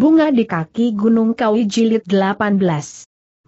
Bunga di kaki Gunung Kawi Jilid 18.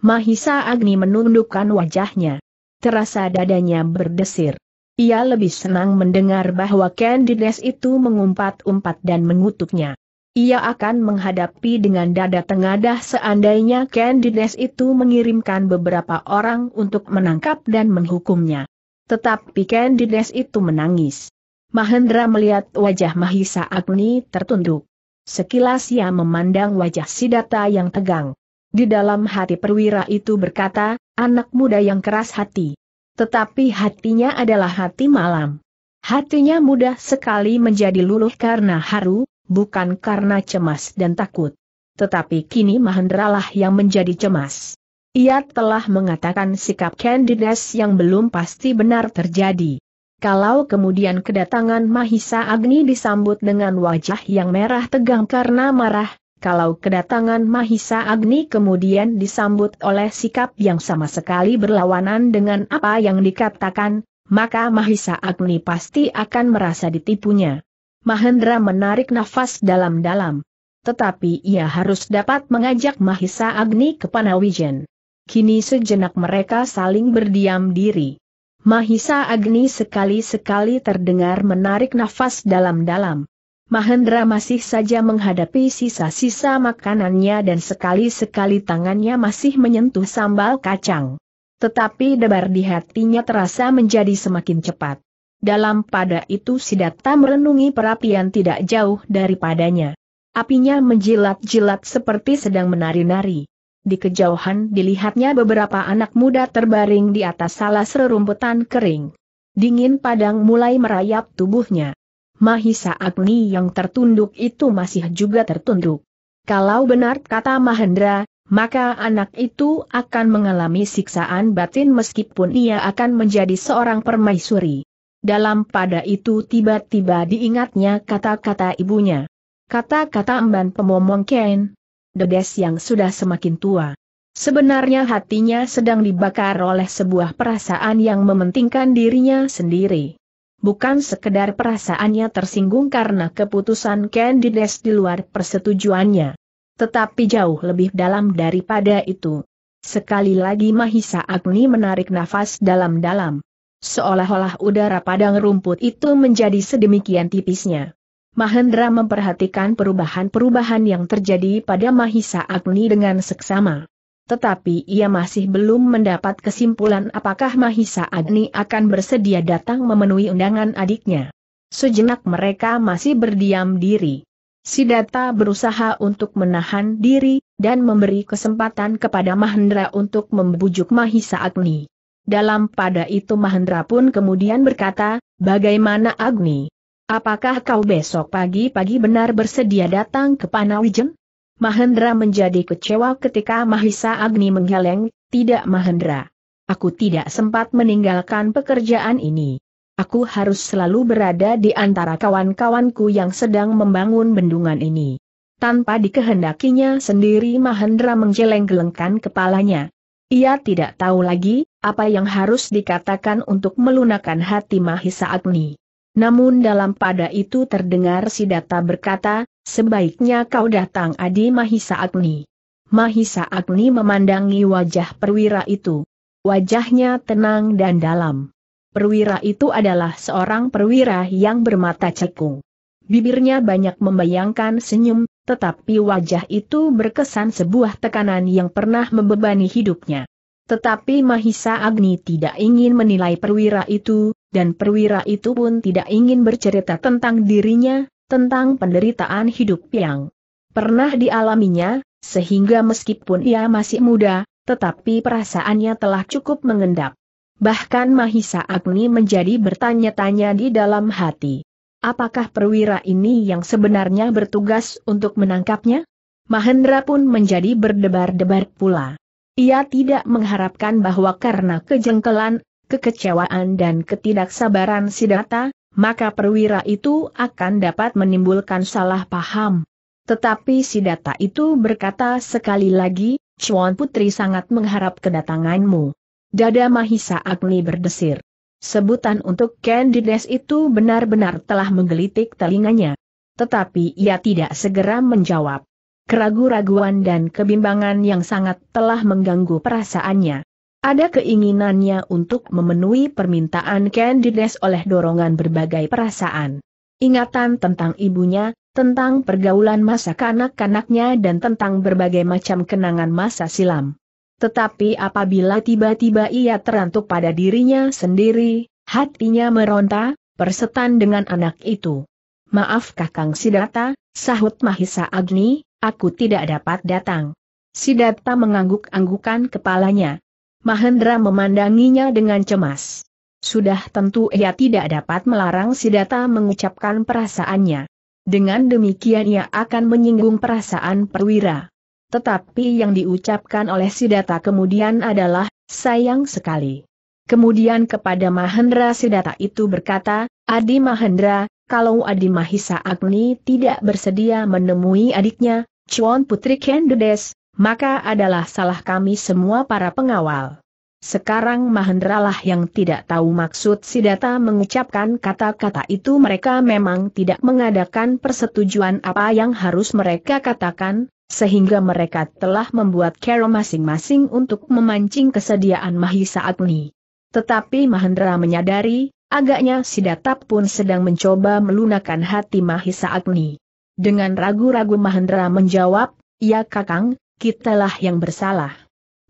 Mahisa Agni menundukkan wajahnya. Terasa dadanya berdesir. Ia lebih senang mendengar bahwa Candides itu mengumpat-umpat dan mengutuknya. Ia akan menghadapi dengan dada tengadah seandainya Candides itu mengirimkan beberapa orang untuk menangkap dan menghukumnya. Tetapi Candides itu menangis. Mahendra melihat wajah Mahisa Agni tertunduk. Sekilas ia memandang wajah Sidata yang tegang. Di dalam hati perwira itu berkata, anak muda yang keras hati. Tetapi hatinya adalah hati malam. Hatinya mudah sekali menjadi luluh karena haru, bukan karena cemas dan takut. Tetapi kini Mahendralah yang menjadi cemas. Ia telah mengatakan sikap Candides yang belum pasti benar terjadi. Kalau kemudian kedatangan Mahisa Agni disambut dengan wajah yang merah tegang karena marah, kalau kedatangan Mahisa Agni kemudian disambut oleh sikap yang sama sekali berlawanan dengan apa yang dikatakan, maka Mahisa Agni pasti akan merasa ditipunya. Mahendra menarik nafas dalam-dalam. Tetapi ia harus dapat mengajak Mahisa Agni ke Panawijen. Kini sejenak mereka saling berdiam diri. Mahisa Agni sekali-sekali terdengar menarik nafas dalam-dalam. Mahendra masih saja menghadapi sisa-sisa makanannya dan sekali-sekali tangannya masih menyentuh sambal kacang. Tetapi debar di hatinya terasa menjadi semakin cepat. Dalam pada itu data merenungi perapian tidak jauh daripadanya. Apinya menjilat-jilat seperti sedang menari-nari. Di kejauhan dilihatnya beberapa anak muda terbaring di atas salah serumputan kering. Dingin padang mulai merayap tubuhnya. Mahisa Agni yang tertunduk itu masih juga tertunduk. Kalau benar kata Mahendra, maka anak itu akan mengalami siksaan batin meskipun ia akan menjadi seorang permaisuri. Dalam pada itu tiba-tiba diingatnya kata-kata ibunya. Kata-kata emban pemomong Ken, Dedes yang sudah semakin tua. Sebenarnya hatinya sedang dibakar oleh sebuah perasaan yang mementingkan dirinya sendiri. Bukan sekedar perasaannya tersinggung karena keputusan Candides di luar persetujuannya. Tetapi jauh lebih dalam daripada itu. Sekali lagi Mahisa Agni menarik nafas dalam-dalam. Seolah-olah udara padang rumput itu menjadi sedemikian tipisnya. Mahendra memperhatikan perubahan-perubahan yang terjadi pada Mahisa Agni dengan seksama. Tetapi ia masih belum mendapat kesimpulan apakah Mahisa Agni akan bersedia datang memenuhi undangan adiknya. Sejenak mereka masih berdiam diri. Sidata berusaha untuk menahan diri, dan memberi kesempatan kepada Mahendra untuk membujuk Mahisa Agni. Dalam pada itu Mahendra pun kemudian berkata, bagaimana Agni? Apakah kau besok pagi-pagi benar bersedia datang ke Panawijen? Mahendra menjadi kecewa ketika Mahisa Agni menggeleng, tidak Mahendra. Aku tidak sempat meninggalkan pekerjaan ini. Aku harus selalu berada di antara kawan-kawanku yang sedang membangun bendungan ini. Tanpa dikehendakinya sendiri Mahendra menggeleng-gelengkan kepalanya. Ia tidak tahu lagi, apa yang harus dikatakan untuk melunakan hati Mahisa Agni. Namun dalam pada itu terdengar si data berkata, sebaiknya kau datang Adi Mahisa Agni. Mahisa Agni memandangi wajah perwira itu. Wajahnya tenang dan dalam. Perwira itu adalah seorang perwira yang bermata cekung. Bibirnya banyak membayangkan senyum, tetapi wajah itu berkesan sebuah tekanan yang pernah membebani hidupnya. Tetapi Mahisa Agni tidak ingin menilai perwira itu, dan perwira itu pun tidak ingin bercerita tentang dirinya, tentang penderitaan hidup yang pernah dialaminya, sehingga meskipun ia masih muda, tetapi perasaannya telah cukup mengendap. Bahkan Mahisa Agni menjadi bertanya-tanya di dalam hati. Apakah perwira ini yang sebenarnya bertugas untuk menangkapnya? Mahendra pun menjadi berdebar-debar pula. Ia tidak mengharapkan bahwa karena kejengkelan kekecewaan dan ketidaksabaran Sidata, maka perwira itu akan dapat menimbulkan salah paham. Tetapi Sidata itu berkata sekali lagi, Chuan Putri sangat mengharap kedatanganmu. Dada Mahisa Agni berdesir. Sebutan untuk Candides itu benar-benar telah menggelitik telinganya. Tetapi ia tidak segera menjawab. Keragu-raguan dan kebimbangan yang sangat telah mengganggu perasaannya. Ada keinginannya untuk memenuhi permintaan Candides oleh dorongan berbagai perasaan. Ingatan tentang ibunya, tentang pergaulan masa kanak-kanaknya dan tentang berbagai macam kenangan masa silam. Tetapi apabila tiba-tiba ia terantuk pada dirinya sendiri, hatinya meronta, persetan dengan anak itu. Maaf Kakang Sidata, sahut Mahisa Agni, aku tidak dapat datang. Sidata mengangguk-anggukan kepalanya. Mahendra memandanginya dengan cemas. Sudah tentu ia tidak dapat melarang Sidata mengucapkan perasaannya. Dengan demikian ia akan menyinggung perasaan perwira. Tetapi yang diucapkan oleh Sidata kemudian adalah, sayang sekali. Kemudian kepada Mahendra Sidata itu berkata, Adi Mahendra, kalau Adi Mahisa Agni tidak bersedia menemui adiknya, Cuan Putri Kendedes, maka adalah salah kami semua para pengawal. Sekarang Mahendralah yang tidak tahu maksud Sidata mengucapkan kata-kata itu mereka memang tidak mengadakan persetujuan apa yang harus mereka katakan, sehingga mereka telah membuat kero masing-masing untuk memancing kesediaan Mahisa Agni. Tetapi Mahendra menyadari, agaknya Sidata pun sedang mencoba melunakkan hati Mahisa Agni. Dengan ragu-ragu Mahendra menjawab, Ya kakang, kitalah yang bersalah.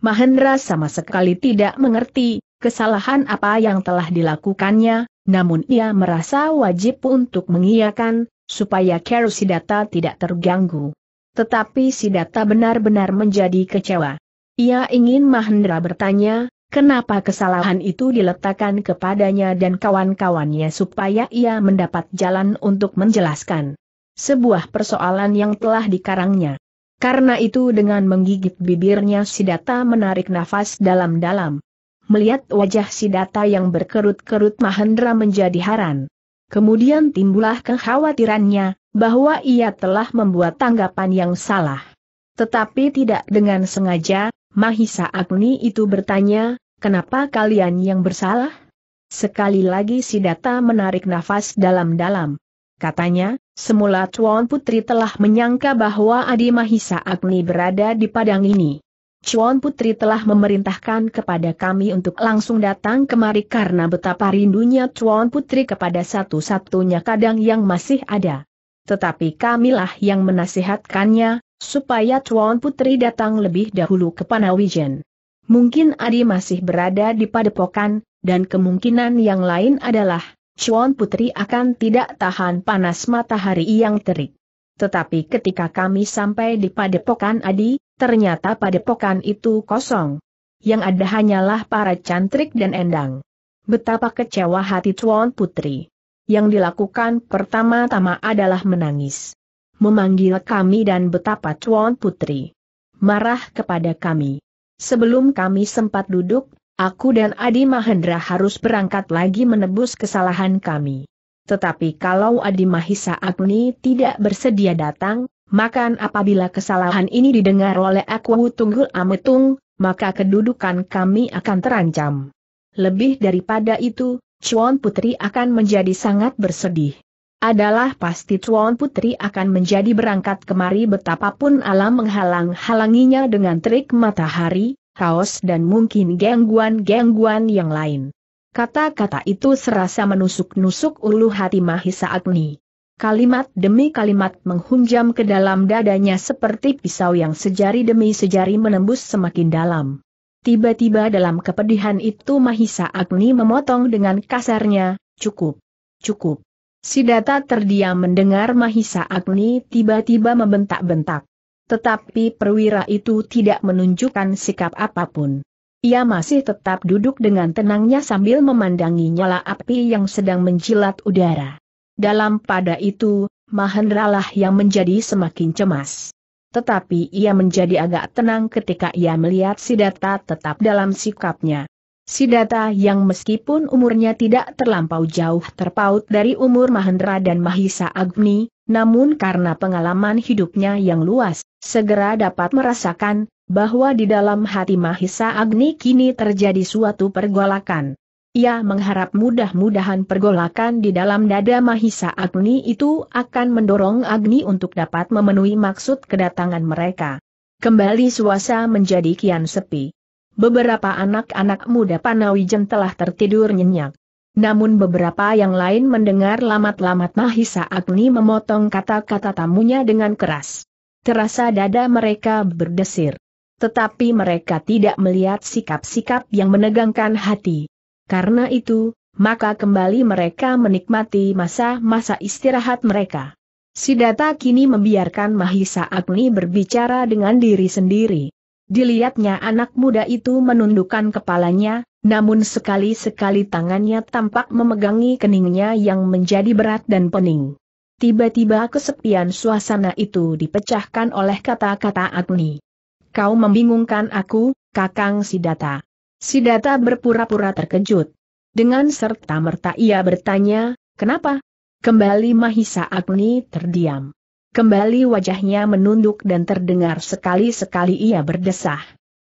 Mahendra sama sekali tidak mengerti kesalahan apa yang telah dilakukannya, namun ia merasa wajib untuk mengiyakan, supaya Sidata tidak terganggu. Tetapi Sidata benar-benar menjadi kecewa. Ia ingin Mahendra bertanya, kenapa kesalahan itu diletakkan kepadanya dan kawan-kawannya supaya ia mendapat jalan untuk menjelaskan sebuah persoalan yang telah dikarangnya. Karena itu dengan menggigit bibirnya Sidata menarik nafas dalam-dalam. Melihat wajah Sidata yang berkerut-kerut Mahendra menjadi haran. Kemudian timbullah kekhawatirannya, bahwa ia telah membuat tanggapan yang salah. Tetapi tidak dengan sengaja, Mahisa Agni itu bertanya, kenapa kalian yang bersalah? Sekali lagi Sidata menarik nafas dalam-dalam. Katanya, semula Chuan Putri telah menyangka bahwa Adi Mahisa Agni berada di padang ini. Chuan Putri telah memerintahkan kepada kami untuk langsung datang kemari karena betapa rindunya Chuan Putri kepada satu-satunya kadang yang masih ada. Tetapi kamilah yang menasihatkannya, supaya Chuan Putri datang lebih dahulu ke Panawijen. Mungkin Adi masih berada di padepokan, dan kemungkinan yang lain adalah, Chuan Putri akan tidak tahan panas matahari yang terik. Tetapi ketika kami sampai di padepokan Adi, ternyata padepokan itu kosong. Yang ada hanyalah para cantrik dan endang. Betapa kecewa hati Chuan Putri. Yang dilakukan pertama-tama adalah menangis. Memanggil kami dan betapa Chuan Putri marah kepada kami. Sebelum kami sempat duduk, Aku dan Adi Mahendra harus berangkat lagi menebus kesalahan kami. Tetapi kalau Adi Mahisa Agni tidak bersedia datang, maka apabila kesalahan ini didengar oleh aku tunggul ametung, maka kedudukan kami akan terancam. Lebih daripada itu, Chuan Putri akan menjadi sangat bersedih. Adalah pasti Chuan Putri akan menjadi berangkat kemari betapapun alam menghalang-halanginya dengan trik matahari, kaos dan mungkin gangguan-gangguan yang lain. Kata-kata itu serasa menusuk-nusuk ulu hati Mahisa Agni. Kalimat demi kalimat menghunjam ke dalam dadanya seperti pisau yang sejari demi sejari menembus semakin dalam. Tiba-tiba dalam kepedihan itu Mahisa Agni memotong dengan kasarnya, cukup, cukup. Sidata terdiam mendengar Mahisa Agni tiba-tiba membentak-bentak. Tetapi perwira itu tidak menunjukkan sikap apapun. Ia masih tetap duduk dengan tenangnya sambil memandangi nyala api yang sedang menjilat udara. Dalam pada itu, Mahendralah yang menjadi semakin cemas. Tetapi ia menjadi agak tenang ketika ia melihat Sidata tetap dalam sikapnya. Sidata yang meskipun umurnya tidak terlampau jauh terpaut dari umur Mahendra dan Mahisa Agni, namun karena pengalaman hidupnya yang luas, segera dapat merasakan bahwa di dalam hati Mahisa Agni kini terjadi suatu pergolakan. Ia mengharap mudah-mudahan pergolakan di dalam dada Mahisa Agni itu akan mendorong Agni untuk dapat memenuhi maksud kedatangan mereka. Kembali suasana menjadi kian sepi. Beberapa anak-anak muda Panawijen telah tertidur nyenyak. Namun beberapa yang lain mendengar lamat-lamat Mahisa Agni memotong kata-kata tamunya dengan keras. Terasa dada mereka berdesir. Tetapi mereka tidak melihat sikap-sikap yang menegangkan hati. Karena itu, maka kembali mereka menikmati masa-masa istirahat mereka. Sidata kini membiarkan Mahisa Agni berbicara dengan diri sendiri. Dilihatnya anak muda itu menundukkan kepalanya, namun sekali-sekali tangannya tampak memegangi keningnya yang menjadi berat dan pening. Tiba-tiba kesepian suasana itu dipecahkan oleh kata-kata Agni. Kau membingungkan aku, Kakang Sidata. Sidata berpura-pura terkejut. Dengan serta-merta ia bertanya, kenapa? Kembali Mahisa Agni terdiam. Kembali wajahnya menunduk dan terdengar sekali-sekali ia berdesah.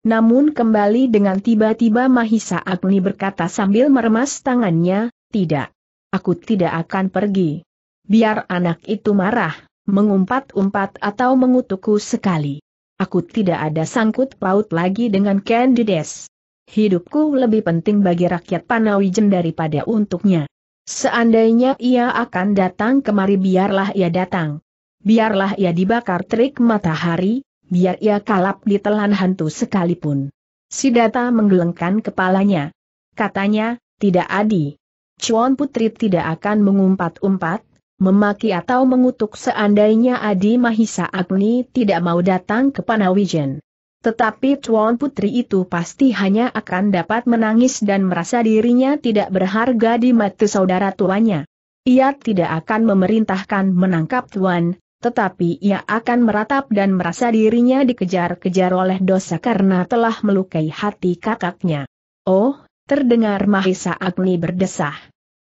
Namun kembali dengan tiba-tiba Mahisa Agni berkata sambil meremas tangannya, tidak. Aku tidak akan pergi. Biar anak itu marah, mengumpat-umpat atau mengutukku sekali. Aku tidak ada sangkut paut lagi dengan Candides. Hidupku lebih penting bagi rakyat Panawijen daripada untuknya. Seandainya ia akan datang kemari biarlah ia datang. Biarlah ia dibakar terik matahari, biar ia kalap ditelan hantu sekalipun. Sidata menggelengkan kepalanya. Katanya, tidak adi. Cuan Putri tidak akan mengumpat-umpat, memaki atau mengutuk seandainya Adi Mahisa Agni tidak mau datang ke Panawijen. Tetapi Tuan Putri itu pasti hanya akan dapat menangis dan merasa dirinya tidak berharga di mata saudara tuanya. Ia tidak akan memerintahkan menangkap Tuan, tetapi ia akan meratap dan merasa dirinya dikejar-kejar oleh dosa karena telah melukai hati kakaknya. Oh, terdengar Mahisa Agni berdesah.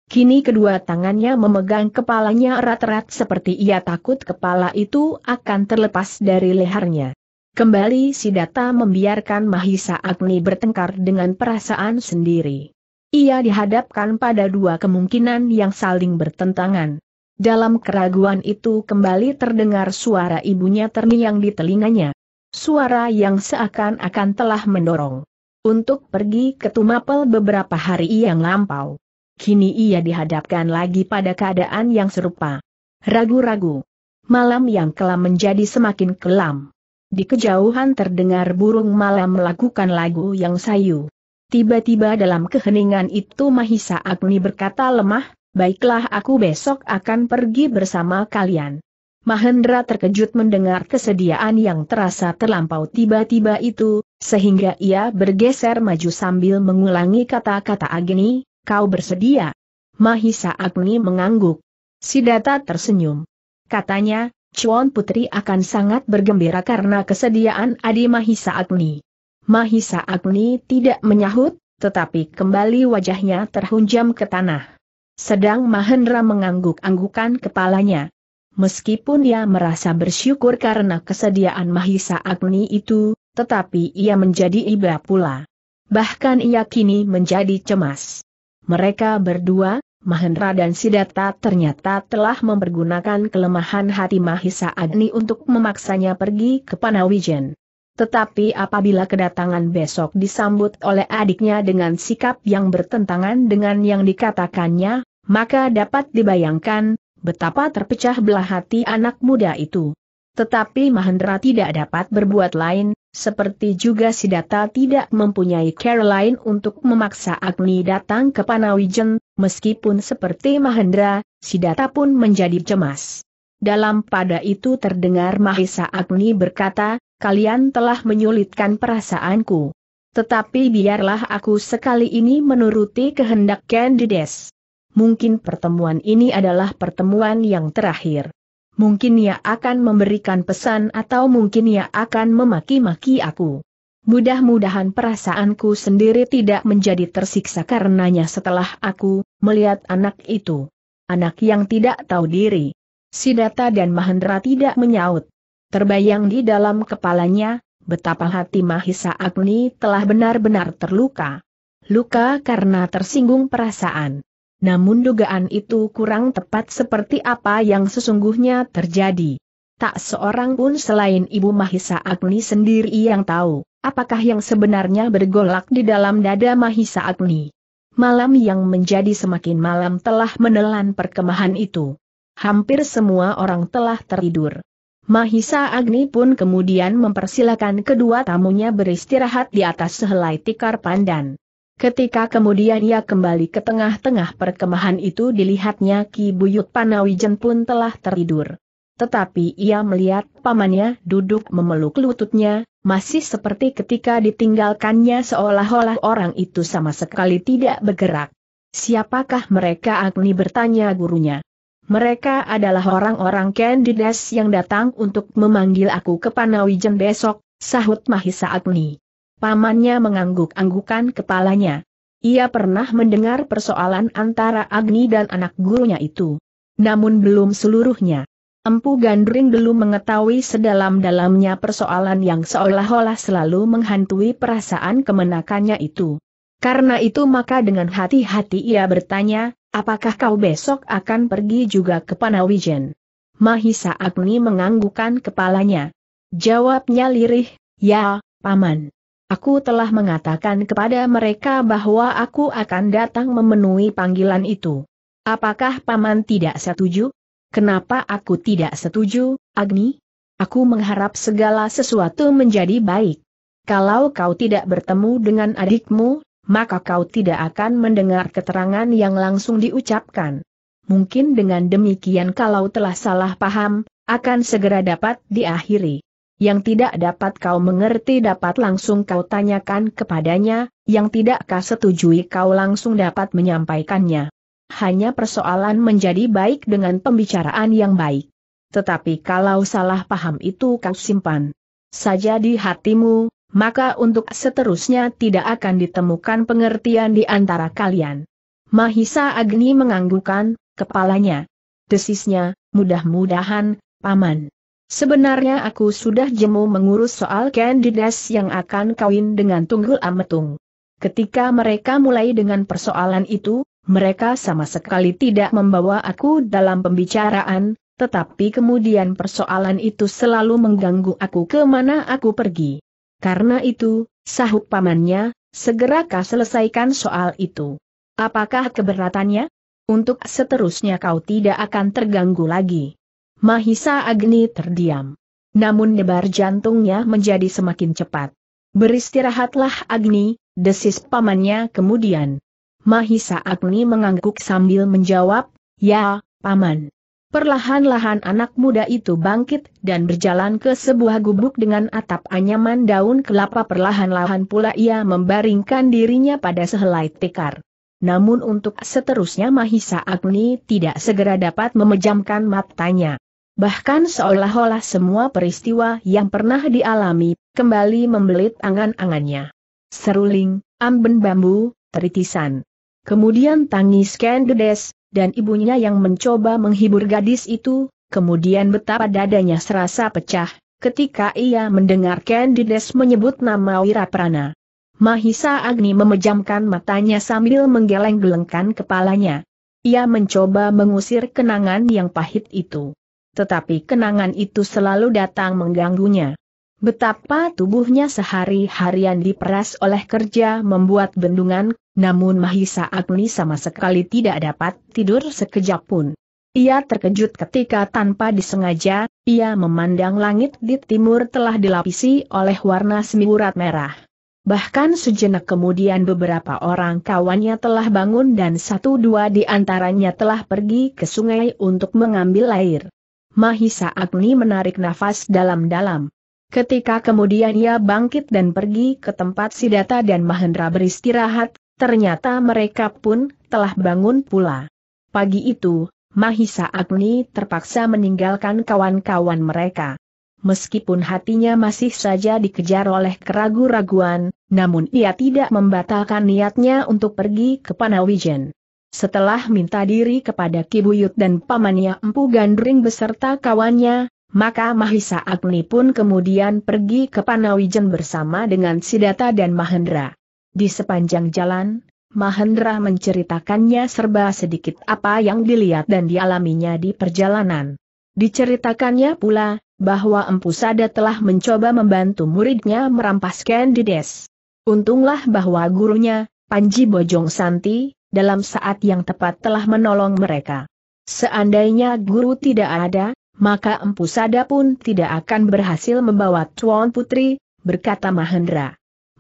Kini kedua tangannya memegang kepalanya erat-erat seperti ia takut kepala itu akan terlepas dari lehernya. Kembali Sidata membiarkan Mahisa Agni bertengkar dengan perasaan sendiri. Ia dihadapkan pada dua kemungkinan yang saling bertentangan. Dalam keraguan itu kembali terdengar suara ibunya terngiang di telinganya. Suara yang seakan-akan telah mendorong. Untuk pergi ke Tumapel beberapa hari yang lampau. Kini ia dihadapkan lagi pada keadaan yang serupa. Ragu-ragu. Malam yang kelam menjadi semakin kelam. Di kejauhan terdengar burung malam melakukan lagu yang sayu. Tiba-tiba dalam keheningan itu Mahisa Agni berkata lemah, baiklah aku besok akan pergi bersama kalian. Mahendra terkejut mendengar kesediaan yang terasa terlampau tiba-tiba itu, sehingga ia bergeser maju sambil mengulangi kata-kata Agni, kau bersedia. Mahisa Agni mengangguk. Sidata tersenyum. Katanya, Cuan Putri akan sangat bergembira karena kesediaan Adi Mahisa Agni. Mahisa Agni tidak menyahut, tetapi kembali wajahnya terhunjam ke tanah. Sedang Mahendra mengangguk-anggukan kepalanya. Meskipun ia merasa bersyukur karena kesediaan Mahisa Agni itu, tetapi ia menjadi iba pula. Bahkan ia kini menjadi cemas. Mereka berdua, Mahendra dan Sidata ternyata telah mempergunakan kelemahan hati Mahisa Agni untuk memaksanya pergi ke Panawijen. Tetapi apabila kedatangan besok disambut oleh adiknya dengan sikap yang bertentangan dengan yang dikatakannya, maka dapat dibayangkan betapa terpecah belah hati anak muda itu. Tetapi Mahendra tidak dapat berbuat lain, seperti juga Sidata tidak mempunyai care lain untuk memaksa Agni datang ke Panawijen, meskipun seperti Mahendra, Sidata pun menjadi cemas. Dalam pada itu terdengar Mahisa Agni berkata, kalian telah menyulitkan perasaanku. Tetapi biarlah aku sekali ini menuruti kehendak Candides. Mungkin pertemuan ini adalah pertemuan yang terakhir. Mungkin ia akan memberikan pesan atau mungkin ia akan memaki-maki aku. Mudah-mudahan perasaanku sendiri tidak menjadi tersiksa karenanya setelah aku melihat anak itu. Anak yang tidak tahu diri. Sidata dan Mahendra tidak menyaut. Terbayang di dalam kepalanya, betapa hati Mahisa Agni telah benar-benar terluka. Luka karena tersinggung perasaan. Namun dugaan itu kurang tepat seperti apa yang sesungguhnya terjadi. Tak seorang pun selain Ibu Mahisa Agni sendiri yang tahu, apakah yang sebenarnya bergolak di dalam dada Mahisa Agni. Malam yang menjadi semakin malam telah menelan perkemahan itu. Hampir semua orang telah tertidur. Mahisa Agni pun kemudian mempersilahkan kedua tamunya beristirahat di atas sehelai tikar pandan. Ketika kemudian ia kembali ke tengah-tengah perkemahan itu dilihatnya Ki Buyut Panawijen pun telah tertidur. Tetapi ia melihat pamannya duduk memeluk lututnya, masih seperti ketika ditinggalkannya seolah-olah orang itu sama sekali tidak bergerak. Siapakah mereka Agni bertanya gurunya. Mereka adalah orang-orang Candides yang datang untuk memanggil aku ke Panawijen besok, sahut Mahisa Agni. Pamannya mengangguk-anggukan kepalanya. Ia pernah mendengar persoalan antara Agni dan anak gurunya itu. Namun belum seluruhnya. Empu Gandring belum mengetahui sedalam-dalamnya persoalan yang seolah-olah selalu menghantui perasaan kemenakannya itu. Karena itu maka dengan hati-hati ia bertanya, Apakah kau besok akan pergi juga ke Panawijen? Mahisa Agni menganggukan kepalanya. Jawabnya lirih, ya, paman. Aku telah mengatakan kepada mereka bahwa aku akan datang memenuhi panggilan itu. Apakah paman tidak setuju? Kenapa aku tidak setuju, Agni? Aku mengharap segala sesuatu menjadi baik. Kalau kau tidak bertemu dengan adikmu maka kau tidak akan mendengar keterangan yang langsung diucapkan. Mungkin dengan demikian kalau telah salah paham, akan segera dapat diakhiri. Yang tidak dapat kau mengerti dapat langsung kau tanyakan kepadanya, yang tidak kau setujui kau langsung dapat menyampaikannya. Hanya persoalan menjadi baik dengan pembicaraan yang baik. Tetapi kalau salah paham itu kau simpan saja di hatimu, maka untuk seterusnya tidak akan ditemukan pengertian di antara kalian. Mahisa Agni menganggukan kepalanya. Desisnya, mudah-mudahan, Paman. Sebenarnya aku sudah jemu mengurus soal kandidas yang akan kawin dengan Tunggul Ametung. Ketika mereka mulai dengan persoalan itu, mereka sama sekali tidak membawa aku dalam pembicaraan, tetapi kemudian persoalan itu selalu mengganggu aku kemana aku pergi. Karena itu, sahut pamannya, segera selesaikan soal itu. Apakah keberatannya? Untuk seterusnya kau tidak akan terganggu lagi. Mahisa Agni terdiam. Namun debar jantungnya menjadi semakin cepat. Beristirahatlah Agni, desis pamannya kemudian. Mahisa Agni mengangguk sambil menjawab, ya, paman. Perlahan-lahan anak muda itu bangkit dan berjalan ke sebuah gubuk dengan atap anyaman daun kelapa perlahan-lahan pula ia membaringkan dirinya pada sehelai tikar. Namun untuk seterusnya Mahisa Agni tidak segera dapat memejamkan matanya. Bahkan seolah-olah semua peristiwa yang pernah dialami, kembali membelit angan-angannya. Seruling, amben bambu, teritisan. Kemudian tangis Kendedes, dan ibunya yang mencoba menghibur gadis itu, kemudian betapa dadanya serasa pecah, ketika ia mendengar Candides menyebut nama Wiraprana. Mahisa Agni memejamkan matanya sambil menggeleng-gelengkan kepalanya. Ia mencoba mengusir kenangan yang pahit itu. Tetapi kenangan itu selalu datang mengganggunya. Betapa tubuhnya sehari-harian diperas oleh kerja membuat bendungan, namun Mahisa Agni sama sekali tidak dapat tidur sekejap pun. Ia terkejut ketika tanpa disengaja, ia memandang langit di timur telah dilapisi oleh warna semburat merah. Bahkan sejenak kemudian beberapa orang kawannya telah bangun dan satu dua di antaranya telah pergi ke sungai untuk mengambil air. Mahisa Agni menarik nafas dalam-dalam. Ketika kemudian ia bangkit dan pergi ke tempat Sidata dan Mahendra beristirahat, Ternyata mereka pun telah bangun pula. Pagi itu, Mahisa Agni terpaksa meninggalkan kawan-kawan mereka. Meskipun hatinya masih saja dikejar oleh keragu-raguan, namun ia tidak membatalkan niatnya untuk pergi ke Panawijen. Setelah minta diri kepada Kibuyut dan pamannya Empu Gandring beserta kawannya, maka Mahisa Agni pun kemudian pergi ke Panawijen bersama dengan Sidata dan Mahendra. Di sepanjang jalan, Mahendra menceritakannya serba sedikit apa yang dilihat dan dialaminya di perjalanan. Diceritakannya pula, bahwa Empu Sada telah mencoba membantu muridnya merampas Candides. Untunglah bahwa gurunya, Panji Bojong Santi, dalam saat yang tepat telah menolong mereka. Seandainya guru tidak ada, maka Empu Sada pun tidak akan berhasil membawa Tuan Putri, berkata Mahendra.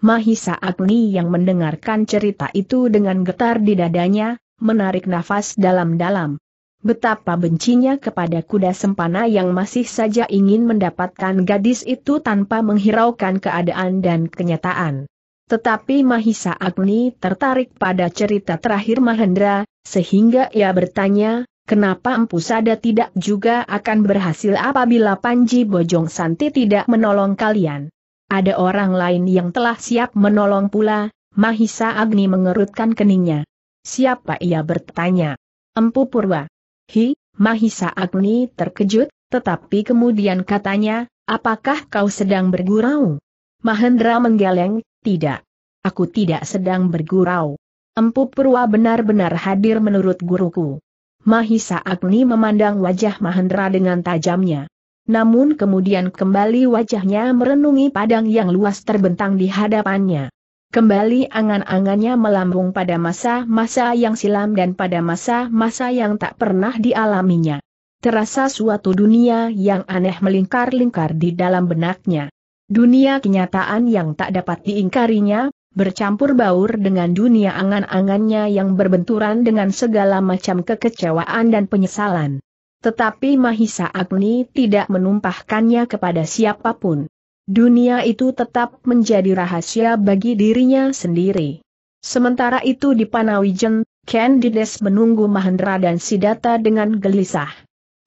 Mahisa Agni yang mendengarkan cerita itu dengan getar di dadanya, menarik nafas dalam-dalam. Betapa bencinya kepada kuda sempana yang masih saja ingin mendapatkan gadis itu tanpa menghiraukan keadaan dan kenyataan. Tetapi Mahisa Agni tertarik pada cerita terakhir Mahendra, sehingga ia bertanya, Kenapa Empu Sada tidak juga akan berhasil apabila Panji Bojong Santi tidak menolong kalian? Ada orang lain yang telah siap menolong pula, Mahisa Agni mengerutkan keningnya. Siapa ia bertanya? Empu Purwa. Hi, Mahisa Agni terkejut, tetapi kemudian katanya, apakah kau sedang bergurau? Mahendra menggeleng, tidak. Aku tidak sedang bergurau. Empu Purwa benar-benar hadir menurut guruku. Mahisa Agni memandang wajah Mahendra dengan tajamnya. Namun kemudian kembali wajahnya merenungi padang yang luas terbentang di hadapannya. Kembali angan-angannya melambung pada masa-masa yang silam dan pada masa-masa yang tak pernah dialaminya. Terasa suatu dunia yang aneh melingkar-lingkar di dalam benaknya. Dunia kenyataan yang tak dapat diingkarinya, bercampur baur dengan dunia angan-angannya yang berbenturan dengan segala macam kekecewaan dan penyesalan. Tetapi Mahisa Agni tidak menumpahkannya kepada siapapun. Dunia itu tetap menjadi rahasia bagi dirinya sendiri. Sementara itu di Panawijen, Candides menunggu Mahendra dan Sidata dengan gelisah.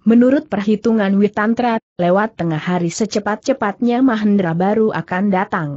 Menurut perhitungan Witantra, lewat tengah hari secepat-cepatnya Mahendra baru akan datang.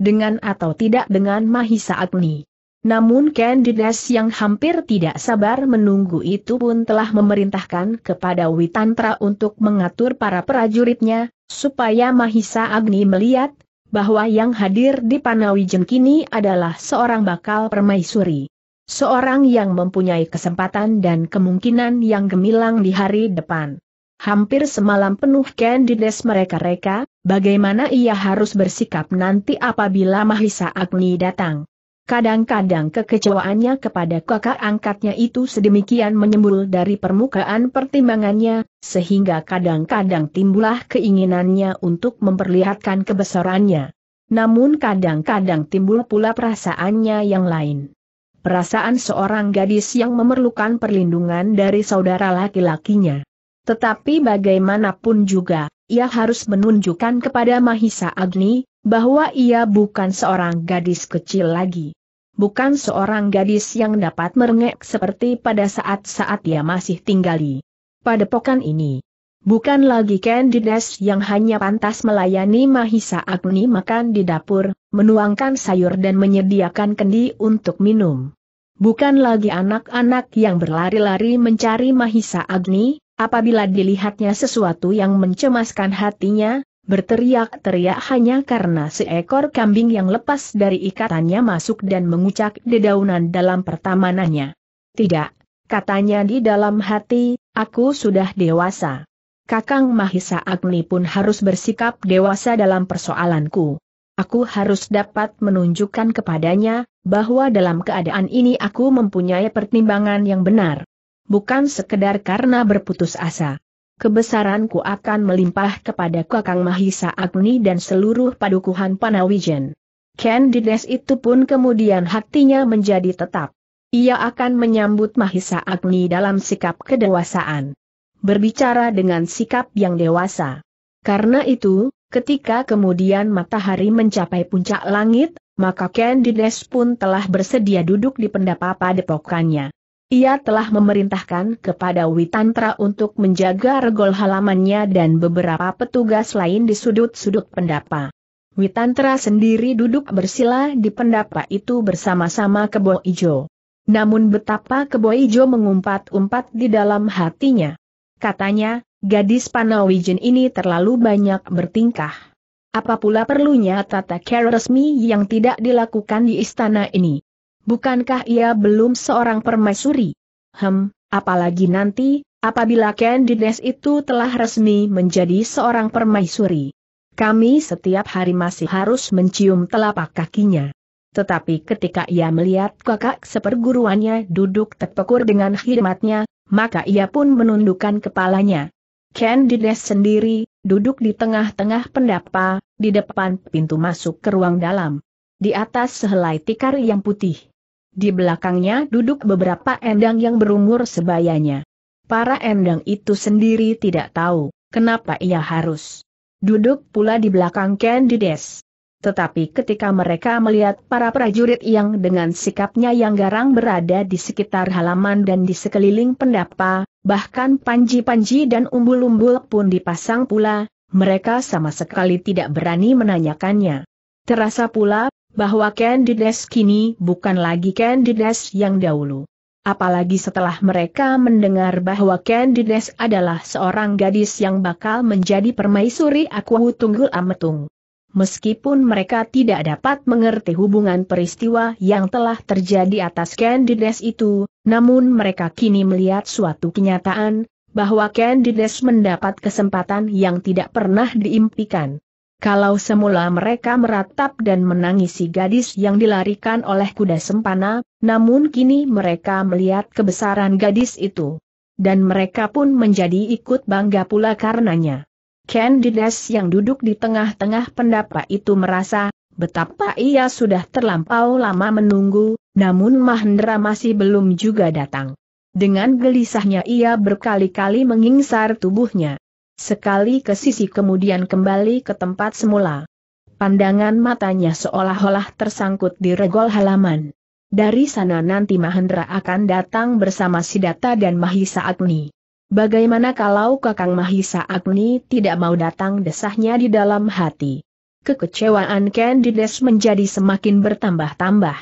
Dengan atau tidak dengan Mahisa Agni. Namun Candides yang hampir tidak sabar menunggu itu pun telah memerintahkan kepada Witantra untuk mengatur para prajuritnya, supaya Mahisa Agni melihat, bahwa yang hadir di Panawijen kini adalah seorang bakal permaisuri. Seorang yang mempunyai kesempatan dan kemungkinan yang gemilang di hari depan. Hampir semalam penuh Candides mereka-reka, bagaimana ia harus bersikap nanti apabila Mahisa Agni datang. Kadang-kadang kekecewaannya kepada kakak angkatnya itu sedemikian menyembul dari permukaan pertimbangannya, sehingga kadang-kadang timbulah keinginannya untuk memperlihatkan kebesarannya. Namun kadang-kadang timbul pula perasaannya yang lain. Perasaan seorang gadis yang memerlukan perlindungan dari saudara laki-lakinya. Tetapi bagaimanapun juga, ia harus menunjukkan kepada Mahisa Agni, bahwa ia bukan seorang gadis kecil lagi bukan seorang gadis yang dapat merengek seperti pada saat-saat ia masih tinggali. Pada pokan ini. Bukan lagi Candides yang hanya pantas melayani Mahisa Agni makan di dapur, menuangkan sayur dan menyediakan kendi untuk minum. Bukan lagi anak-anak yang berlari-lari mencari Mahisa Agni, apabila dilihatnya sesuatu yang mencemaskan hatinya, berteriak-teriak hanya karena seekor kambing yang lepas dari ikatannya masuk dan mengucak dedaunan dalam pertamanannya. Tidak, katanya di dalam hati, aku sudah dewasa. Kakang Mahisa Agni pun harus bersikap dewasa dalam persoalanku. Aku harus dapat menunjukkan kepadanya, bahwa dalam keadaan ini aku mempunyai pertimbangan yang benar. Bukan sekedar karena berputus asa kebesaranku akan melimpah kepada Kakang Mahisa Agni dan seluruh padukuhan Panawijen. Candides itu pun kemudian hatinya menjadi tetap. Ia akan menyambut Mahisa Agni dalam sikap kedewasaan. Berbicara dengan sikap yang dewasa. Karena itu, ketika kemudian matahari mencapai puncak langit, maka Candides pun telah bersedia duduk di pendapa padepokannya. Ia telah memerintahkan kepada Witantra untuk menjaga regol halamannya dan beberapa petugas lain di sudut-sudut pendapa. Witantra sendiri duduk bersila di pendapa itu bersama-sama Kebo Ijo. Namun betapa Kebo Ijo mengumpat-umpat di dalam hatinya. Katanya, gadis Panawijen ini terlalu banyak bertingkah. Apa pula perlunya tata cara resmi yang tidak dilakukan di istana ini? Bukankah ia belum seorang permaisuri? Hem, apalagi nanti, apabila Candides itu telah resmi menjadi seorang permaisuri. Kami setiap hari masih harus mencium telapak kakinya. Tetapi ketika ia melihat kakak seperguruannya duduk terpekur dengan khidmatnya, maka ia pun menundukkan kepalanya. Candides sendiri, duduk di tengah-tengah pendapa, di depan pintu masuk ke ruang dalam. Di atas sehelai tikar yang putih di belakangnya duduk beberapa endang yang berumur sebayanya. Para endang itu sendiri tidak tahu, kenapa ia harus duduk pula di belakang Candides. Tetapi ketika mereka melihat para prajurit yang dengan sikapnya yang garang berada di sekitar halaman dan di sekeliling pendapa, bahkan panji-panji dan umbul-umbul pun dipasang pula, mereka sama sekali tidak berani menanyakannya. Terasa pula bahwa Candides kini bukan lagi Candides yang dahulu. Apalagi setelah mereka mendengar bahwa Candides adalah seorang gadis yang bakal menjadi permaisuri Aku Tunggul Ametung. Meskipun mereka tidak dapat mengerti hubungan peristiwa yang telah terjadi atas Candides itu, namun mereka kini melihat suatu kenyataan, bahwa Candides mendapat kesempatan yang tidak pernah diimpikan. Kalau semula mereka meratap dan menangisi gadis yang dilarikan oleh kuda sempana, namun kini mereka melihat kebesaran gadis itu. Dan mereka pun menjadi ikut bangga pula karenanya. Candides yang duduk di tengah-tengah pendapat itu merasa, betapa ia sudah terlampau lama menunggu, namun Mahendra masih belum juga datang. Dengan gelisahnya ia berkali-kali mengingsar tubuhnya sekali ke sisi kemudian kembali ke tempat semula. Pandangan matanya seolah-olah tersangkut di regol halaman. Dari sana nanti Mahendra akan datang bersama Sidata dan Mahisa Agni. Bagaimana kalau Kakang Mahisa Agni tidak mau datang desahnya di dalam hati? Kekecewaan Candides menjadi semakin bertambah-tambah.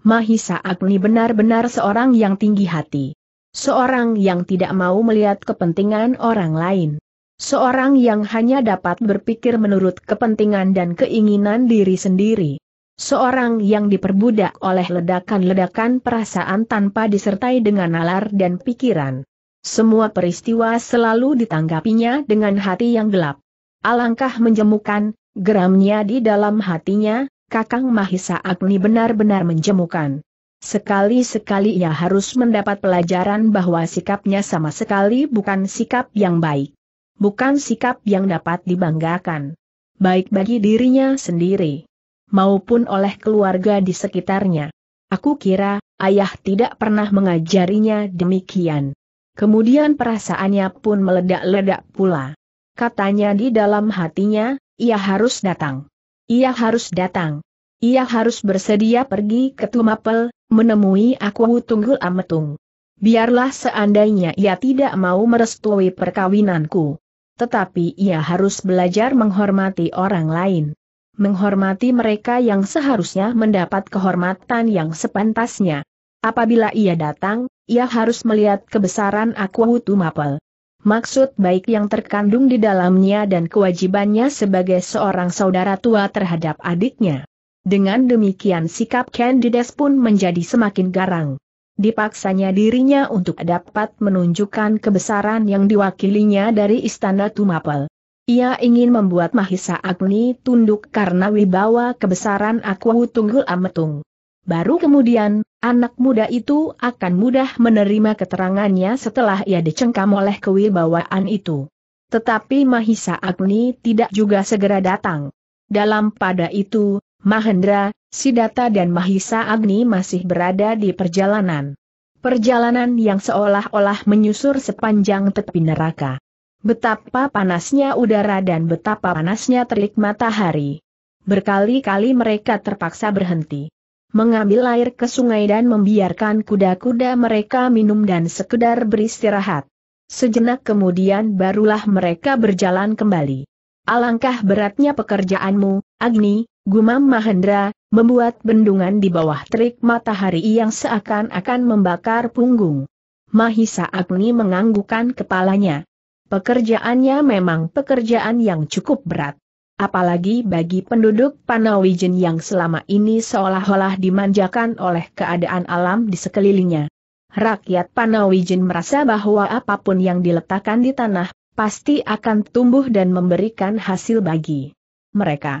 Mahisa Agni benar-benar seorang yang tinggi hati. Seorang yang tidak mau melihat kepentingan orang lain. Seorang yang hanya dapat berpikir menurut kepentingan dan keinginan diri sendiri. Seorang yang diperbudak oleh ledakan-ledakan perasaan tanpa disertai dengan nalar dan pikiran. Semua peristiwa selalu ditanggapinya dengan hati yang gelap. Alangkah menjemukan, geramnya di dalam hatinya, Kakang Mahisa Agni benar-benar menjemukan. Sekali-sekali ia harus mendapat pelajaran bahwa sikapnya sama sekali bukan sikap yang baik bukan sikap yang dapat dibanggakan. Baik bagi dirinya sendiri maupun oleh keluarga di sekitarnya. Aku kira, ayah tidak pernah mengajarinya demikian. Kemudian perasaannya pun meledak-ledak pula. Katanya di dalam hatinya, ia harus datang. Ia harus datang. Ia harus bersedia pergi ke Tumapel, menemui aku Tunggul Ametung. Biarlah seandainya ia tidak mau merestui perkawinanku. Tetapi ia harus belajar menghormati orang lain. Menghormati mereka yang seharusnya mendapat kehormatan yang sepantasnya. Apabila ia datang, ia harus melihat kebesaran Aquahutu Mapel maksud baik yang terkandung di dalamnya dan kewajibannya sebagai seorang saudara tua terhadap adiknya. Dengan demikian sikap Candides pun menjadi semakin garang. Dipaksanya dirinya untuk dapat menunjukkan kebesaran yang diwakilinya dari Istana Tumapel. Ia ingin membuat Mahisa Agni tunduk karena wibawa kebesaran Akwahu Tunggul Ametung. Baru kemudian, anak muda itu akan mudah menerima keterangannya setelah ia dicengkam oleh kewibawaan itu. Tetapi Mahisa Agni tidak juga segera datang. Dalam pada itu, Mahendra, Sidata dan Mahisa Agni masih berada di perjalanan. Perjalanan yang seolah-olah menyusur sepanjang tepi neraka. Betapa panasnya udara dan betapa panasnya terik matahari. Berkali-kali mereka terpaksa berhenti. Mengambil air ke sungai dan membiarkan kuda-kuda mereka minum dan sekedar beristirahat. Sejenak kemudian barulah mereka berjalan kembali. Alangkah beratnya pekerjaanmu, Agni, Gumam Mahendra, membuat bendungan di bawah terik matahari yang seakan-akan membakar punggung. Mahisa Agni menganggukan kepalanya. Pekerjaannya memang pekerjaan yang cukup berat. Apalagi bagi penduduk Panawijen yang selama ini seolah-olah dimanjakan oleh keadaan alam di sekelilingnya. Rakyat Panawijen merasa bahwa apapun yang diletakkan di tanah, pasti akan tumbuh dan memberikan hasil bagi mereka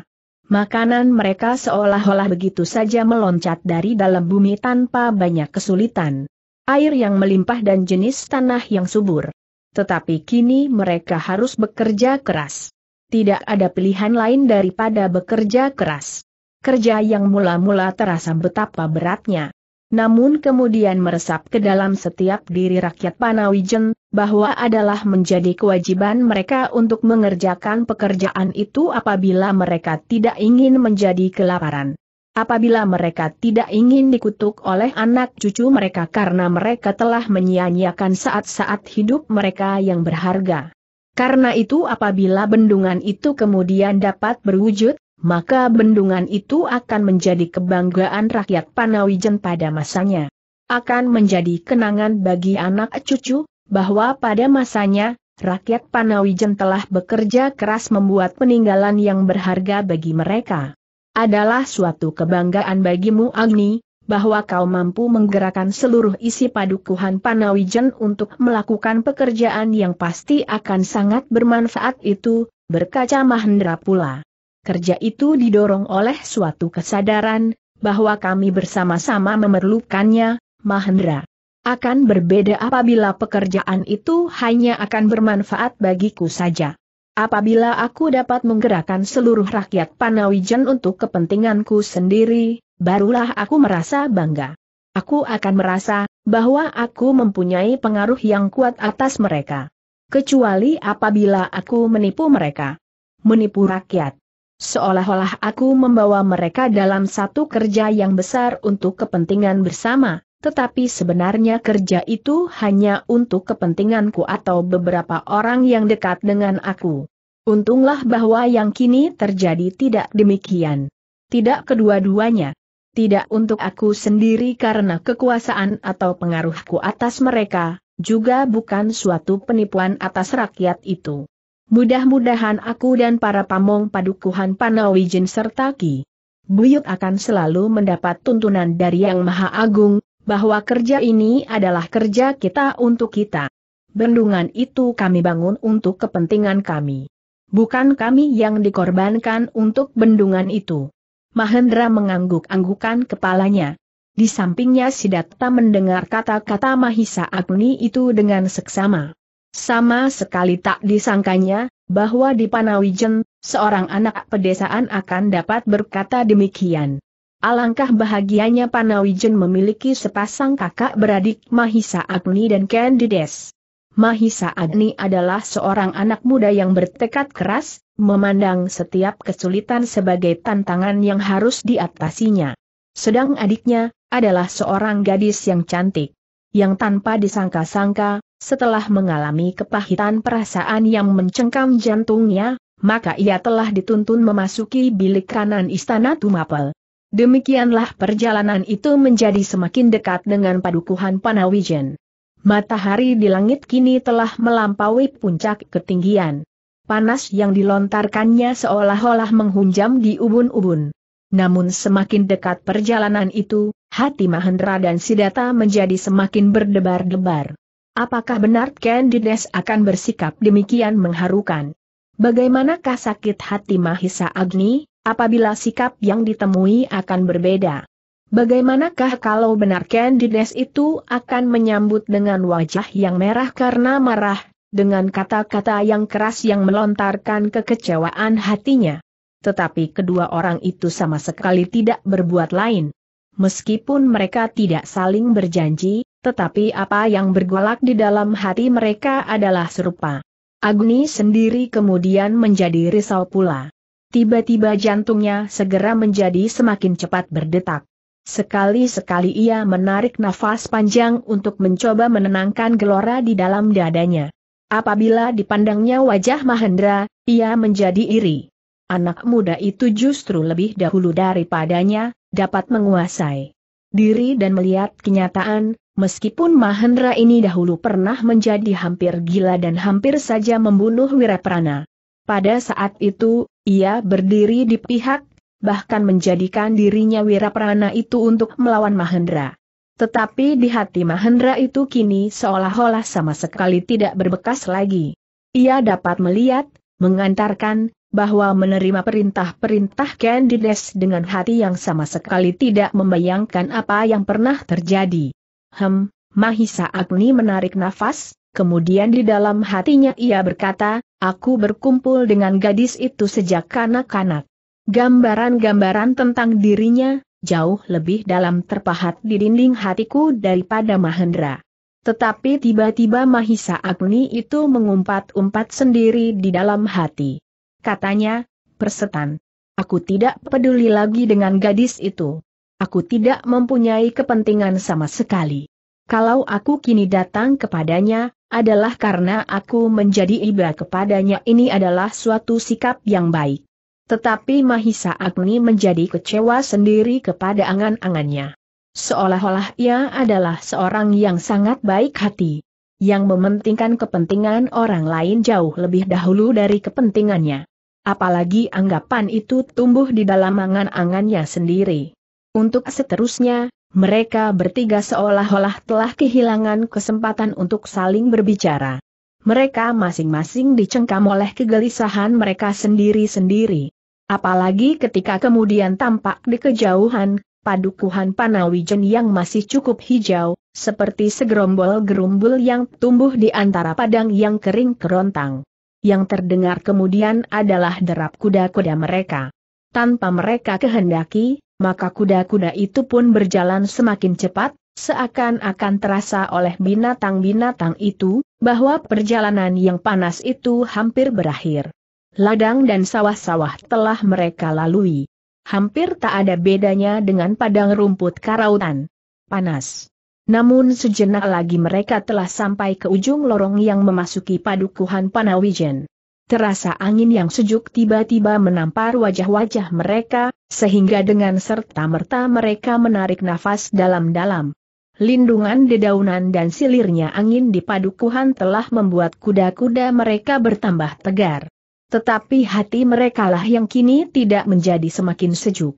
makanan mereka seolah-olah begitu saja meloncat dari dalam bumi tanpa banyak kesulitan. Air yang melimpah dan jenis tanah yang subur. Tetapi kini mereka harus bekerja keras. Tidak ada pilihan lain daripada bekerja keras. Kerja yang mula-mula terasa betapa beratnya namun kemudian meresap ke dalam setiap diri rakyat Panawijen, bahwa adalah menjadi kewajiban mereka untuk mengerjakan pekerjaan itu apabila mereka tidak ingin menjadi kelaparan. Apabila mereka tidak ingin dikutuk oleh anak cucu mereka karena mereka telah menyia-nyiakan saat-saat hidup mereka yang berharga. Karena itu apabila bendungan itu kemudian dapat berwujud, maka bendungan itu akan menjadi kebanggaan rakyat Panawijen pada masanya. Akan menjadi kenangan bagi anak cucu, bahwa pada masanya, rakyat Panawijen telah bekerja keras membuat peninggalan yang berharga bagi mereka. Adalah suatu kebanggaan bagimu Agni, bahwa kau mampu menggerakkan seluruh isi padukuhan Panawijen untuk melakukan pekerjaan yang pasti akan sangat bermanfaat itu, berkaca Mahendra pula kerja itu didorong oleh suatu kesadaran, bahwa kami bersama-sama memerlukannya, Mahendra. Akan berbeda apabila pekerjaan itu hanya akan bermanfaat bagiku saja. Apabila aku dapat menggerakkan seluruh rakyat Panawijen untuk kepentinganku sendiri, barulah aku merasa bangga. Aku akan merasa bahwa aku mempunyai pengaruh yang kuat atas mereka. Kecuali apabila aku menipu mereka. Menipu rakyat. Seolah-olah aku membawa mereka dalam satu kerja yang besar untuk kepentingan bersama, tetapi sebenarnya kerja itu hanya untuk kepentinganku atau beberapa orang yang dekat dengan aku. Untunglah bahwa yang kini terjadi tidak demikian. Tidak kedua-duanya. Tidak untuk aku sendiri karena kekuasaan atau pengaruhku atas mereka, juga bukan suatu penipuan atas rakyat itu. Mudah-mudahan aku dan para pamong padukuhan Panawijin serta Ki Buyut akan selalu mendapat tuntunan dari Yang Maha Agung, bahwa kerja ini adalah kerja kita untuk kita. Bendungan itu kami bangun untuk kepentingan kami. Bukan kami yang dikorbankan untuk bendungan itu. Mahendra mengangguk-anggukan kepalanya. Di sampingnya Sidatta mendengar kata-kata Mahisa Agni itu dengan seksama. Sama sekali tak disangkanya, bahwa di Panawijen, seorang anak pedesaan akan dapat berkata demikian. Alangkah bahagianya Panawijen memiliki sepasang kakak beradik Mahisa Agni dan Candides. Mahisa Agni adalah seorang anak muda yang bertekad keras, memandang setiap kesulitan sebagai tantangan yang harus diatasinya. Sedang adiknya, adalah seorang gadis yang cantik. Yang tanpa disangka-sangka, setelah mengalami kepahitan perasaan yang mencengkam jantungnya, maka ia telah dituntun memasuki bilik kanan istana Tumapel. Demikianlah perjalanan itu menjadi semakin dekat dengan padukuhan Panawijen. Matahari di langit kini telah melampaui puncak ketinggian. Panas yang dilontarkannya seolah-olah menghunjam di ubun-ubun. Namun semakin dekat perjalanan itu, hati Mahendra dan Sidata menjadi semakin berdebar-debar. Apakah benar Ken Dines akan bersikap demikian mengharukan? Bagaimanakah sakit hati Mahisa Agni, apabila sikap yang ditemui akan berbeda? Bagaimanakah kalau benar Ken Dines itu akan menyambut dengan wajah yang merah karena marah, dengan kata-kata yang keras yang melontarkan kekecewaan hatinya? Tetapi kedua orang itu sama sekali tidak berbuat lain. Meskipun mereka tidak saling berjanji, tetapi apa yang bergolak di dalam hati mereka adalah serupa. Agni sendiri kemudian menjadi risau pula. Tiba-tiba jantungnya segera menjadi semakin cepat berdetak. Sekali-sekali ia menarik nafas panjang untuk mencoba menenangkan gelora di dalam dadanya. Apabila dipandangnya wajah Mahendra, ia menjadi iri. Anak muda itu justru lebih dahulu daripadanya, dapat menguasai diri dan melihat kenyataan, Meskipun Mahendra ini dahulu pernah menjadi hampir gila dan hampir saja membunuh Wiraprana. Pada saat itu, ia berdiri di pihak, bahkan menjadikan dirinya Wiraprana itu untuk melawan Mahendra. Tetapi di hati Mahendra itu kini seolah-olah sama sekali tidak berbekas lagi. Ia dapat melihat, mengantarkan, bahwa menerima perintah-perintah Candides dengan hati yang sama sekali tidak membayangkan apa yang pernah terjadi. Hem, Mahisa Agni menarik nafas, kemudian di dalam hatinya ia berkata, aku berkumpul dengan gadis itu sejak kanak-kanak. Gambaran-gambaran tentang dirinya, jauh lebih dalam terpahat di dinding hatiku daripada Mahendra. Tetapi tiba-tiba Mahisa Agni itu mengumpat-umpat sendiri di dalam hati. Katanya, persetan. Aku tidak peduli lagi dengan gadis itu. Aku tidak mempunyai kepentingan sama sekali. Kalau aku kini datang kepadanya, adalah karena aku menjadi iba kepadanya ini adalah suatu sikap yang baik. Tetapi Mahisa Agni menjadi kecewa sendiri kepada angan-angannya. Seolah-olah ia adalah seorang yang sangat baik hati. Yang mementingkan kepentingan orang lain jauh lebih dahulu dari kepentingannya. Apalagi anggapan itu tumbuh di dalam angan-angannya sendiri. Untuk seterusnya, mereka bertiga seolah-olah telah kehilangan kesempatan untuk saling berbicara. Mereka masing-masing dicengkam oleh kegelisahan mereka sendiri-sendiri. Apalagi ketika kemudian tampak di kejauhan, padukuhan Panawijen yang masih cukup hijau, seperti segerombol gerumbul yang tumbuh di antara padang yang kering kerontang. Yang terdengar kemudian adalah derap kuda-kuda mereka. Tanpa mereka kehendaki, maka kuda-kuda itu pun berjalan semakin cepat, seakan-akan terasa oleh binatang-binatang itu, bahwa perjalanan yang panas itu hampir berakhir. Ladang dan sawah-sawah telah mereka lalui. Hampir tak ada bedanya dengan padang rumput karautan. Panas. Namun sejenak lagi mereka telah sampai ke ujung lorong yang memasuki padukuhan Panawijen terasa angin yang sejuk tiba-tiba menampar wajah-wajah mereka, sehingga dengan serta-merta mereka menarik nafas dalam-dalam. Lindungan dedaunan dan silirnya angin di padukuhan telah membuat kuda-kuda mereka bertambah tegar. Tetapi hati merekalah yang kini tidak menjadi semakin sejuk.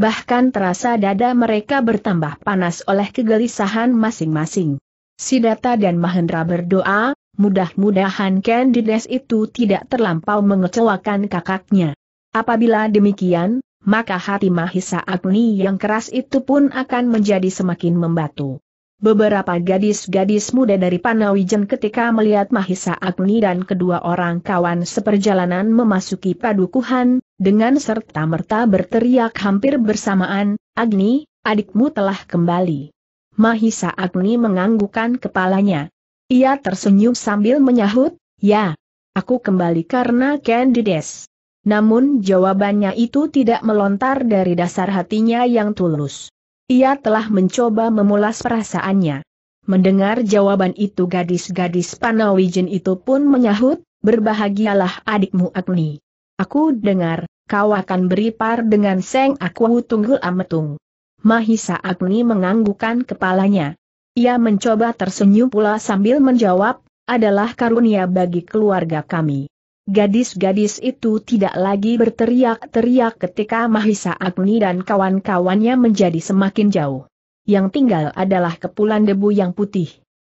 Bahkan terasa dada mereka bertambah panas oleh kegelisahan masing-masing. Sidata dan Mahendra berdoa, Mudah-mudahan Candides itu tidak terlampau mengecewakan kakaknya. Apabila demikian, maka hati Mahisa Agni yang keras itu pun akan menjadi semakin membatu. Beberapa gadis-gadis muda dari Panawijen ketika melihat Mahisa Agni dan kedua orang kawan seperjalanan memasuki padukuhan, dengan serta-merta berteriak hampir bersamaan, Agni, adikmu telah kembali. Mahisa Agni menganggukkan kepalanya. Ia tersenyum sambil menyahut, ya, aku kembali karena Candides. Namun jawabannya itu tidak melontar dari dasar hatinya yang tulus. Ia telah mencoba memulas perasaannya. Mendengar jawaban itu gadis-gadis Panawijen itu pun menyahut, berbahagialah adikmu Agni. Aku dengar, kau akan beripar dengan Seng Aku Tunggul Ametung. Mahisa Agni menganggukan kepalanya. Ia mencoba tersenyum pula sambil menjawab, adalah karunia bagi keluarga kami. Gadis-gadis itu tidak lagi berteriak-teriak ketika Mahisa Agni dan kawan-kawannya menjadi semakin jauh. Yang tinggal adalah kepulan debu yang putih.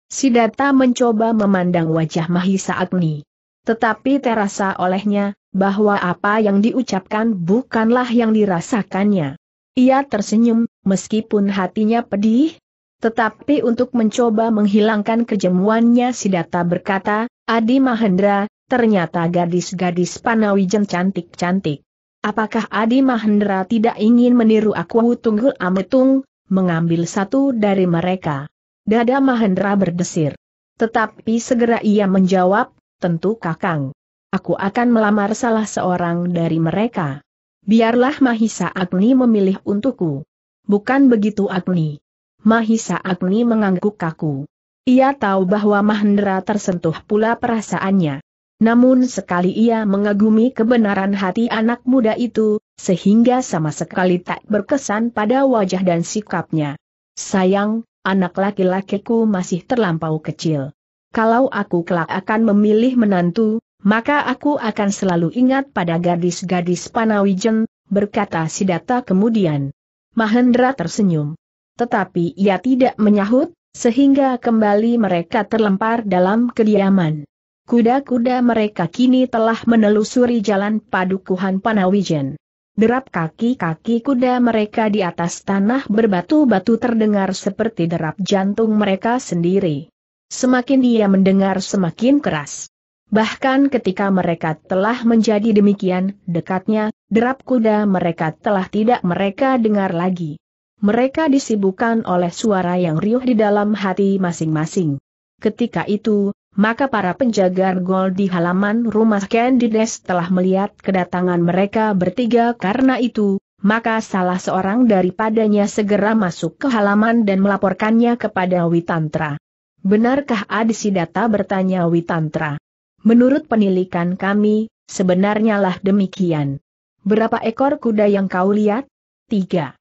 Sidata mencoba memandang wajah Mahisa Agni. Tetapi terasa olehnya, bahwa apa yang diucapkan bukanlah yang dirasakannya. Ia tersenyum, meskipun hatinya pedih, tetapi untuk mencoba menghilangkan kejemuannya si data berkata, Adi Mahendra, ternyata gadis-gadis Panawijen cantik-cantik. Apakah Adi Mahendra tidak ingin meniru aku Tunggul Ametung, mengambil satu dari mereka? Dada Mahendra berdesir. Tetapi segera ia menjawab, tentu kakang. Aku akan melamar salah seorang dari mereka. Biarlah Mahisa Agni memilih untukku. Bukan begitu Agni. Mahisa Agni mengangguk kaku. Ia tahu bahwa Mahendra tersentuh pula perasaannya. Namun sekali ia mengagumi kebenaran hati anak muda itu, sehingga sama sekali tak berkesan pada wajah dan sikapnya. Sayang, anak laki-lakiku masih terlampau kecil. Kalau aku kelak akan memilih menantu, maka aku akan selalu ingat pada gadis-gadis Panawijen, berkata Sidata kemudian. Mahendra tersenyum tetapi ia tidak menyahut, sehingga kembali mereka terlempar dalam kediaman. Kuda-kuda mereka kini telah menelusuri jalan padukuhan Panawijen. Derap kaki-kaki kuda mereka di atas tanah berbatu-batu terdengar seperti derap jantung mereka sendiri. Semakin dia mendengar semakin keras. Bahkan ketika mereka telah menjadi demikian, dekatnya, derap kuda mereka telah tidak mereka dengar lagi. Mereka disibukkan oleh suara yang riuh di dalam hati masing-masing. Ketika itu, maka para penjaga gol di halaman rumah Candides telah melihat kedatangan mereka bertiga karena itu, maka salah seorang daripadanya segera masuk ke halaman dan melaporkannya kepada Witantra. Benarkah Adisidata bertanya Witantra? Menurut penilikan kami, sebenarnya lah demikian. Berapa ekor kuda yang kau lihat? Tiga.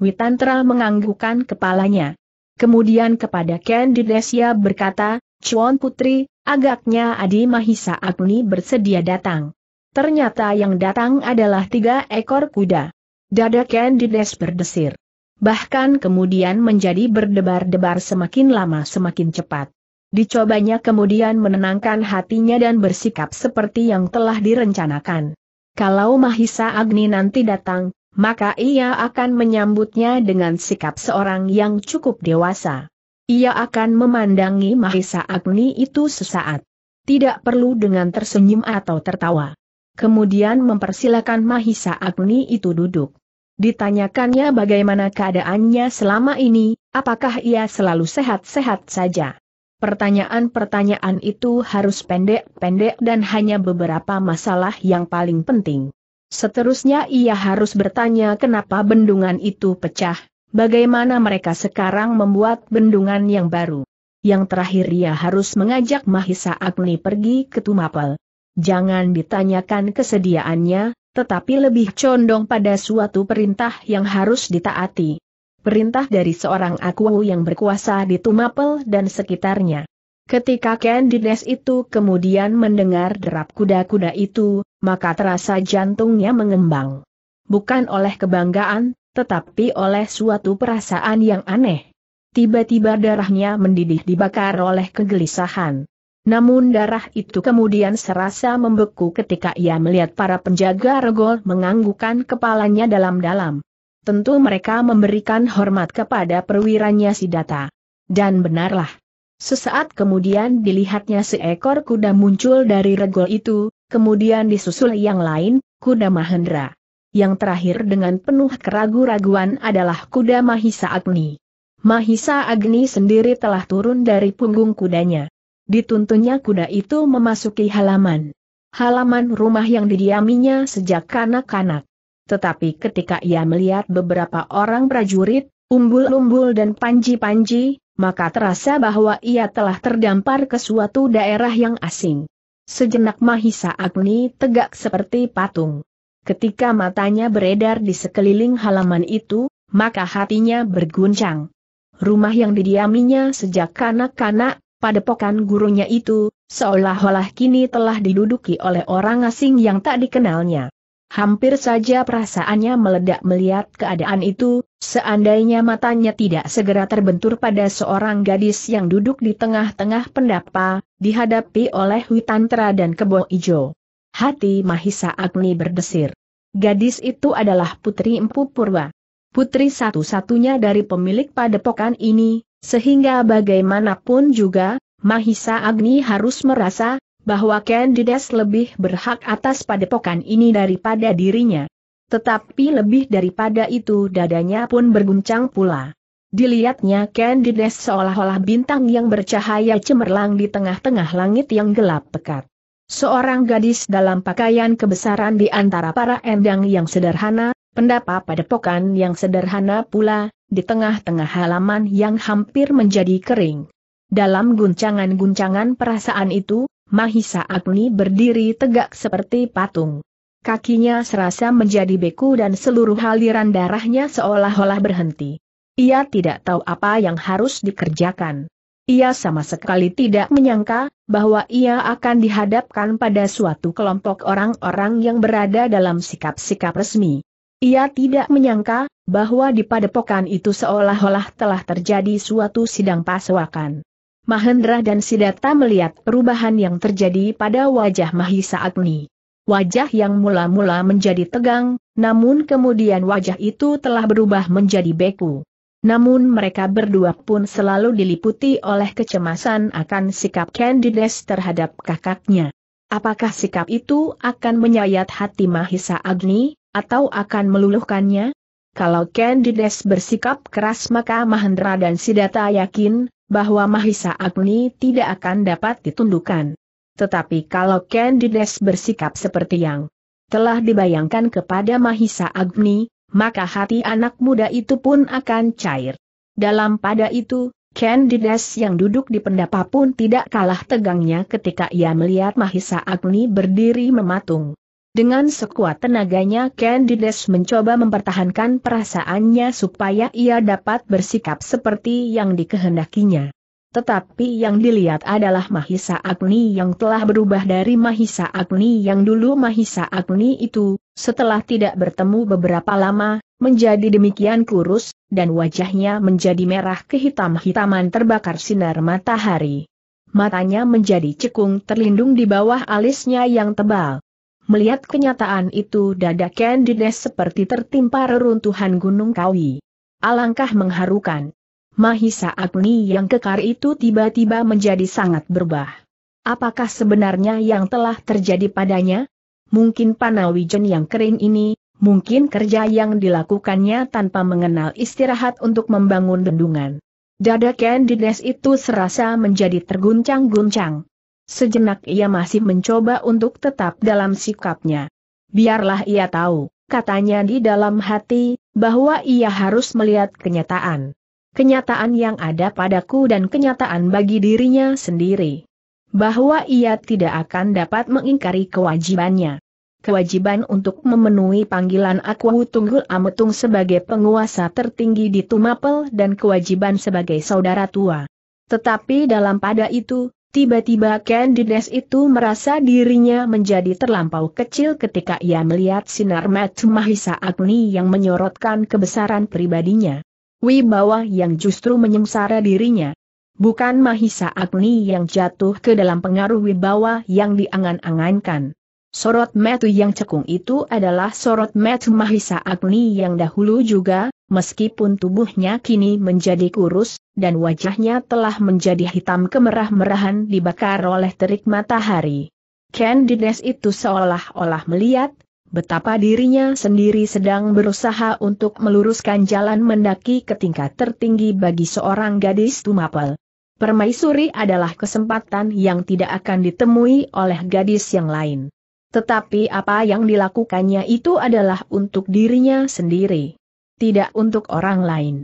Witantra menganggukkan kepalanya. Kemudian kepada Candidesia berkata, Cuan Putri, agaknya Adi Mahisa Agni bersedia datang. Ternyata yang datang adalah tiga ekor kuda. Dada Candides berdesir. Bahkan kemudian menjadi berdebar-debar semakin lama semakin cepat. Dicobanya kemudian menenangkan hatinya dan bersikap seperti yang telah direncanakan. Kalau Mahisa Agni nanti datang, maka ia akan menyambutnya dengan sikap seorang yang cukup dewasa. Ia akan memandangi Mahisa Agni itu sesaat. Tidak perlu dengan tersenyum atau tertawa. Kemudian mempersilahkan Mahisa Agni itu duduk. Ditanyakannya bagaimana keadaannya selama ini, apakah ia selalu sehat-sehat saja. Pertanyaan-pertanyaan itu harus pendek-pendek dan hanya beberapa masalah yang paling penting. Seterusnya ia harus bertanya kenapa bendungan itu pecah, bagaimana mereka sekarang membuat bendungan yang baru. Yang terakhir ia harus mengajak Mahisa Agni pergi ke Tumapel. Jangan ditanyakan kesediaannya, tetapi lebih condong pada suatu perintah yang harus ditaati. Perintah dari seorang aku yang berkuasa di Tumapel dan sekitarnya. Ketika Candides itu kemudian mendengar derap kuda-kuda itu, maka terasa jantungnya mengembang. Bukan oleh kebanggaan, tetapi oleh suatu perasaan yang aneh. Tiba-tiba darahnya mendidih dibakar oleh kegelisahan. Namun darah itu kemudian serasa membeku ketika ia melihat para penjaga regol menganggukkan kepalanya dalam-dalam. Tentu mereka memberikan hormat kepada perwiranya Sidata. Dan benarlah. Sesaat kemudian dilihatnya seekor kuda muncul dari regol itu, kemudian disusul yang lain, kuda Mahendra. Yang terakhir dengan penuh keraguan raguan adalah kuda Mahisa Agni. Mahisa Agni sendiri telah turun dari punggung kudanya. Dituntunnya kuda itu memasuki halaman. Halaman rumah yang didiaminya sejak kanak-kanak. Tetapi ketika ia melihat beberapa orang prajurit, umbul-umbul dan panji-panji, maka terasa bahwa ia telah terdampar ke suatu daerah yang asing. Sejenak Mahisa Agni tegak seperti patung. Ketika matanya beredar di sekeliling halaman itu, maka hatinya berguncang. Rumah yang didiaminya sejak kanak-kanak, pada padepokan gurunya itu, seolah-olah kini telah diduduki oleh orang asing yang tak dikenalnya. Hampir saja perasaannya meledak melihat keadaan itu, seandainya matanya tidak segera terbentur pada seorang gadis yang duduk di tengah-tengah pendapa, dihadapi oleh Witantra dan Kebo Ijo. Hati Mahisa Agni berdesir. Gadis itu adalah Putri Empu Purwa. Putri satu-satunya dari pemilik padepokan ini, sehingga bagaimanapun juga, Mahisa Agni harus merasa, bahwa Candides lebih berhak atas padepokan ini daripada dirinya. Tetapi lebih daripada itu dadanya pun berguncang pula. Dilihatnya Candides seolah-olah bintang yang bercahaya cemerlang di tengah-tengah langit yang gelap pekat. Seorang gadis dalam pakaian kebesaran di antara para endang yang sederhana, pendapat padepokan yang sederhana pula, di tengah-tengah halaman yang hampir menjadi kering. Dalam guncangan-guncangan perasaan itu, Mahisa Agni berdiri tegak seperti patung. Kakinya serasa menjadi beku dan seluruh haliran darahnya seolah-olah berhenti. Ia tidak tahu apa yang harus dikerjakan. Ia sama sekali tidak menyangka bahwa ia akan dihadapkan pada suatu kelompok orang-orang yang berada dalam sikap-sikap resmi. Ia tidak menyangka bahwa di padepokan itu seolah-olah telah terjadi suatu sidang pasewakan. Mahendra dan Sidata melihat perubahan yang terjadi pada wajah Mahisa Agni. Wajah yang mula-mula menjadi tegang, namun kemudian wajah itu telah berubah menjadi beku. Namun mereka berdua pun selalu diliputi oleh kecemasan akan sikap Candides terhadap kakaknya. Apakah sikap itu akan menyayat hati Mahisa Agni, atau akan meluluhkannya? Kalau Candides bersikap keras maka Mahendra dan Sidata yakin bahwa Mahisa Agni tidak akan dapat ditundukkan. Tetapi kalau Candides bersikap seperti yang telah dibayangkan kepada Mahisa Agni, maka hati anak muda itu pun akan cair. Dalam pada itu, Candides yang duduk di pendapa pun tidak kalah tegangnya ketika ia melihat Mahisa Agni berdiri mematung. Dengan sekuat tenaganya Candides mencoba mempertahankan perasaannya supaya ia dapat bersikap seperti yang dikehendakinya. Tetapi yang dilihat adalah Mahisa Agni yang telah berubah dari Mahisa Agni yang dulu Mahisa Agni itu, setelah tidak bertemu beberapa lama, menjadi demikian kurus, dan wajahnya menjadi merah kehitam-hitaman terbakar sinar matahari. Matanya menjadi cekung terlindung di bawah alisnya yang tebal. Melihat kenyataan itu dada Candides seperti tertimpa reruntuhan gunung kawi. Alangkah mengharukan. Mahisa Agni yang kekar itu tiba-tiba menjadi sangat berbah. Apakah sebenarnya yang telah terjadi padanya? Mungkin Panawijen yang kering ini, mungkin kerja yang dilakukannya tanpa mengenal istirahat untuk membangun bendungan. Dada Candides itu serasa menjadi terguncang-guncang. Sejenak ia masih mencoba untuk tetap dalam sikapnya. Biarlah ia tahu, katanya di dalam hati, bahwa ia harus melihat kenyataan. Kenyataan yang ada padaku dan kenyataan bagi dirinya sendiri. Bahwa ia tidak akan dapat mengingkari kewajibannya. Kewajiban untuk memenuhi panggilan Aku Tunggul Ametung sebagai penguasa tertinggi di Tumapel dan kewajiban sebagai saudara tua. Tetapi dalam pada itu, Tiba-tiba Candides itu merasa dirinya menjadi terlampau kecil ketika ia melihat sinar mata Mahisa Agni yang menyorotkan kebesaran pribadinya. Wibawa yang justru menyengsara dirinya. Bukan Mahisa Agni yang jatuh ke dalam pengaruh wibawa yang diangan-angankan. Sorot Matu yang cekung itu adalah sorot Matu Mahisa Agni yang dahulu juga, meskipun tubuhnya kini menjadi kurus, dan wajahnya telah menjadi hitam kemerah-merahan dibakar oleh terik matahari. Candides itu seolah-olah melihat, betapa dirinya sendiri sedang berusaha untuk meluruskan jalan mendaki ke tingkat tertinggi bagi seorang gadis tumapel. Permaisuri adalah kesempatan yang tidak akan ditemui oleh gadis yang lain. Tetapi apa yang dilakukannya itu adalah untuk dirinya sendiri. Tidak untuk orang lain.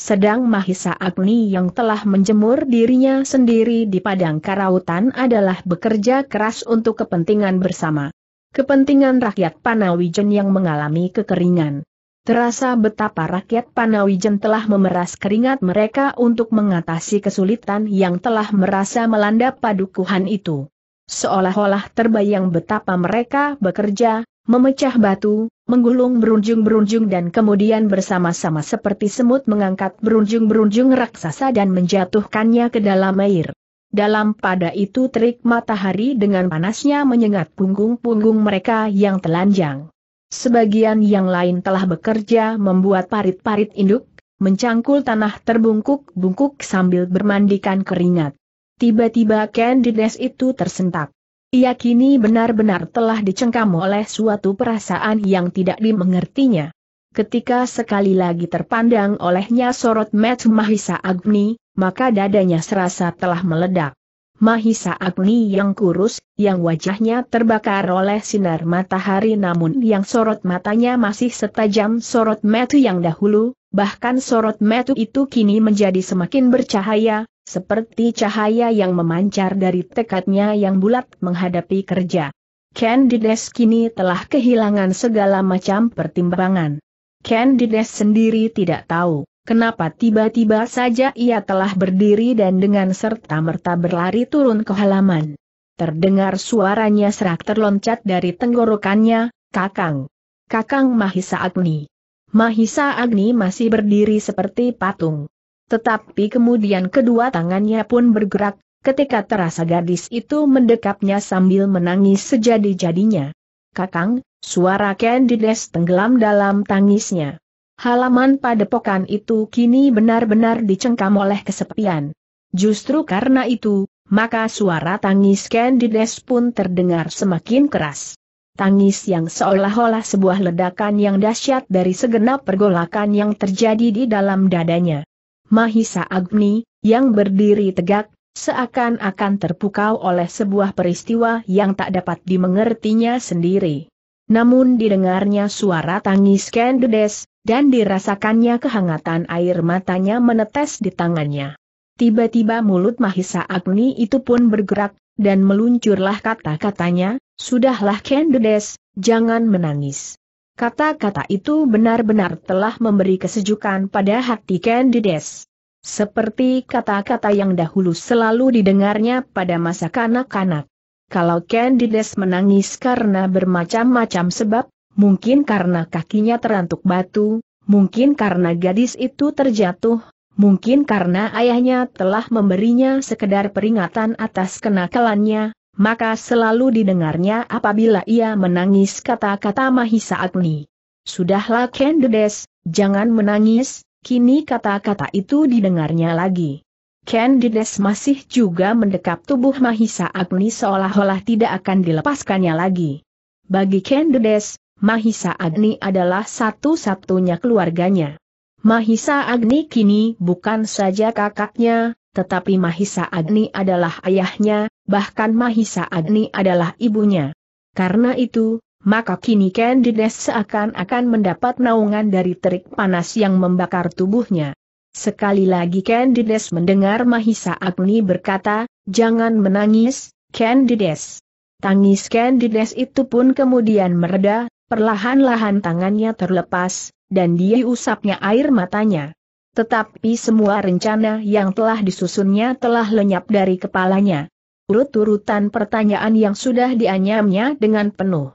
Sedang Mahisa Agni yang telah menjemur dirinya sendiri di padang karautan adalah bekerja keras untuk kepentingan bersama. Kepentingan rakyat Panawijen yang mengalami kekeringan. Terasa betapa rakyat Panawijen telah memeras keringat mereka untuk mengatasi kesulitan yang telah merasa melanda padukuhan itu. Seolah-olah terbayang betapa mereka bekerja, memecah batu, menggulung berunjung-berunjung dan kemudian bersama-sama seperti semut mengangkat berunjung-berunjung raksasa dan menjatuhkannya ke dalam air. Dalam pada itu terik matahari dengan panasnya menyengat punggung-punggung mereka yang telanjang. Sebagian yang lain telah bekerja membuat parit-parit induk, mencangkul tanah terbungkuk-bungkuk sambil bermandikan keringat. Tiba-tiba Candides itu tersentak. Ia kini benar-benar telah dicengkam oleh suatu perasaan yang tidak dimengertinya. Ketika sekali lagi terpandang olehnya sorot match Mahisa Agni, maka dadanya serasa telah meledak. Mahisa Agni yang kurus, yang wajahnya terbakar oleh sinar matahari namun yang sorot matanya masih setajam sorot metu yang dahulu, bahkan sorot metu itu kini menjadi semakin bercahaya, seperti cahaya yang memancar dari tekadnya yang bulat menghadapi kerja. Candides kini telah kehilangan segala macam pertimbangan. Candides sendiri tidak tahu, kenapa tiba-tiba saja ia telah berdiri dan dengan serta-merta berlari turun ke halaman. Terdengar suaranya serak terloncat dari tenggorokannya, Kakang. Kakang Mahisa Agni. Mahisa Agni masih berdiri seperti patung. Tetapi kemudian kedua tangannya pun bergerak, ketika terasa gadis itu mendekapnya sambil menangis sejadi-jadinya. Kakang, suara Candides tenggelam dalam tangisnya. Halaman padepokan itu kini benar-benar dicengkam oleh kesepian. Justru karena itu, maka suara tangis Candides pun terdengar semakin keras. Tangis yang seolah-olah sebuah ledakan yang dahsyat dari segenap pergolakan yang terjadi di dalam dadanya. Mahisa Agni, yang berdiri tegak, seakan-akan terpukau oleh sebuah peristiwa yang tak dapat dimengertinya sendiri. Namun didengarnya suara tangis Kendedes, dan dirasakannya kehangatan air matanya menetes di tangannya. Tiba-tiba mulut Mahisa Agni itu pun bergerak, dan meluncurlah kata-katanya, Sudahlah Kendedes, jangan menangis. Kata-kata itu benar-benar telah memberi kesejukan pada hati Candides. Seperti kata-kata yang dahulu selalu didengarnya pada masa kanak-kanak. Kalau Candides menangis karena bermacam-macam sebab, mungkin karena kakinya terantuk batu, mungkin karena gadis itu terjatuh, mungkin karena ayahnya telah memberinya sekedar peringatan atas kenakalannya, maka selalu didengarnya apabila ia menangis kata-kata Mahisa Agni. Sudahlah Kendedes, jangan menangis, kini kata-kata itu didengarnya lagi. Kendedes masih juga mendekap tubuh Mahisa Agni seolah-olah tidak akan dilepaskannya lagi. Bagi Kendedes, Mahisa Agni adalah satu-satunya keluarganya. Mahisa Agni kini bukan saja kakaknya, tetapi Mahisa Agni adalah ayahnya, bahkan Mahisa Agni adalah ibunya. Karena itu, maka kini Candides seakan-akan mendapat naungan dari terik panas yang membakar tubuhnya. Sekali lagi Candides mendengar Mahisa Agni berkata, jangan menangis, Candides. Tangis Candides itu pun kemudian mereda, perlahan-lahan tangannya terlepas, dan dia usapnya air matanya. Tetapi semua rencana yang telah disusunnya telah lenyap dari kepalanya urut-urutan pertanyaan yang sudah dianyamnya dengan penuh.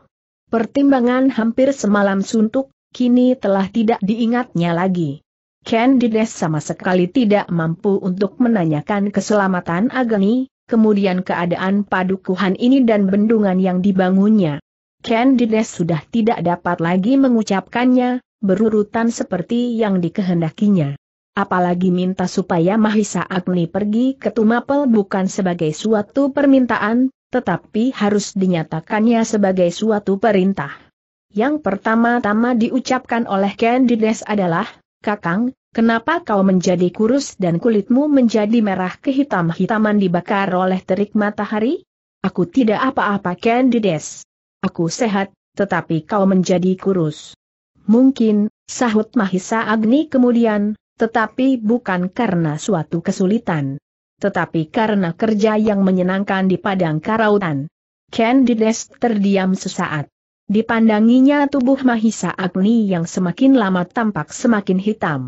Pertimbangan hampir semalam suntuk, kini telah tidak diingatnya lagi. Candides sama sekali tidak mampu untuk menanyakan keselamatan Agni, kemudian keadaan padukuhan ini dan bendungan yang dibangunnya. Candides sudah tidak dapat lagi mengucapkannya, berurutan seperti yang dikehendakinya apalagi minta supaya Mahisa Agni pergi ke Tumapel bukan sebagai suatu permintaan, tetapi harus dinyatakannya sebagai suatu perintah. Yang pertama-tama diucapkan oleh Candides adalah, Kakang, kenapa kau menjadi kurus dan kulitmu menjadi merah kehitam-hitaman dibakar oleh terik matahari? Aku tidak apa-apa Candides. Aku sehat, tetapi kau menjadi kurus. Mungkin, sahut Mahisa Agni kemudian, tetapi bukan karena suatu kesulitan. Tetapi karena kerja yang menyenangkan di padang karautan. Candides terdiam sesaat. Dipandanginya tubuh Mahisa Agni yang semakin lama tampak semakin hitam.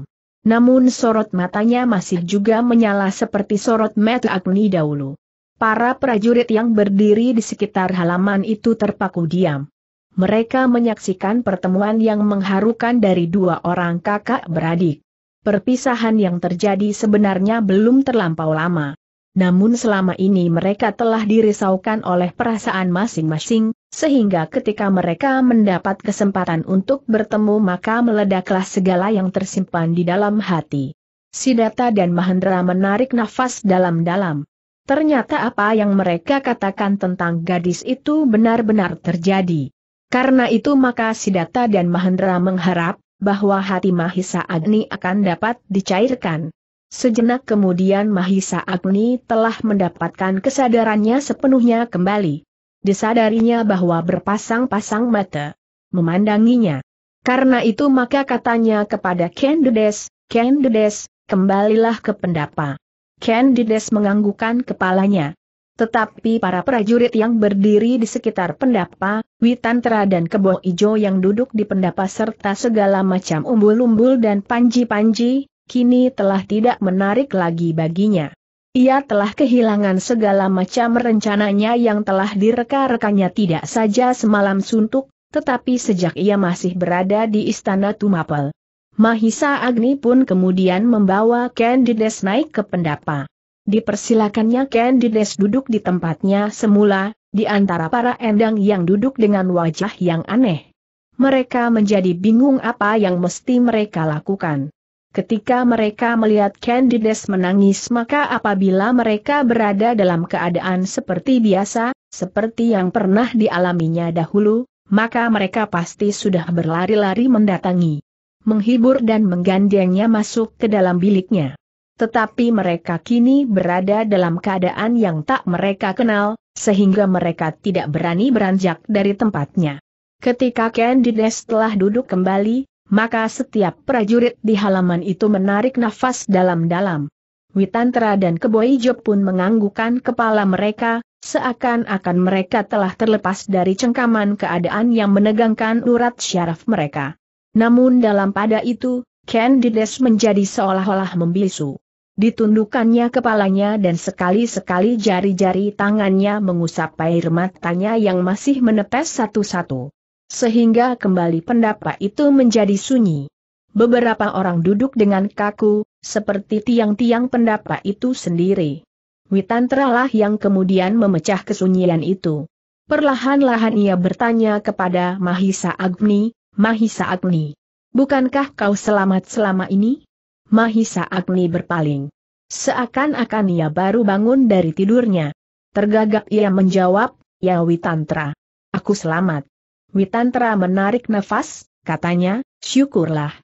Namun sorot matanya masih juga menyala seperti sorot mata Agni dahulu. Para prajurit yang berdiri di sekitar halaman itu terpaku diam. Mereka menyaksikan pertemuan yang mengharukan dari dua orang kakak beradik. Perpisahan yang terjadi sebenarnya belum terlampau lama. Namun selama ini mereka telah dirisaukan oleh perasaan masing-masing, sehingga ketika mereka mendapat kesempatan untuk bertemu maka meledaklah segala yang tersimpan di dalam hati. Sidata dan Mahendra menarik nafas dalam-dalam. Ternyata apa yang mereka katakan tentang gadis itu benar-benar terjadi. Karena itu maka Sidata dan Mahendra mengharap, bahwa hati Mahisa Agni akan dapat dicairkan. Sejenak kemudian Mahisa Agni telah mendapatkan kesadarannya sepenuhnya kembali. Disadarinya bahwa berpasang-pasang mata memandanginya. Karena itu maka katanya kepada Candides, Candides, kembalilah ke pendapa. Candides menganggukkan kepalanya. Tetapi para prajurit yang berdiri di sekitar pendapa, Witantra dan Kebo Ijo yang duduk di pendapa serta segala macam umbul-umbul dan panji-panji, kini telah tidak menarik lagi baginya. Ia telah kehilangan segala macam rencananya yang telah direka-rekanya tidak saja semalam suntuk, tetapi sejak ia masih berada di istana Tumapel. Mahisa Agni pun kemudian membawa Candides naik ke pendapa. Dipersilakannya Candides duduk di tempatnya semula, di antara para endang yang duduk dengan wajah yang aneh. Mereka menjadi bingung apa yang mesti mereka lakukan. Ketika mereka melihat Candides menangis maka apabila mereka berada dalam keadaan seperti biasa, seperti yang pernah dialaminya dahulu, maka mereka pasti sudah berlari-lari mendatangi menghibur dan menggandengnya masuk ke dalam biliknya tetapi mereka kini berada dalam keadaan yang tak mereka kenal, sehingga mereka tidak berani beranjak dari tempatnya. Ketika Candides telah duduk kembali, maka setiap prajurit di halaman itu menarik nafas dalam-dalam. Witantra dan Keboijo pun menganggukkan kepala mereka, seakan-akan mereka telah terlepas dari cengkaman keadaan yang menegangkan urat syaraf mereka. Namun dalam pada itu, Candides menjadi seolah-olah membisu. Ditundukkannya kepalanya dan sekali-sekali jari-jari tangannya mengusap air matanya yang masih menetes satu-satu. Sehingga kembali pendapat itu menjadi sunyi. Beberapa orang duduk dengan kaku, seperti tiang-tiang pendapat itu sendiri. Witantralah yang kemudian memecah kesunyian itu. Perlahan-lahan ia bertanya kepada Mahisa Agni, Mahisa Agni, bukankah kau selamat selama ini? Mahisa Agni berpaling. Seakan-akan ia baru bangun dari tidurnya. Tergagap ia menjawab, Ya Witantra. Aku selamat. Witantra menarik nafas, katanya, syukurlah.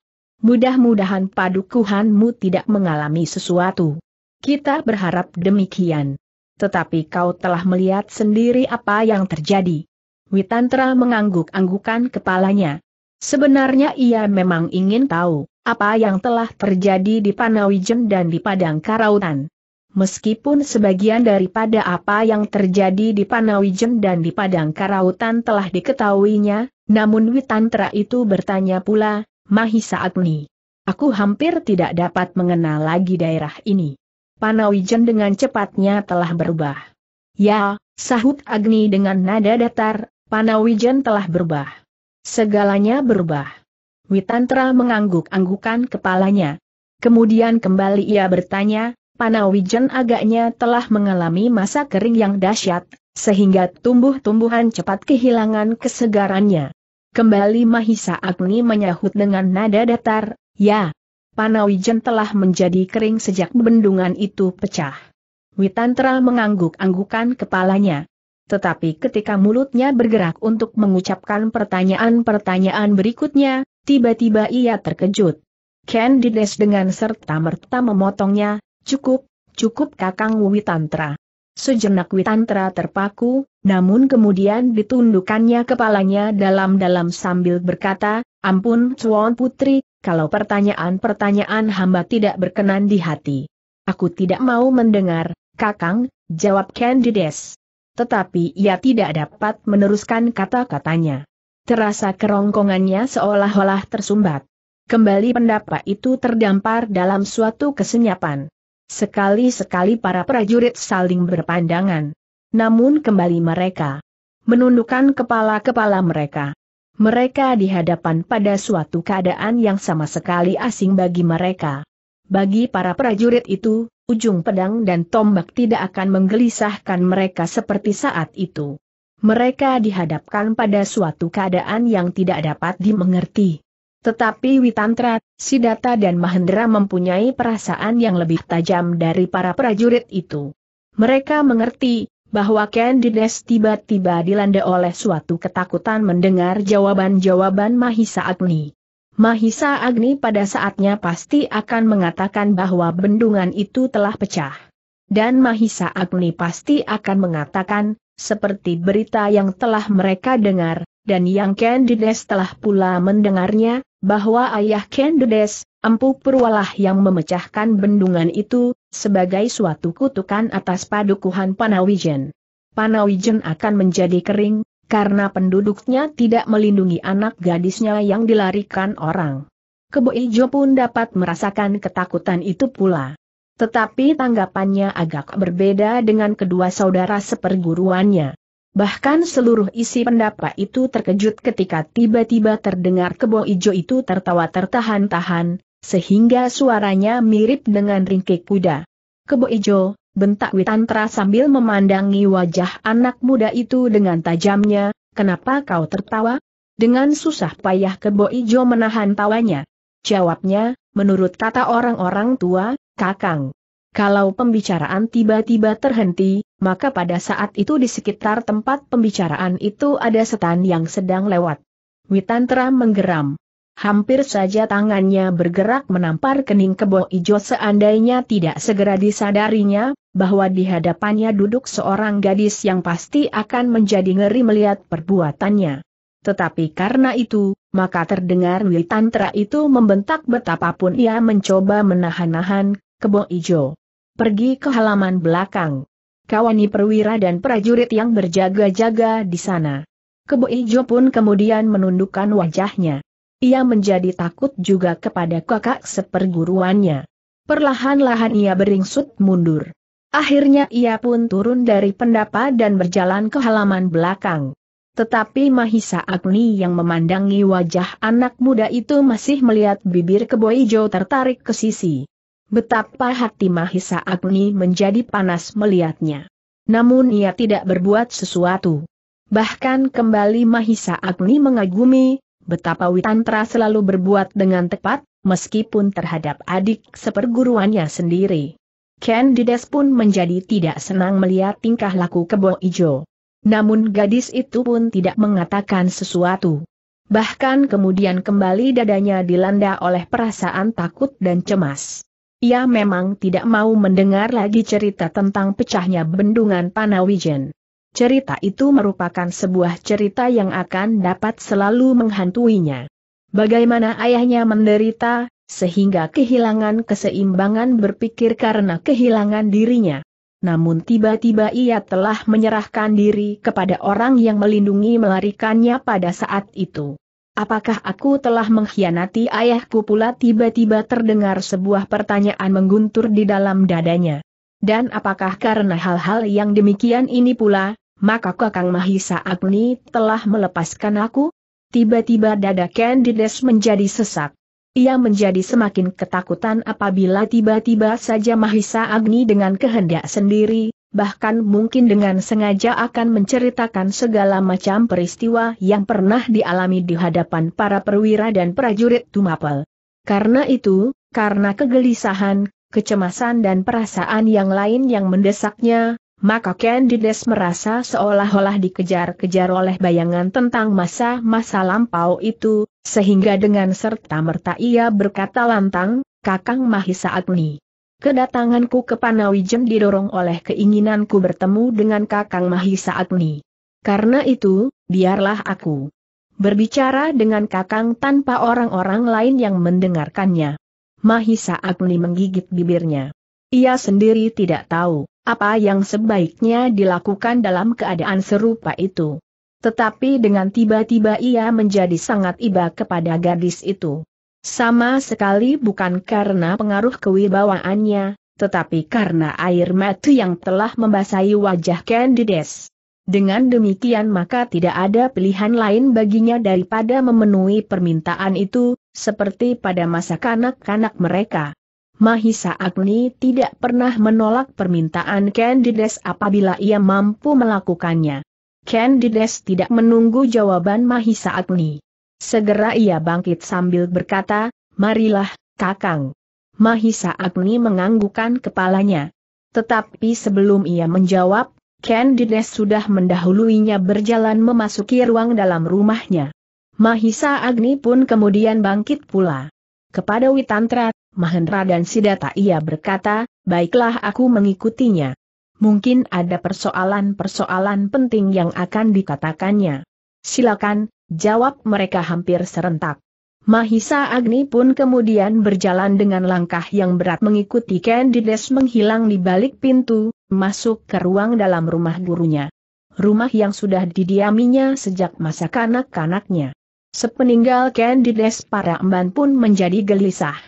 Mudah-mudahan padukuhanmu tidak mengalami sesuatu. Kita berharap demikian. Tetapi kau telah melihat sendiri apa yang terjadi. Witantra mengangguk-anggukan kepalanya. Sebenarnya ia memang ingin tahu apa yang telah terjadi di Panawijen dan di Padang Karautan. Meskipun sebagian daripada apa yang terjadi di Panawijen dan di Padang Karautan telah diketahuinya, namun Witantra itu bertanya pula, Mahisa Agni. Aku hampir tidak dapat mengenal lagi daerah ini. Panawijen dengan cepatnya telah berubah. Ya, sahut Agni dengan nada datar, Panawijen telah berubah. Segalanya berubah. Witantra mengangguk-anggukan kepalanya. Kemudian kembali ia bertanya, Panawijen agaknya telah mengalami masa kering yang dahsyat, sehingga tumbuh-tumbuhan cepat kehilangan kesegarannya. Kembali Mahisa Agni menyahut dengan nada datar, ya, Panawijen telah menjadi kering sejak bendungan itu pecah. Witantra mengangguk-anggukan kepalanya. Tetapi ketika mulutnya bergerak untuk mengucapkan pertanyaan-pertanyaan berikutnya, Tiba-tiba ia terkejut. Candides dengan serta-merta memotongnya, cukup, cukup kakang Witantra. Sejenak Witantra terpaku, namun kemudian ditundukkannya kepalanya dalam-dalam sambil berkata, Ampun Tuan Putri, kalau pertanyaan-pertanyaan hamba tidak berkenan di hati. Aku tidak mau mendengar, kakang, jawab Candides. Tetapi ia tidak dapat meneruskan kata-katanya terasa kerongkongannya seolah-olah tersumbat. Kembali pendapat itu terdampar dalam suatu kesenyapan. Sekali-sekali para prajurit saling berpandangan. Namun kembali mereka menundukkan kepala-kepala mereka. Mereka dihadapan pada suatu keadaan yang sama sekali asing bagi mereka. Bagi para prajurit itu, ujung pedang dan tombak tidak akan menggelisahkan mereka seperti saat itu mereka dihadapkan pada suatu keadaan yang tidak dapat dimengerti. Tetapi Witantra, Sidata dan Mahendra mempunyai perasaan yang lebih tajam dari para prajurit itu. Mereka mengerti, bahwa Candides tiba-tiba dilanda oleh suatu ketakutan mendengar jawaban-jawaban Mahisa Agni. Mahisa Agni pada saatnya pasti akan mengatakan bahwa bendungan itu telah pecah. Dan Mahisa Agni pasti akan mengatakan, seperti berita yang telah mereka dengar, dan yang Candides telah pula mendengarnya, bahwa ayah Candides, Empu Purwalah yang memecahkan bendungan itu, sebagai suatu kutukan atas padukuhan Panawijen. Panawijen akan menjadi kering, karena penduduknya tidak melindungi anak gadisnya yang dilarikan orang. Kebo Ijo pun dapat merasakan ketakutan itu pula. Tetapi tanggapannya agak berbeda dengan kedua saudara seperguruannya. Bahkan seluruh isi pendapat itu terkejut ketika tiba-tiba terdengar kebo ijo itu tertawa tertahan-tahan, sehingga suaranya mirip dengan ringkik kuda. Kebo ijo, bentak Witantra sambil memandangi wajah anak muda itu dengan tajamnya, kenapa kau tertawa? Dengan susah payah kebo ijo menahan tawanya. Jawabnya, menurut kata orang-orang tua, Kakang. Kalau pembicaraan tiba-tiba terhenti, maka pada saat itu di sekitar tempat pembicaraan itu ada setan yang sedang lewat. Witantra menggeram. Hampir saja tangannya bergerak menampar kening kebo ijo seandainya tidak segera disadarinya, bahwa di hadapannya duduk seorang gadis yang pasti akan menjadi ngeri melihat perbuatannya. Tetapi karena itu, maka terdengar Witantra itu membentak betapapun ia mencoba menahan-nahan kebo ijo. Pergi ke halaman belakang. Kawani perwira dan prajurit yang berjaga-jaga di sana. Kebo ijo pun kemudian menundukkan wajahnya. Ia menjadi takut juga kepada kakak seperguruannya. Perlahan-lahan ia beringsut mundur. Akhirnya ia pun turun dari pendapa dan berjalan ke halaman belakang. Tetapi Mahisa Agni yang memandangi wajah anak muda itu masih melihat bibir Kebo Ijo tertarik ke sisi. Betapa hati Mahisa Agni menjadi panas melihatnya. Namun ia tidak berbuat sesuatu. Bahkan kembali Mahisa Agni mengagumi, betapa Witantra selalu berbuat dengan tepat, meskipun terhadap adik seperguruannya sendiri. Candides pun menjadi tidak senang melihat tingkah laku kebo ijo. Namun gadis itu pun tidak mengatakan sesuatu. Bahkan kemudian kembali dadanya dilanda oleh perasaan takut dan cemas. Ia memang tidak mau mendengar lagi cerita tentang pecahnya bendungan Panawijen. Cerita itu merupakan sebuah cerita yang akan dapat selalu menghantuinya. Bagaimana ayahnya menderita, sehingga kehilangan keseimbangan berpikir karena kehilangan dirinya. Namun tiba-tiba ia telah menyerahkan diri kepada orang yang melindungi melarikannya pada saat itu. Apakah aku telah mengkhianati ayahku pula tiba-tiba terdengar sebuah pertanyaan mengguntur di dalam dadanya. Dan apakah karena hal-hal yang demikian ini pula, maka Kakang Mahisa Agni telah melepaskan aku? Tiba-tiba dada Candides menjadi sesak. Ia menjadi semakin ketakutan apabila tiba-tiba saja Mahisa Agni dengan kehendak sendiri, bahkan mungkin dengan sengaja akan menceritakan segala macam peristiwa yang pernah dialami di hadapan para perwira dan prajurit Tumapel. Karena itu, karena kegelisahan, kecemasan dan perasaan yang lain yang mendesaknya, maka Candides merasa seolah-olah dikejar-kejar oleh bayangan tentang masa-masa lampau itu, sehingga dengan serta-merta ia berkata lantang, Kakang Mahisa Agni. Kedatanganku ke Panawijen didorong oleh keinginanku bertemu dengan Kakang Mahisa Agni. Karena itu, biarlah aku berbicara dengan Kakang tanpa orang-orang lain yang mendengarkannya. Mahisa Agni menggigit bibirnya. Ia sendiri tidak tahu apa yang sebaiknya dilakukan dalam keadaan serupa itu. Tetapi dengan tiba-tiba ia menjadi sangat iba kepada gadis itu. Sama sekali bukan karena pengaruh kewibawaannya, tetapi karena air mata yang telah membasahi wajah Candides. Dengan demikian maka tidak ada pilihan lain baginya daripada memenuhi permintaan itu, seperti pada masa kanak-kanak mereka. Mahisa Agni tidak pernah menolak permintaan Candides apabila ia mampu melakukannya. Candides tidak menunggu jawaban Mahisa Agni. Segera ia bangkit sambil berkata, Marilah, Kakang. Mahisa Agni menganggukan kepalanya. Tetapi sebelum ia menjawab, Ken Dines sudah mendahuluinya berjalan memasuki ruang dalam rumahnya. Mahisa Agni pun kemudian bangkit pula. Kepada Witantra, Mahendra dan Sidata ia berkata, baiklah aku mengikutinya. Mungkin ada persoalan-persoalan penting yang akan dikatakannya. Silakan, jawab mereka hampir serentak. Mahisa Agni pun kemudian berjalan dengan langkah yang berat mengikuti Candides menghilang di balik pintu, masuk ke ruang dalam rumah gurunya. Rumah yang sudah didiaminya sejak masa kanak-kanaknya. Sepeninggal Candides para emban pun menjadi gelisah.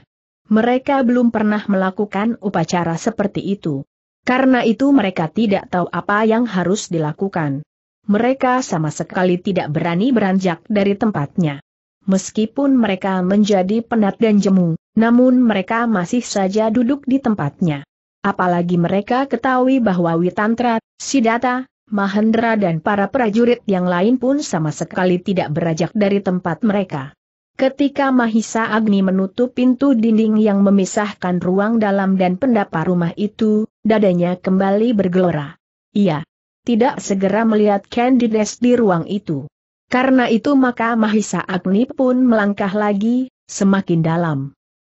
Mereka belum pernah melakukan upacara seperti itu. Karena itu mereka tidak tahu apa yang harus dilakukan mereka sama sekali tidak berani beranjak dari tempatnya. Meskipun mereka menjadi penat dan jemu, namun mereka masih saja duduk di tempatnya. Apalagi mereka ketahui bahwa Witantra, Sidata, Mahendra dan para prajurit yang lain pun sama sekali tidak beranjak dari tempat mereka. Ketika Mahisa Agni menutup pintu dinding yang memisahkan ruang dalam dan pendapa rumah itu, dadanya kembali bergelora. Iya, tidak segera melihat Candides di ruang itu. Karena itu maka Mahisa Agni pun melangkah lagi, semakin dalam.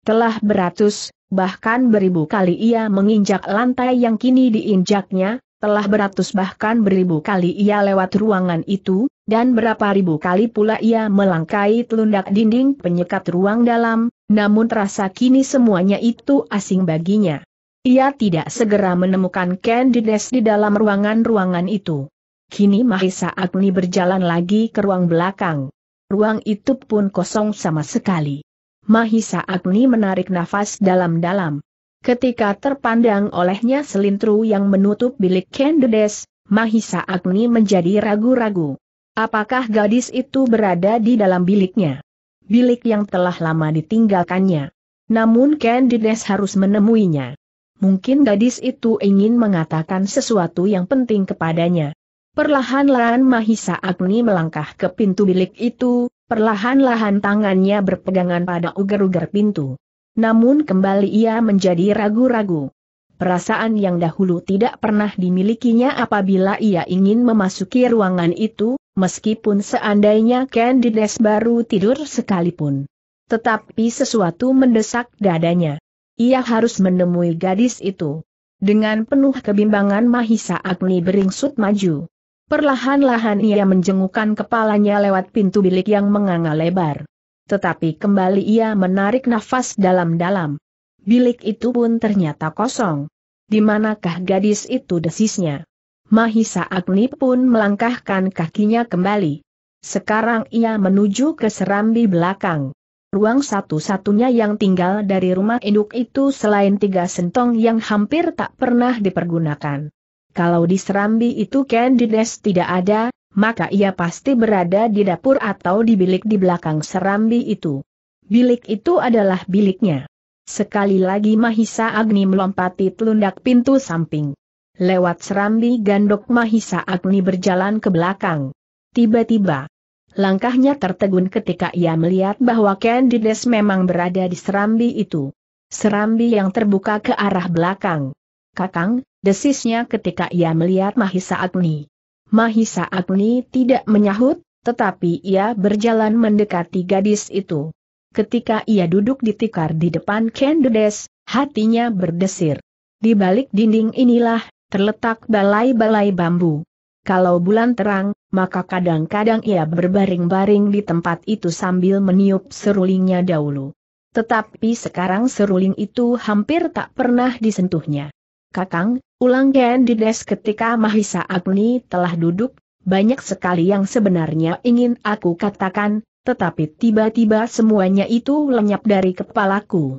Telah beratus, bahkan beribu kali ia menginjak lantai yang kini diinjaknya, telah beratus bahkan beribu kali ia lewat ruangan itu, dan berapa ribu kali pula ia melangkai telundak dinding penyekat ruang dalam, namun terasa kini semuanya itu asing baginya. Ia tidak segera menemukan Candides di dalam ruangan-ruangan itu. Kini Mahisa Agni berjalan lagi ke ruang belakang. Ruang itu pun kosong sama sekali. Mahisa Agni menarik nafas dalam-dalam. Ketika terpandang olehnya selintru yang menutup bilik Candides, Mahisa Agni menjadi ragu-ragu. Apakah gadis itu berada di dalam biliknya? Bilik yang telah lama ditinggalkannya. Namun Candides harus menemuinya mungkin gadis itu ingin mengatakan sesuatu yang penting kepadanya. Perlahan-lahan Mahisa Agni melangkah ke pintu bilik itu, perlahan-lahan tangannya berpegangan pada uger-uger pintu. Namun kembali ia menjadi ragu-ragu. Perasaan yang dahulu tidak pernah dimilikinya apabila ia ingin memasuki ruangan itu, meskipun seandainya Candides baru tidur sekalipun. Tetapi sesuatu mendesak dadanya. Ia harus menemui gadis itu. Dengan penuh kebimbangan Mahisa Agni beringsut maju. Perlahan-lahan ia menjengukkan kepalanya lewat pintu bilik yang menganga lebar. Tetapi kembali ia menarik nafas dalam-dalam. Bilik itu pun ternyata kosong. Di manakah gadis itu desisnya? Mahisa Agni pun melangkahkan kakinya kembali. Sekarang ia menuju ke serambi belakang. Ruang satu-satunya yang tinggal dari rumah induk itu selain tiga sentong yang hampir tak pernah dipergunakan. Kalau di Serambi itu Candides tidak ada, maka ia pasti berada di dapur atau di bilik di belakang Serambi itu. Bilik itu adalah biliknya. Sekali lagi Mahisa Agni melompati telundak pintu samping. Lewat Serambi gandok Mahisa Agni berjalan ke belakang. Tiba-tiba, Langkahnya tertegun ketika ia melihat bahwa Candides memang berada di serambi itu. Serambi yang terbuka ke arah belakang. Kakang, desisnya ketika ia melihat Mahisa Agni. Mahisa Agni tidak menyahut, tetapi ia berjalan mendekati gadis itu. Ketika ia duduk di tikar di depan Candides, hatinya berdesir. Di balik dinding inilah, terletak balai-balai bambu kalau bulan terang, maka kadang-kadang ia berbaring-baring di tempat itu sambil meniup serulingnya dahulu. Tetapi sekarang seruling itu hampir tak pernah disentuhnya. Kakang, ulang Des ketika Mahisa Agni telah duduk, banyak sekali yang sebenarnya ingin aku katakan, tetapi tiba-tiba semuanya itu lenyap dari kepalaku.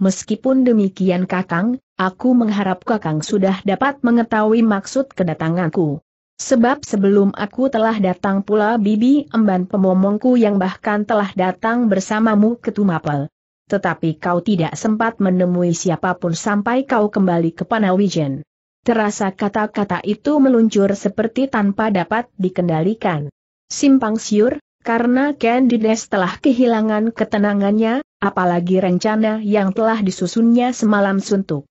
Meskipun demikian kakang, aku mengharap kakang sudah dapat mengetahui maksud kedatanganku. Sebab sebelum aku telah datang pula bibi emban pemomongku yang bahkan telah datang bersamamu ke Tumapel. Tetapi kau tidak sempat menemui siapapun sampai kau kembali ke Panawijen. Terasa kata-kata itu meluncur seperti tanpa dapat dikendalikan. Simpang siur, karena Candides telah kehilangan ketenangannya, apalagi rencana yang telah disusunnya semalam suntuk.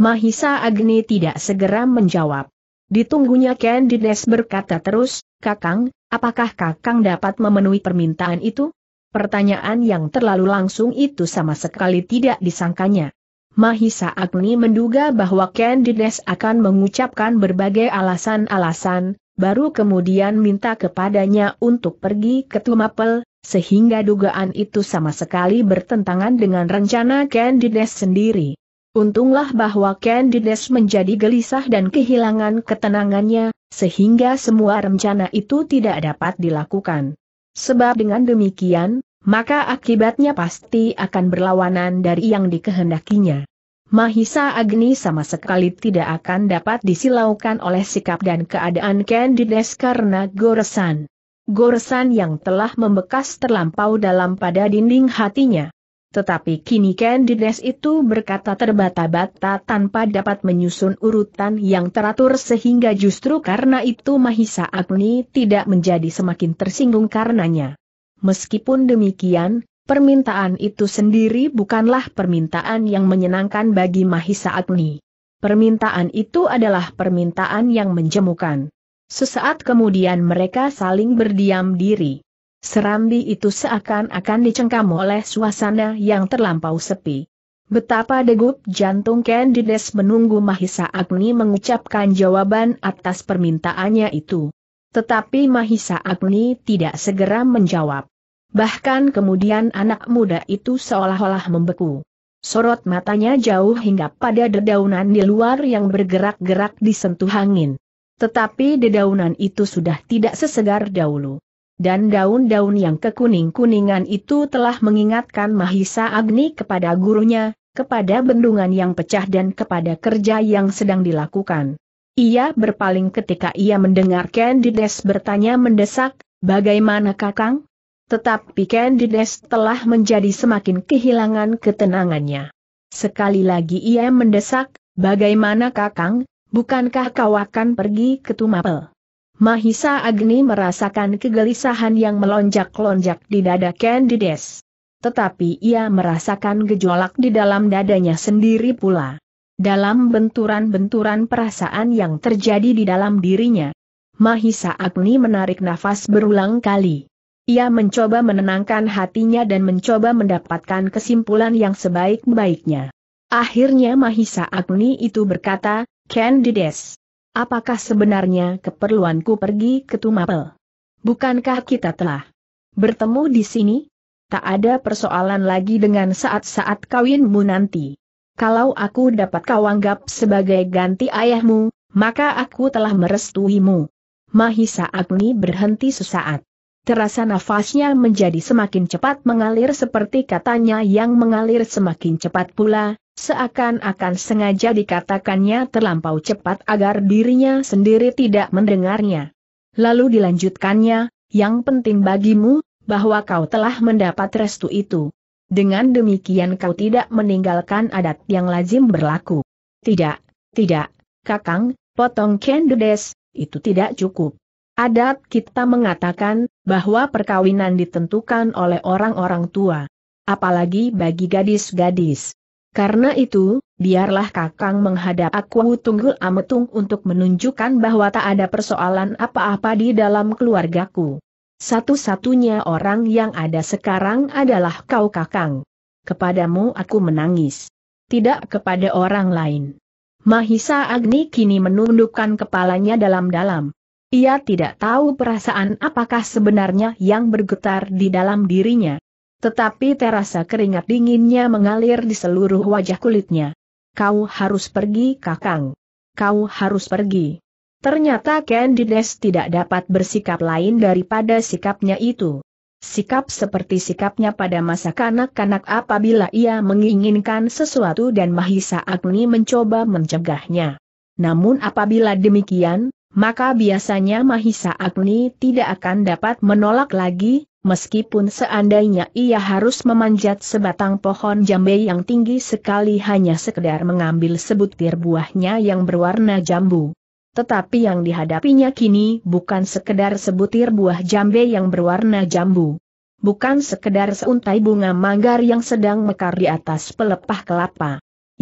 Mahisa Agni tidak segera menjawab. Ditunggunya Candides berkata terus, Kakang, apakah Kakang dapat memenuhi permintaan itu? Pertanyaan yang terlalu langsung itu sama sekali tidak disangkanya. Mahisa Agni menduga bahwa Candides akan mengucapkan berbagai alasan-alasan, baru kemudian minta kepadanya untuk pergi ke Tumapel, sehingga dugaan itu sama sekali bertentangan dengan rencana Candides sendiri. Untunglah bahwa Candides menjadi gelisah dan kehilangan ketenangannya, sehingga semua rencana itu tidak dapat dilakukan. Sebab dengan demikian, maka akibatnya pasti akan berlawanan dari yang dikehendakinya. Mahisa Agni sama sekali tidak akan dapat disilaukan oleh sikap dan keadaan Candides karena goresan. Goresan yang telah membekas terlampau dalam pada dinding hatinya. Tetapi kini Candides itu berkata terbata-bata tanpa dapat menyusun urutan yang teratur sehingga justru karena itu Mahisa Agni tidak menjadi semakin tersinggung karenanya. Meskipun demikian, permintaan itu sendiri bukanlah permintaan yang menyenangkan bagi Mahisa Agni. Permintaan itu adalah permintaan yang menjemukan. Sesaat kemudian mereka saling berdiam diri. Serambi itu seakan-akan dicengkam oleh suasana yang terlampau sepi. Betapa degup jantung Candides menunggu Mahisa Agni mengucapkan jawaban atas permintaannya itu. Tetapi Mahisa Agni tidak segera menjawab. Bahkan kemudian anak muda itu seolah-olah membeku. Sorot matanya jauh hingga pada dedaunan di luar yang bergerak-gerak disentuh angin. Tetapi dedaunan itu sudah tidak sesegar dahulu dan daun-daun yang kekuning-kuningan itu telah mengingatkan Mahisa Agni kepada gurunya, kepada bendungan yang pecah dan kepada kerja yang sedang dilakukan. Ia berpaling ketika ia mendengar Candides bertanya mendesak, bagaimana kakang? Tetapi Candides telah menjadi semakin kehilangan ketenangannya. Sekali lagi ia mendesak, bagaimana kakang, bukankah kau akan pergi ke Tumapel? Mahisa Agni merasakan kegelisahan yang melonjak-lonjak di dada Candides. Tetapi ia merasakan gejolak di dalam dadanya sendiri pula. Dalam benturan-benturan perasaan yang terjadi di dalam dirinya. Mahisa Agni menarik nafas berulang kali. Ia mencoba menenangkan hatinya dan mencoba mendapatkan kesimpulan yang sebaik-baiknya. Akhirnya Mahisa Agni itu berkata, Candides, Apakah sebenarnya keperluanku pergi ke Tumapel? Bukankah kita telah bertemu di sini? Tak ada persoalan lagi dengan saat-saat kawinmu nanti. Kalau aku dapat kau anggap sebagai ganti ayahmu, maka aku telah merestuimu. Mahisa Agni berhenti sesaat. Terasa nafasnya menjadi semakin cepat mengalir seperti katanya yang mengalir semakin cepat pula, Seakan-akan sengaja dikatakannya terlampau cepat agar dirinya sendiri tidak mendengarnya. Lalu dilanjutkannya, yang penting bagimu, bahwa kau telah mendapat restu itu. Dengan demikian kau tidak meninggalkan adat yang lazim berlaku. Tidak, tidak, Kakang, potong kendedes, itu tidak cukup. Adat kita mengatakan bahwa perkawinan ditentukan oleh orang-orang tua. Apalagi bagi gadis-gadis. Karena itu, biarlah Kakang menghadap aku Tunggul Ametung untuk menunjukkan bahwa tak ada persoalan apa-apa di dalam keluargaku. Satu-satunya orang yang ada sekarang adalah kau Kakang. Kepadamu aku menangis. Tidak kepada orang lain. Mahisa Agni kini menundukkan kepalanya dalam-dalam. Ia tidak tahu perasaan apakah sebenarnya yang bergetar di dalam dirinya. Tetapi terasa keringat dinginnya mengalir di seluruh wajah kulitnya. Kau harus pergi kakang. Kau harus pergi. Ternyata Candides tidak dapat bersikap lain daripada sikapnya itu. Sikap seperti sikapnya pada masa kanak-kanak apabila ia menginginkan sesuatu dan Mahisa Agni mencoba mencegahnya. Namun apabila demikian, maka biasanya Mahisa Agni tidak akan dapat menolak lagi, meskipun seandainya ia harus memanjat sebatang pohon jambe yang tinggi sekali hanya sekedar mengambil sebutir buahnya yang berwarna jambu. Tetapi yang dihadapinya kini bukan sekedar sebutir buah jambe yang berwarna jambu. Bukan sekedar seuntai bunga manggar yang sedang mekar di atas pelepah kelapa.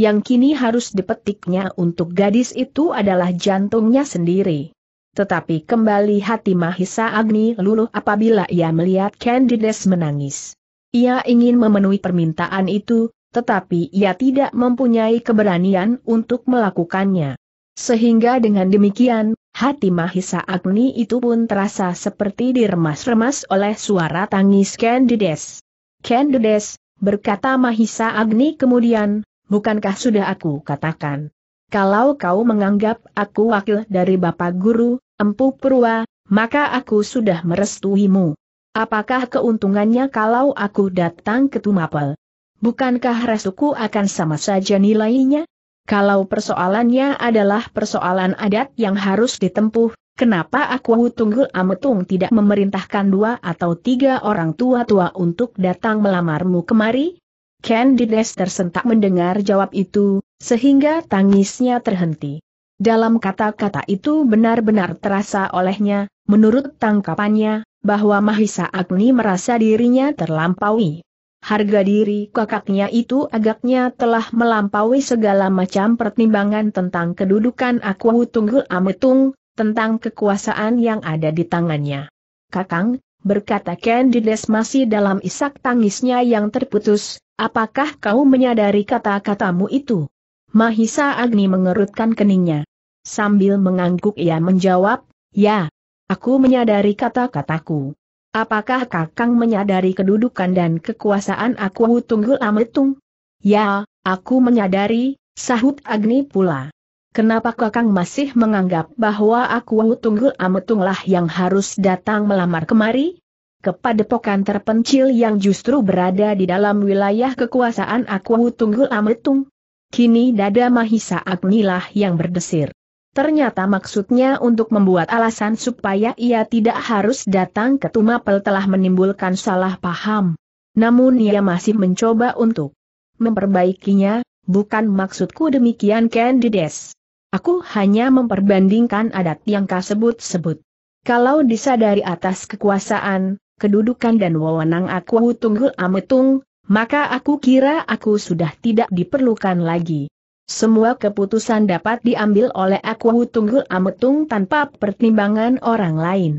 Yang kini harus dipetiknya untuk gadis itu adalah jantungnya sendiri. Tetapi kembali hati Mahisa Agni luluh apabila ia melihat Candides menangis. Ia ingin memenuhi permintaan itu, tetapi ia tidak mempunyai keberanian untuk melakukannya. Sehingga dengan demikian, hati Mahisa Agni itu pun terasa seperti diremas-remas oleh suara tangis Candides. Candides, berkata Mahisa Agni kemudian, bukankah sudah aku katakan, kalau kau menganggap aku wakil dari Bapak Guru, Empu Purwa, maka aku sudah merestuimu. Apakah keuntungannya kalau aku datang ke Tumapel? Bukankah restuku akan sama saja nilainya? Kalau persoalannya adalah persoalan adat yang harus ditempuh, kenapa aku Tunggul Ametung tidak memerintahkan dua atau tiga orang tua-tua untuk datang melamarmu kemari? Candides tersentak mendengar jawab itu, sehingga tangisnya terhenti. Dalam kata-kata itu benar-benar terasa olehnya, menurut tangkapannya, bahwa Mahisa Agni merasa dirinya terlampaui. Harga diri kakaknya itu agaknya telah melampaui segala macam pertimbangan tentang kedudukan Aku Tunggul Ametung, tentang kekuasaan yang ada di tangannya. Kakang, berkata Candides masih dalam isak tangisnya yang terputus, apakah kau menyadari kata-katamu itu? Mahisa Agni mengerutkan keningnya. Sambil mengangguk ia menjawab, ya, aku menyadari kata-kataku. Apakah kakang menyadari kedudukan dan kekuasaan aku tunggul ametung? Ya, aku menyadari, sahut Agni pula. Kenapa kakang masih menganggap bahwa aku tunggul ametunglah yang harus datang melamar kemari? kepada pokan terpencil yang justru berada di dalam wilayah kekuasaan aku tunggul ametung? Kini dada Mahisa Agnilah yang berdesir. Ternyata maksudnya untuk membuat alasan supaya ia tidak harus datang ke Tumapel telah menimbulkan salah paham. Namun ia masih mencoba untuk memperbaikinya, bukan maksudku demikian Candides. Aku hanya memperbandingkan adat yang kau sebut-sebut. Kalau disadari atas kekuasaan, kedudukan dan wewenang aku tunggul ametung, maka aku kira aku sudah tidak diperlukan lagi. Semua keputusan dapat diambil oleh aku tunggul ametung tanpa pertimbangan orang lain.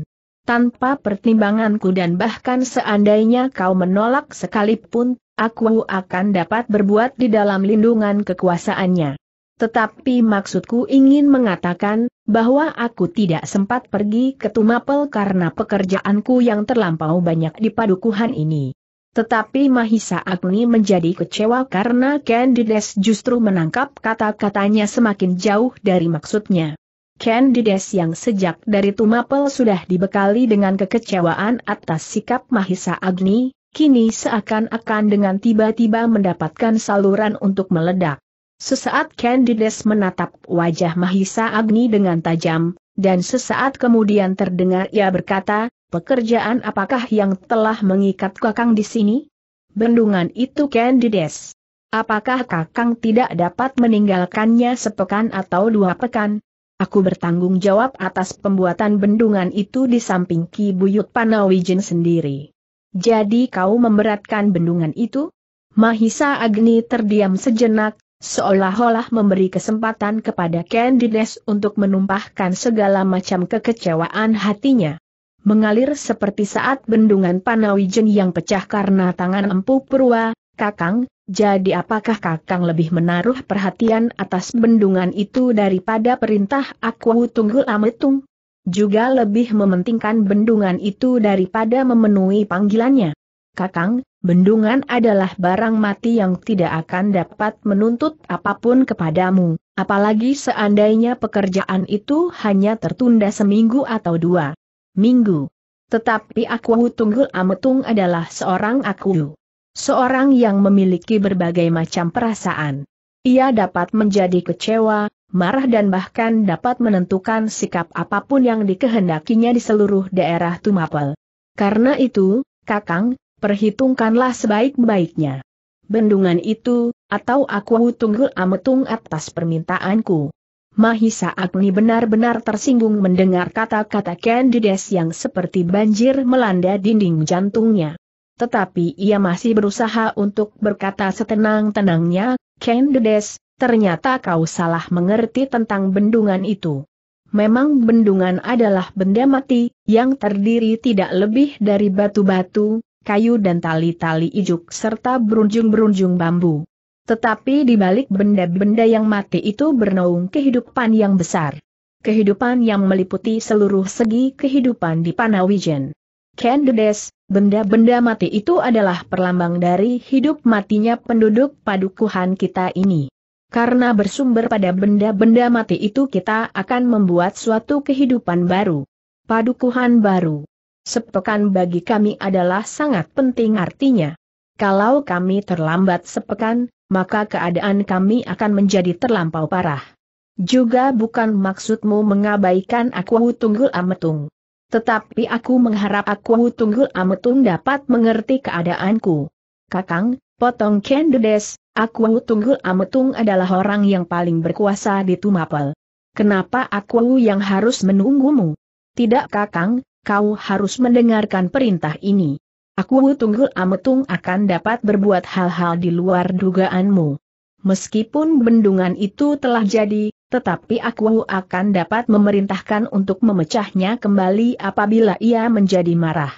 Tanpa pertimbanganku dan bahkan seandainya kau menolak sekalipun, aku akan dapat berbuat di dalam lindungan kekuasaannya. Tetapi maksudku ingin mengatakan, bahwa aku tidak sempat pergi ke Tumapel karena pekerjaanku yang terlampau banyak di padukuhan ini. Tetapi Mahisa Agni menjadi kecewa karena Candides justru menangkap kata-katanya semakin jauh dari maksudnya. Candides yang sejak dari Tumapel sudah dibekali dengan kekecewaan atas sikap Mahisa Agni, kini seakan-akan dengan tiba-tiba mendapatkan saluran untuk meledak. Sesaat Candides menatap wajah Mahisa Agni dengan tajam, dan sesaat kemudian terdengar ia berkata, Pekerjaan apakah yang telah mengikat Kakang di sini? Bendungan itu Candides. Apakah Kakang tidak dapat meninggalkannya sepekan atau dua pekan? Aku bertanggung jawab atas pembuatan bendungan itu di samping Ki Buyut Panawijen sendiri. Jadi kau memberatkan bendungan itu? Mahisa Agni terdiam sejenak, seolah-olah memberi kesempatan kepada Candides untuk menumpahkan segala macam kekecewaan hatinya mengalir seperti saat bendungan Panawijen yang pecah karena tangan empu Purwa, Kakang, jadi apakah Kakang lebih menaruh perhatian atas bendungan itu daripada perintah aku tunggul ametung? Juga lebih mementingkan bendungan itu daripada memenuhi panggilannya. Kakang, bendungan adalah barang mati yang tidak akan dapat menuntut apapun kepadamu, apalagi seandainya pekerjaan itu hanya tertunda seminggu atau dua minggu. Tetapi aku Tunggul Ametung adalah seorang aku. Seorang yang memiliki berbagai macam perasaan. Ia dapat menjadi kecewa, marah dan bahkan dapat menentukan sikap apapun yang dikehendakinya di seluruh daerah Tumapel. Karena itu, Kakang, perhitungkanlah sebaik-baiknya. Bendungan itu, atau aku tunggul ametung atas permintaanku. Mahisa Agni benar-benar tersinggung mendengar kata-kata Candides yang seperti banjir melanda dinding jantungnya. Tetapi ia masih berusaha untuk berkata setenang-tenangnya, Candides, ternyata kau salah mengerti tentang bendungan itu. Memang bendungan adalah benda mati, yang terdiri tidak lebih dari batu-batu, kayu dan tali-tali ijuk serta berunjung-berunjung bambu. Tetapi di balik benda-benda yang mati itu bernaung kehidupan yang besar. Kehidupan yang meliputi seluruh segi kehidupan di Panawijen. Candides, benda-benda mati itu adalah perlambang dari hidup matinya penduduk padukuhan kita ini. Karena bersumber pada benda-benda mati itu kita akan membuat suatu kehidupan baru. Padukuhan baru. Sepekan bagi kami adalah sangat penting artinya. Kalau kami terlambat sepekan, maka keadaan kami akan menjadi terlampau parah. Juga bukan maksudmu mengabaikan aku tunggul ametung. Tetapi aku mengharap aku tunggul ametung dapat mengerti keadaanku. Kakang, potong kendedes, aku tunggul ametung adalah orang yang paling berkuasa di Tumapel. Kenapa aku yang harus menunggumu? Tidak kakang, kau harus mendengarkan perintah ini. Aku Tunggul Ametung akan dapat berbuat hal-hal di luar dugaanmu. Meskipun bendungan itu telah jadi, tetapi aku akan dapat memerintahkan untuk memecahnya kembali apabila ia menjadi marah.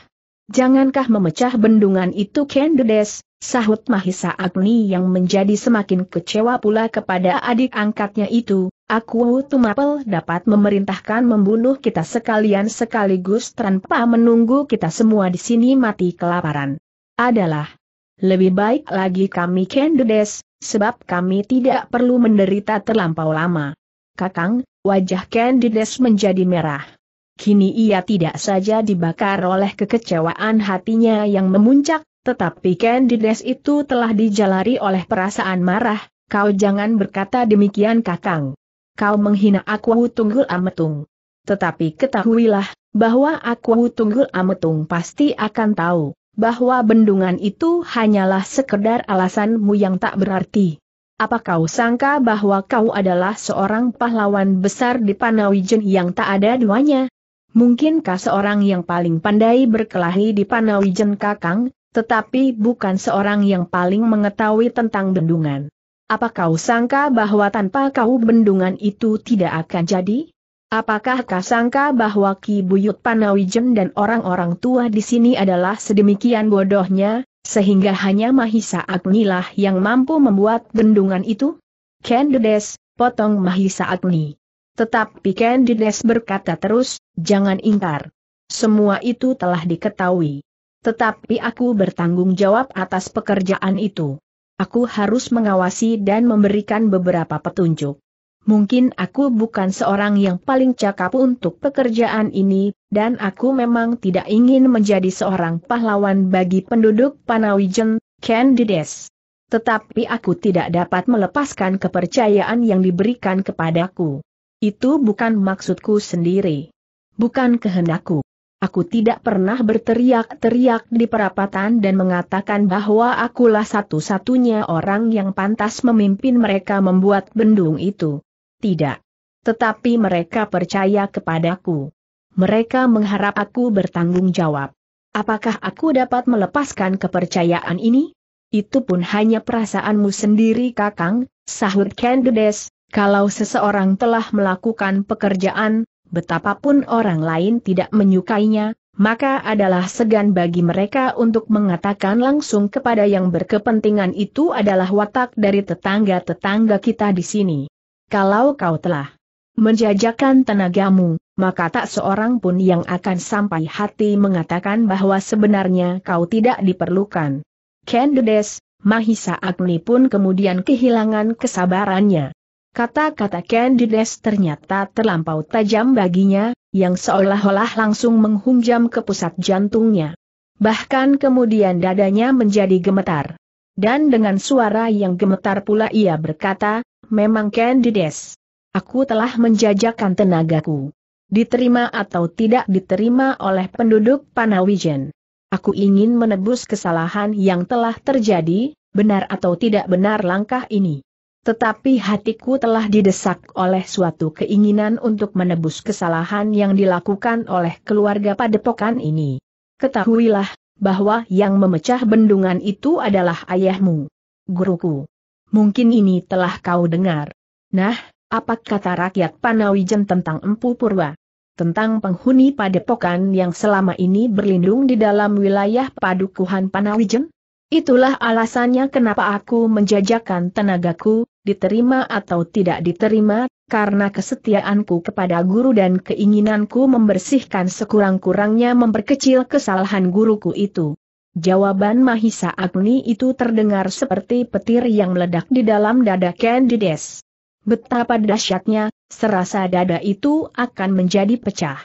Jangankah memecah bendungan itu Kendedes, sahut Mahisa Agni yang menjadi semakin kecewa pula kepada adik angkatnya itu, aku Tumapel dapat memerintahkan membunuh kita sekalian sekaligus tanpa menunggu kita semua di sini mati kelaparan. Adalah. Lebih baik lagi kami Kendedes, sebab kami tidak perlu menderita terlampau lama. Kakang, wajah Kendedes menjadi merah kini ia tidak saja dibakar oleh kekecewaan hatinya yang memuncak, tetapi Candides itu telah dijalari oleh perasaan marah, kau jangan berkata demikian kakang. Kau menghina aku tunggul ametung. Tetapi ketahuilah, bahwa aku tunggul ametung pasti akan tahu, bahwa bendungan itu hanyalah sekedar alasanmu yang tak berarti. Apa kau sangka bahwa kau adalah seorang pahlawan besar di Panawijen yang tak ada duanya? Mungkinkah seorang yang paling pandai berkelahi di Panawijen Kakang, tetapi bukan seorang yang paling mengetahui tentang bendungan? Apa kau sangka bahwa tanpa kau bendungan itu tidak akan jadi? Apakah kau sangka bahwa Ki Buyut Panawijen dan orang-orang tua di sini adalah sedemikian bodohnya, sehingga hanya Mahisa Agni lah yang mampu membuat bendungan itu? Kendedes, potong Mahisa Agni. Tetapi Candides berkata terus, jangan ingkar. Semua itu telah diketahui. Tetapi aku bertanggung jawab atas pekerjaan itu. Aku harus mengawasi dan memberikan beberapa petunjuk. Mungkin aku bukan seorang yang paling cakap untuk pekerjaan ini, dan aku memang tidak ingin menjadi seorang pahlawan bagi penduduk Panawijen, Candides. Tetapi aku tidak dapat melepaskan kepercayaan yang diberikan kepadaku. Itu bukan maksudku sendiri. Bukan kehendakku. Aku tidak pernah berteriak-teriak di perapatan dan mengatakan bahwa akulah satu-satunya orang yang pantas memimpin mereka membuat bendung itu. Tidak. Tetapi mereka percaya kepadaku. Mereka mengharap aku bertanggung jawab. Apakah aku dapat melepaskan kepercayaan ini? Itu pun hanya perasaanmu sendiri kakang, sahut Candides, kalau seseorang telah melakukan pekerjaan, betapapun orang lain tidak menyukainya, maka adalah segan bagi mereka untuk mengatakan langsung kepada yang berkepentingan itu adalah watak dari tetangga-tetangga kita di sini. Kalau kau telah menjajakan tenagamu, maka tak seorang pun yang akan sampai hati mengatakan bahwa sebenarnya kau tidak diperlukan. Candides, Mahisa Agni pun kemudian kehilangan kesabarannya. Kata-kata Candides ternyata terlampau tajam baginya, yang seolah-olah langsung menghunjam ke pusat jantungnya. Bahkan kemudian dadanya menjadi gemetar. Dan dengan suara yang gemetar pula ia berkata, memang Candides. Aku telah menjajakan tenagaku. Diterima atau tidak diterima oleh penduduk Panawijen. Aku ingin menebus kesalahan yang telah terjadi, benar atau tidak benar langkah ini. Tetapi hatiku telah didesak oleh suatu keinginan untuk menebus kesalahan yang dilakukan oleh keluarga padepokan ini. Ketahuilah, bahwa yang memecah bendungan itu adalah ayahmu. Guruku. Mungkin ini telah kau dengar. Nah, apa kata rakyat Panawijen tentang Empu Purwa? Tentang penghuni padepokan yang selama ini berlindung di dalam wilayah padukuhan Panawijen? Itulah alasannya kenapa aku menjajakan tenagaku, diterima atau tidak diterima, karena kesetiaanku kepada guru dan keinginanku membersihkan sekurang-kurangnya memperkecil kesalahan guruku itu. Jawaban Mahisa Agni itu terdengar seperti petir yang meledak di dalam dada Candides. Betapa dahsyatnya, serasa dada itu akan menjadi pecah.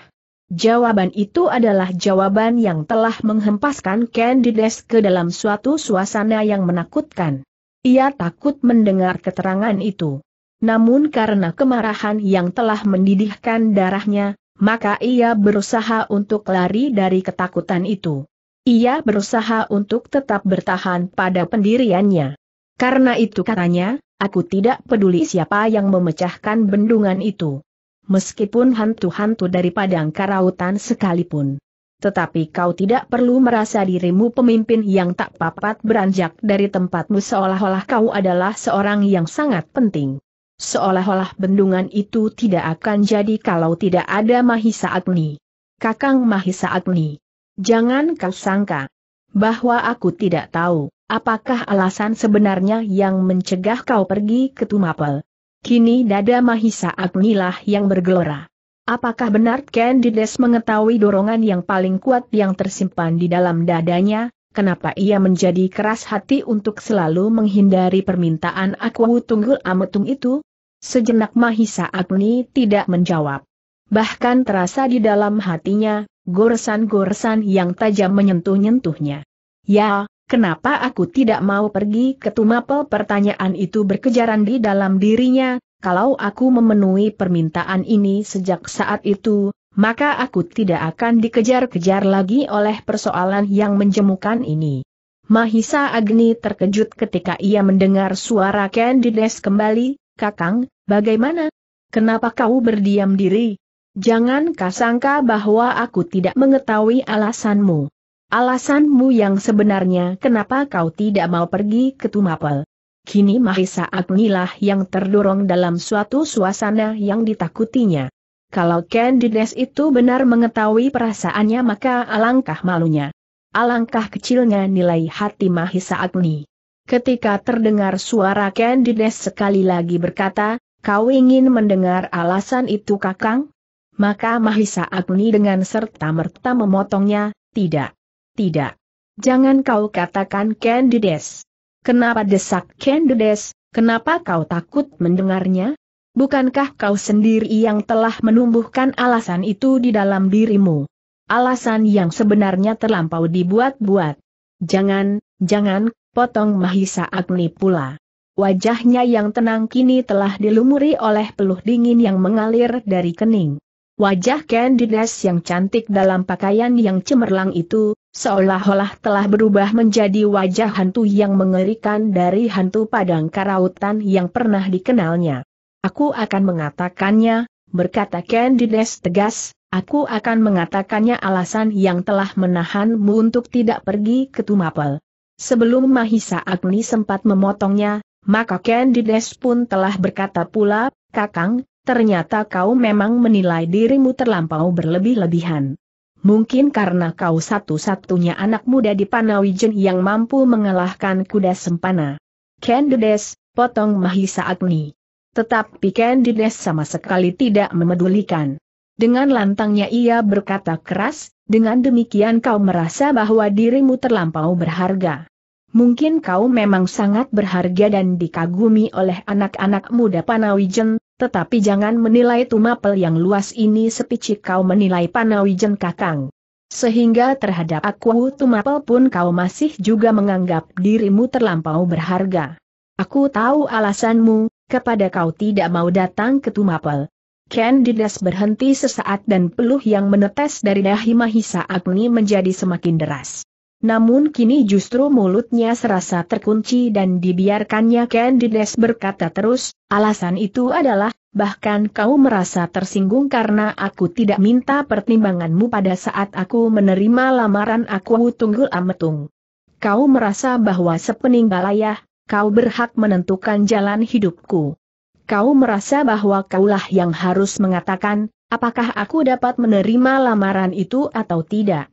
Jawaban itu adalah jawaban yang telah menghempaskan Candides ke dalam suatu suasana yang menakutkan. Ia takut mendengar keterangan itu. Namun karena kemarahan yang telah mendidihkan darahnya, maka ia berusaha untuk lari dari ketakutan itu. Ia berusaha untuk tetap bertahan pada pendiriannya. Karena itu katanya, aku tidak peduli siapa yang memecahkan bendungan itu. Meskipun hantu-hantu dari padang karautan sekalipun tetapi kau tidak perlu merasa dirimu pemimpin yang tak papat beranjak dari tempatmu seolah-olah kau adalah seorang yang sangat penting. Seolah-olah bendungan itu tidak akan jadi kalau tidak ada Mahisa Agni. Kakang Mahisa Agni. Jangan kau sangka bahwa aku tidak tahu apakah alasan sebenarnya yang mencegah kau pergi ke Tumapel. Kini dada Mahisa Agnilah yang bergelora. Apakah benar Candides mengetahui dorongan yang paling kuat yang tersimpan di dalam dadanya, kenapa ia menjadi keras hati untuk selalu menghindari permintaan aku tunggul ametung itu? Sejenak Mahisa Agni tidak menjawab. Bahkan terasa di dalam hatinya, goresan-goresan yang tajam menyentuh-nyentuhnya. Ya, kenapa aku tidak mau pergi ke Tumapel pertanyaan itu berkejaran di dalam dirinya, kalau aku memenuhi permintaan ini sejak saat itu, maka aku tidak akan dikejar-kejar lagi oleh persoalan yang menjemukan ini. Mahisa Agni terkejut ketika ia mendengar suara Candides kembali, Kakang, bagaimana? Kenapa kau berdiam diri? Jangan kasangka bahwa aku tidak mengetahui alasanmu. Alasanmu yang sebenarnya kenapa kau tidak mau pergi ke Tumapel kini Mahesa lah yang terdorong dalam suatu suasana yang ditakutinya. Kalau Candides itu benar mengetahui perasaannya maka alangkah malunya. Alangkah kecilnya nilai hati Mahisa Agni. Ketika terdengar suara Candides sekali lagi berkata, kau ingin mendengar alasan itu kakang? Maka Mahisa Agni dengan serta-merta memotongnya, tidak, tidak. Jangan kau katakan Candides. Kenapa desak Kendudes, kenapa kau takut mendengarnya? Bukankah kau sendiri yang telah menumbuhkan alasan itu di dalam dirimu? Alasan yang sebenarnya terlampau dibuat-buat. Jangan, jangan, potong Mahisa Agni pula. Wajahnya yang tenang kini telah dilumuri oleh peluh dingin yang mengalir dari kening. Wajah Candidas yang cantik dalam pakaian yang cemerlang itu, seolah-olah telah berubah menjadi wajah hantu yang mengerikan dari hantu padang karautan yang pernah dikenalnya. Aku akan mengatakannya, berkata Candides tegas, aku akan mengatakannya alasan yang telah menahanmu untuk tidak pergi ke Tumapel. Sebelum Mahisa Agni sempat memotongnya, maka Candides pun telah berkata pula, Kakang, ternyata kau memang menilai dirimu terlampau berlebih-lebihan. Mungkin karena kau satu-satunya anak muda di Panawijen yang mampu mengalahkan kuda sempana. Candides, potong Mahisa Agni. Tetapi Candides sama sekali tidak memedulikan. Dengan lantangnya ia berkata keras, dengan demikian kau merasa bahwa dirimu terlampau berharga. Mungkin kau memang sangat berharga dan dikagumi oleh anak-anak muda Panawijen, tetapi jangan menilai tumapel yang luas ini sepicik kau menilai panawijen kakang. Sehingga terhadap aku tumapel pun kau masih juga menganggap dirimu terlampau berharga. Aku tahu alasanmu, kepada kau tidak mau datang ke tumapel. Candidas berhenti sesaat dan peluh yang menetes dari dahi Mahisa Agni menjadi semakin deras. Namun kini justru mulutnya serasa terkunci dan dibiarkannya Candides berkata terus, alasan itu adalah, bahkan kau merasa tersinggung karena aku tidak minta pertimbanganmu pada saat aku menerima lamaran aku tunggul ametung. Kau merasa bahwa sepeninggal ayah, kau berhak menentukan jalan hidupku. Kau merasa bahwa kaulah yang harus mengatakan, apakah aku dapat menerima lamaran itu atau tidak.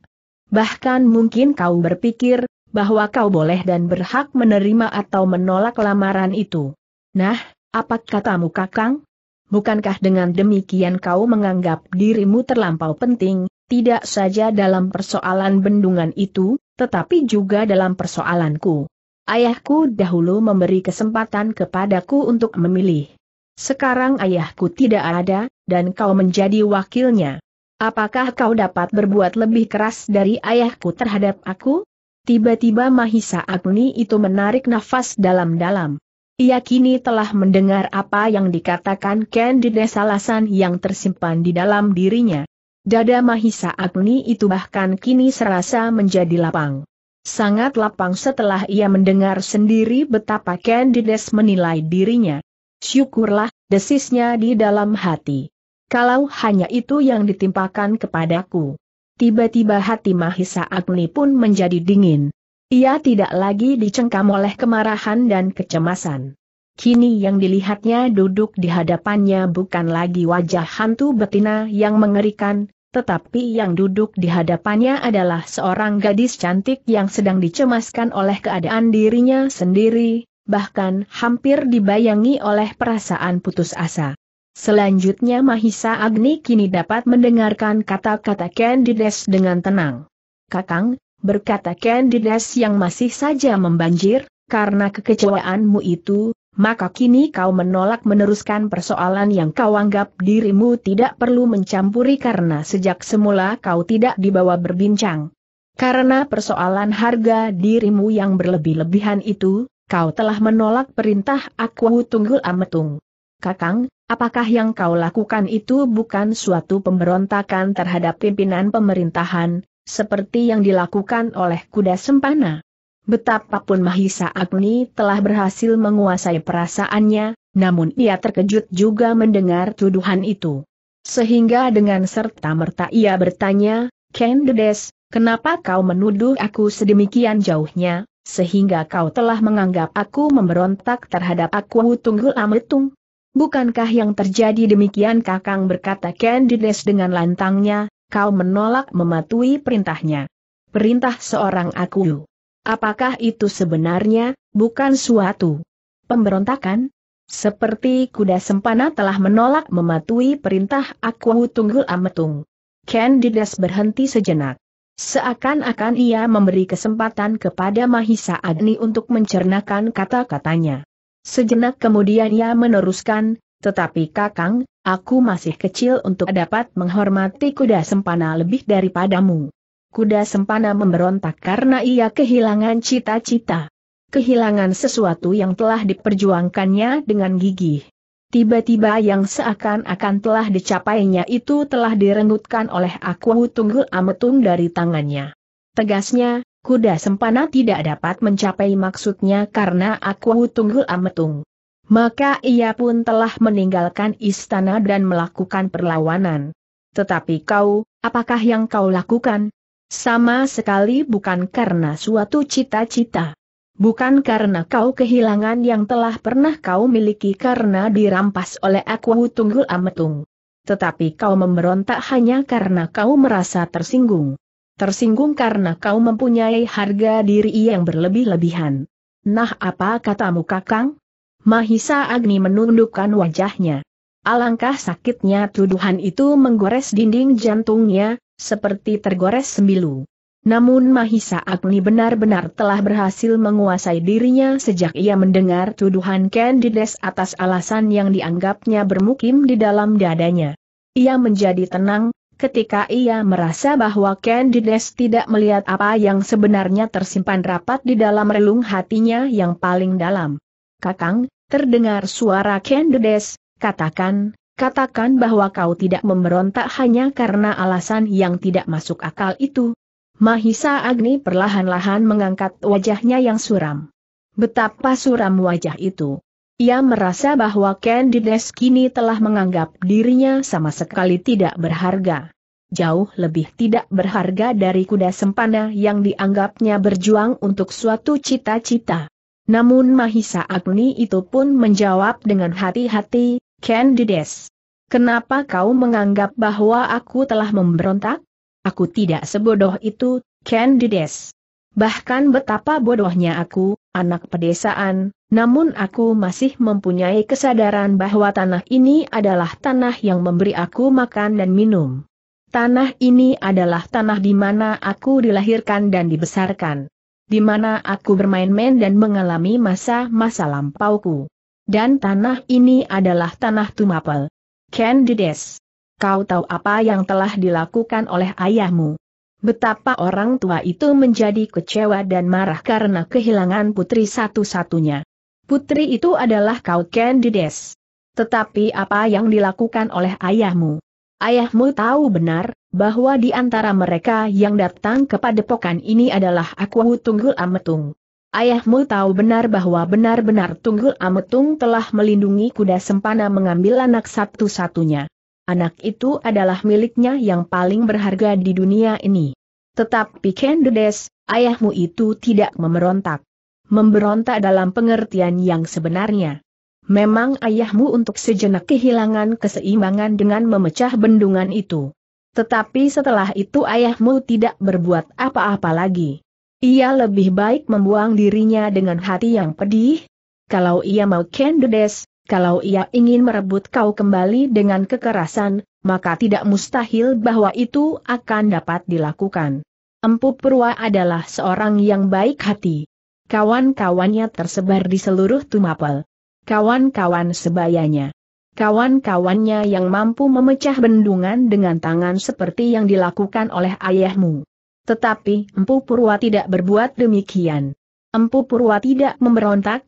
Bahkan mungkin kau berpikir, bahwa kau boleh dan berhak menerima atau menolak lamaran itu. Nah, apa katamu kakang? Bukankah dengan demikian kau menganggap dirimu terlampau penting, tidak saja dalam persoalan bendungan itu, tetapi juga dalam persoalanku? Ayahku dahulu memberi kesempatan kepadaku untuk memilih. Sekarang ayahku tidak ada, dan kau menjadi wakilnya. Apakah kau dapat berbuat lebih keras dari ayahku terhadap aku? Tiba-tiba Mahisa Agni itu menarik nafas dalam-dalam. Ia kini telah mendengar apa yang dikatakan Ken di desa Lasan yang tersimpan di dalam dirinya. Dada Mahisa Agni itu bahkan kini serasa menjadi lapang. Sangat lapang setelah ia mendengar sendiri betapa Candides menilai dirinya. Syukurlah, desisnya di dalam hati kalau hanya itu yang ditimpakan kepadaku. Tiba-tiba hati Mahisa Agni pun menjadi dingin. Ia tidak lagi dicengkam oleh kemarahan dan kecemasan. Kini yang dilihatnya duduk di hadapannya bukan lagi wajah hantu betina yang mengerikan, tetapi yang duduk di hadapannya adalah seorang gadis cantik yang sedang dicemaskan oleh keadaan dirinya sendiri, bahkan hampir dibayangi oleh perasaan putus asa. Selanjutnya Mahisa Agni kini dapat mendengarkan kata-kata Candides dengan tenang. Kakang, berkata Candides yang masih saja membanjir, karena kekecewaanmu itu, maka kini kau menolak meneruskan persoalan yang kau anggap dirimu tidak perlu mencampuri karena sejak semula kau tidak dibawa berbincang. Karena persoalan harga dirimu yang berlebih-lebihan itu, kau telah menolak perintah aku tunggul ametung. Kakang, apakah yang kau lakukan itu bukan suatu pemberontakan terhadap pimpinan pemerintahan, seperti yang dilakukan oleh kuda sempana? Betapapun Mahisa Agni telah berhasil menguasai perasaannya, namun ia terkejut juga mendengar tuduhan itu. Sehingga dengan serta-merta ia bertanya, Ken Dedes, kenapa kau menuduh aku sedemikian jauhnya, sehingga kau telah menganggap aku memberontak terhadap aku Tunggul Ametung? Bukankah yang terjadi demikian kakang berkata Candides dengan lantangnya, kau menolak mematuhi perintahnya. Perintah seorang aku. Apakah itu sebenarnya, bukan suatu pemberontakan? Seperti kuda sempana telah menolak mematuhi perintah aku tunggul ametung. Candides berhenti sejenak. Seakan-akan ia memberi kesempatan kepada Mahisa Agni untuk mencernakan kata-katanya. Sejenak kemudian ia meneruskan, tetapi kakang, aku masih kecil untuk dapat menghormati kuda sempana lebih daripadamu. Kuda sempana memberontak karena ia kehilangan cita-cita. Kehilangan sesuatu yang telah diperjuangkannya dengan gigih. Tiba-tiba yang seakan-akan telah dicapainya itu telah direnggutkan oleh aku Tunggul Ametung dari tangannya. Tegasnya, kuda sempana tidak dapat mencapai maksudnya karena aku tunggul ametung. Maka ia pun telah meninggalkan istana dan melakukan perlawanan. Tetapi kau, apakah yang kau lakukan? Sama sekali bukan karena suatu cita-cita. Bukan karena kau kehilangan yang telah pernah kau miliki karena dirampas oleh aku tunggul ametung. Tetapi kau memberontak hanya karena kau merasa tersinggung. Tersinggung karena kau mempunyai harga diri yang berlebih-lebihan. Nah apa katamu kakang? Mahisa Agni menundukkan wajahnya. Alangkah sakitnya tuduhan itu menggores dinding jantungnya, seperti tergores sembilu. Namun Mahisa Agni benar-benar telah berhasil menguasai dirinya sejak ia mendengar tuduhan Candides atas alasan yang dianggapnya bermukim di dalam dadanya. Ia menjadi tenang, Ketika ia merasa bahwa Candides tidak melihat apa yang sebenarnya tersimpan rapat di dalam relung hatinya yang paling dalam. Kakang, terdengar suara Candides, katakan, katakan bahwa kau tidak memberontak hanya karena alasan yang tidak masuk akal itu. Mahisa Agni perlahan-lahan mengangkat wajahnya yang suram. Betapa suram wajah itu. Ia merasa bahwa Candides kini telah menganggap dirinya sama sekali tidak berharga. Jauh lebih tidak berharga dari kuda sempana yang dianggapnya berjuang untuk suatu cita-cita. Namun Mahisa Agni itu pun menjawab dengan hati-hati, Candides. Kenapa kau menganggap bahwa aku telah memberontak? Aku tidak sebodoh itu, Candides. Bahkan betapa bodohnya aku, anak pedesaan, namun aku masih mempunyai kesadaran bahwa tanah ini adalah tanah yang memberi aku makan dan minum. Tanah ini adalah tanah di mana aku dilahirkan dan dibesarkan. Di mana aku bermain-main dan mengalami masa-masa lampauku. Dan tanah ini adalah tanah Tumapel. Candides. Kau tahu apa yang telah dilakukan oleh ayahmu. Betapa orang tua itu menjadi kecewa dan marah karena kehilangan putri satu-satunya. Putri itu adalah kau Candides. Tetapi apa yang dilakukan oleh ayahmu? Ayahmu tahu benar, bahwa di antara mereka yang datang kepada pokan ini adalah aku Tunggul Ametung. Ayahmu tahu benar bahwa benar-benar Tunggul Ametung telah melindungi kuda sempana mengambil anak satu-satunya. Anak itu adalah miliknya yang paling berharga di dunia ini. Tetapi Kendedes, ayahmu itu tidak memberontak. Memberontak dalam pengertian yang sebenarnya. Memang ayahmu untuk sejenak kehilangan keseimbangan dengan memecah bendungan itu. Tetapi setelah itu ayahmu tidak berbuat apa-apa lagi. Ia lebih baik membuang dirinya dengan hati yang pedih. Kalau ia mau Kendedes, kalau ia ingin merebut kau kembali dengan kekerasan, maka tidak mustahil bahwa itu akan dapat dilakukan. Empu Purwa adalah seorang yang baik hati. Kawan-kawannya tersebar di seluruh Tumapel. Kawan-kawan sebayanya. Kawan-kawannya yang mampu memecah bendungan dengan tangan seperti yang dilakukan oleh ayahmu. Tetapi Empu Purwa tidak berbuat demikian. Empu Purwa tidak memberontak,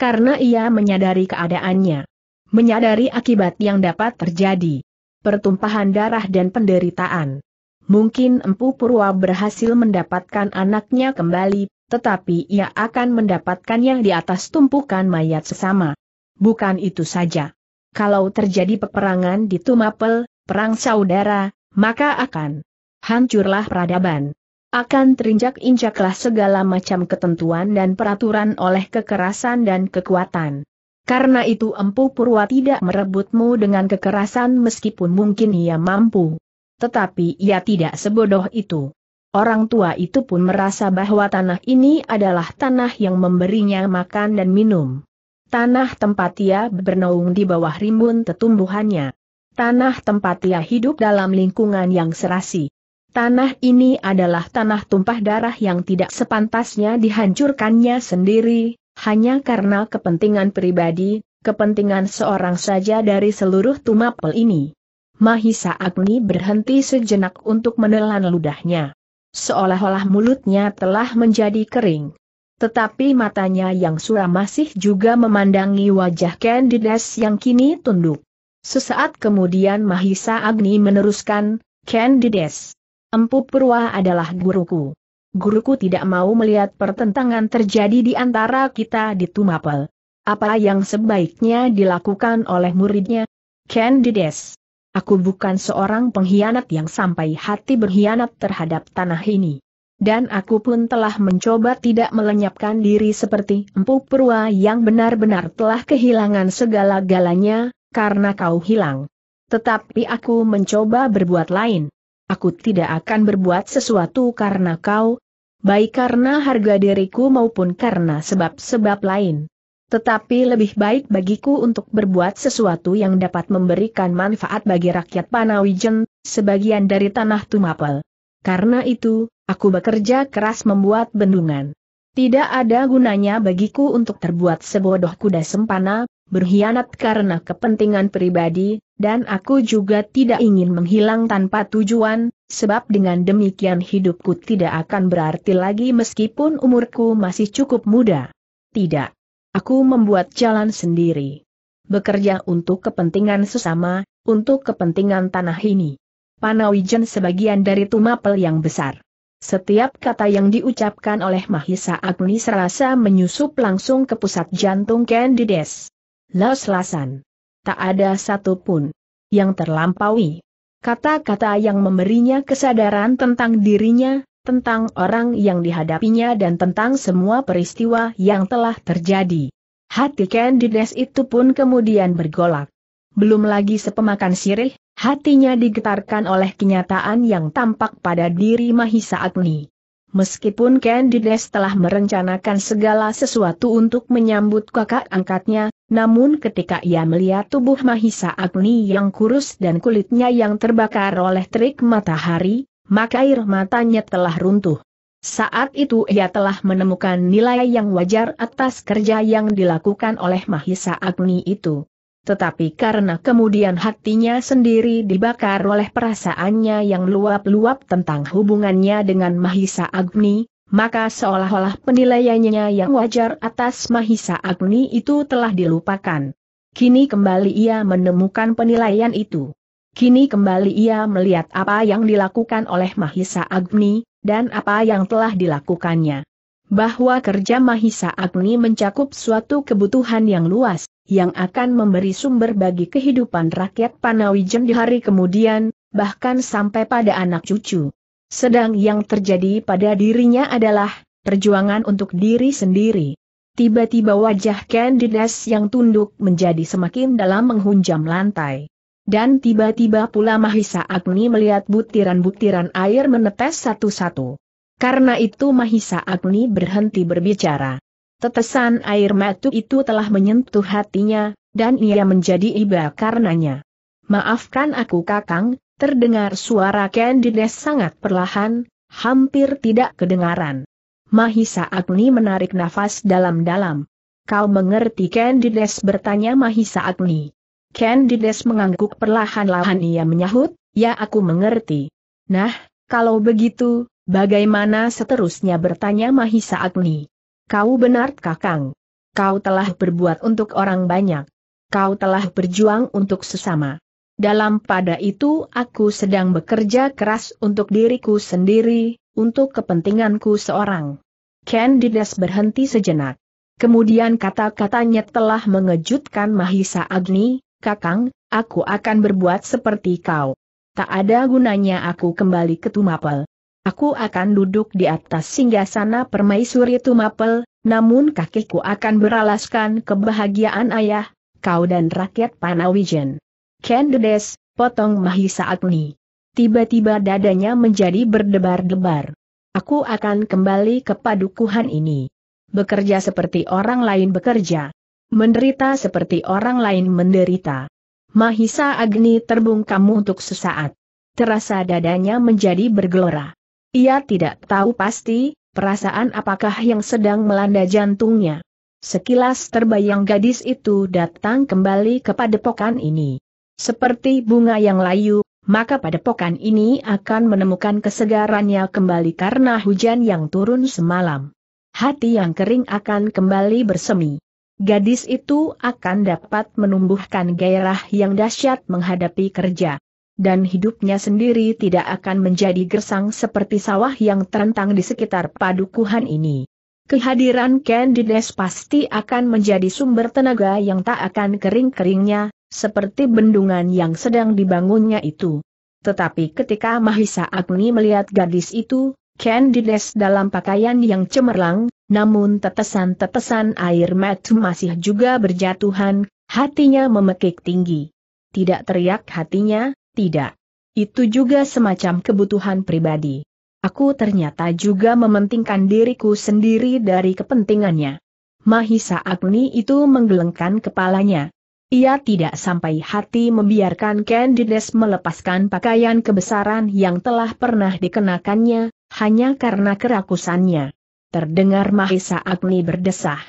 karena ia menyadari keadaannya. Menyadari akibat yang dapat terjadi. Pertumpahan darah dan penderitaan. Mungkin Empu Purwa berhasil mendapatkan anaknya kembali, tetapi ia akan mendapatkannya di atas tumpukan mayat sesama. Bukan itu saja. Kalau terjadi peperangan di Tumapel, perang saudara, maka akan hancurlah peradaban akan terinjak-injaklah segala macam ketentuan dan peraturan oleh kekerasan dan kekuatan. Karena itu Empu Purwa tidak merebutmu dengan kekerasan meskipun mungkin ia mampu. Tetapi ia tidak sebodoh itu. Orang tua itu pun merasa bahwa tanah ini adalah tanah yang memberinya makan dan minum. Tanah tempat ia bernaung di bawah rimbun tetumbuhannya. Tanah tempat ia hidup dalam lingkungan yang serasi. Tanah ini adalah tanah tumpah darah yang tidak sepantasnya dihancurkannya sendiri, hanya karena kepentingan pribadi, kepentingan seorang saja dari seluruh tumapel ini. Mahisa Agni berhenti sejenak untuk menelan ludahnya. Seolah-olah mulutnya telah menjadi kering. Tetapi matanya yang suram masih juga memandangi wajah Candides yang kini tunduk. Sesaat kemudian Mahisa Agni meneruskan, Candides, Empu Purwa adalah guruku. Guruku tidak mau melihat pertentangan terjadi di antara kita di Tumapel. Apa yang sebaiknya dilakukan oleh muridnya? Candides. Aku bukan seorang pengkhianat yang sampai hati berkhianat terhadap tanah ini. Dan aku pun telah mencoba tidak melenyapkan diri seperti empu purwa yang benar-benar telah kehilangan segala galanya, karena kau hilang. Tetapi aku mencoba berbuat lain aku tidak akan berbuat sesuatu karena kau, baik karena harga diriku maupun karena sebab-sebab lain. Tetapi lebih baik bagiku untuk berbuat sesuatu yang dapat memberikan manfaat bagi rakyat Panawijen, sebagian dari tanah Tumapel. Karena itu, aku bekerja keras membuat bendungan. Tidak ada gunanya bagiku untuk terbuat sebodoh kuda sempana, berkhianat karena kepentingan pribadi, dan aku juga tidak ingin menghilang tanpa tujuan, sebab dengan demikian hidupku tidak akan berarti lagi meskipun umurku masih cukup muda. Tidak. Aku membuat jalan sendiri. Bekerja untuk kepentingan sesama, untuk kepentingan tanah ini. Panawijen sebagian dari Tumapel yang besar. Setiap kata yang diucapkan oleh Mahisa Agni serasa menyusup langsung ke pusat jantung Candides. Laos Lasan tak ada satupun yang terlampaui. Kata-kata yang memberinya kesadaran tentang dirinya, tentang orang yang dihadapinya dan tentang semua peristiwa yang telah terjadi. Hati Candides itu pun kemudian bergolak. Belum lagi sepemakan sirih, hatinya digetarkan oleh kenyataan yang tampak pada diri Mahisa Agni. Meskipun Candides telah merencanakan segala sesuatu untuk menyambut kakak angkatnya, namun ketika ia melihat tubuh Mahisa Agni yang kurus dan kulitnya yang terbakar oleh terik matahari, maka air matanya telah runtuh. Saat itu ia telah menemukan nilai yang wajar atas kerja yang dilakukan oleh Mahisa Agni itu tetapi karena kemudian hatinya sendiri dibakar oleh perasaannya yang luap-luap tentang hubungannya dengan Mahisa Agni, maka seolah-olah penilaiannya yang wajar atas Mahisa Agni itu telah dilupakan. Kini kembali ia menemukan penilaian itu. Kini kembali ia melihat apa yang dilakukan oleh Mahisa Agni, dan apa yang telah dilakukannya. Bahwa kerja Mahisa Agni mencakup suatu kebutuhan yang luas, yang akan memberi sumber bagi kehidupan rakyat Panawijen di hari kemudian, bahkan sampai pada anak cucu. Sedang yang terjadi pada dirinya adalah perjuangan untuk diri sendiri. Tiba-tiba wajah Candidas yang tunduk menjadi semakin dalam menghunjam lantai. Dan tiba-tiba pula Mahisa Agni melihat butiran-butiran air menetes satu-satu. Karena itu Mahisa Agni berhenti berbicara. Tetesan air matu itu telah menyentuh hatinya, dan ia menjadi iba karenanya. Maafkan aku kakang, terdengar suara Candides sangat perlahan, hampir tidak kedengaran. Mahisa Agni menarik nafas dalam-dalam. Kau mengerti Candides bertanya Mahisa Agni. Candides mengangguk perlahan-lahan ia menyahut, ya aku mengerti. Nah, kalau begitu, bagaimana seterusnya bertanya Mahisa Agni. Kau benar kakang. Kau telah berbuat untuk orang banyak. Kau telah berjuang untuk sesama. Dalam pada itu aku sedang bekerja keras untuk diriku sendiri, untuk kepentinganku seorang. Candidas berhenti sejenak. Kemudian kata-katanya telah mengejutkan Mahisa Agni, Kakang, aku akan berbuat seperti kau. Tak ada gunanya aku kembali ke Tumapel. Aku akan duduk di atas singgasana permaisuri Tumapel, namun kakiku akan beralaskan kebahagiaan ayah, kau dan rakyat Panawijen. Kendedes, potong Mahisa Agni. Tiba-tiba dadanya menjadi berdebar-debar. Aku akan kembali ke padukuhan ini. Bekerja seperti orang lain bekerja. Menderita seperti orang lain menderita. Mahisa Agni terbungkam untuk sesaat. Terasa dadanya menjadi bergelora. Ia tidak tahu pasti, perasaan apakah yang sedang melanda jantungnya. Sekilas terbayang gadis itu datang kembali kepada pokan ini. Seperti bunga yang layu, maka pada pokan ini akan menemukan kesegarannya kembali karena hujan yang turun semalam. Hati yang kering akan kembali bersemi. Gadis itu akan dapat menumbuhkan gairah yang dahsyat menghadapi kerja dan hidupnya sendiri tidak akan menjadi gersang seperti sawah yang terentang di sekitar padukuhan ini. Kehadiran Candides pasti akan menjadi sumber tenaga yang tak akan kering-keringnya, seperti bendungan yang sedang dibangunnya itu. Tetapi ketika Mahisa Agni melihat gadis itu, Candides dalam pakaian yang cemerlang, namun tetesan-tetesan air mata masih juga berjatuhan, hatinya memekik tinggi. Tidak teriak hatinya, tidak. Itu juga semacam kebutuhan pribadi. Aku ternyata juga mementingkan diriku sendiri dari kepentingannya. Mahisa Agni itu menggelengkan kepalanya. Ia tidak sampai hati membiarkan Candides melepaskan pakaian kebesaran yang telah pernah dikenakannya, hanya karena kerakusannya. Terdengar Mahisa Agni berdesah.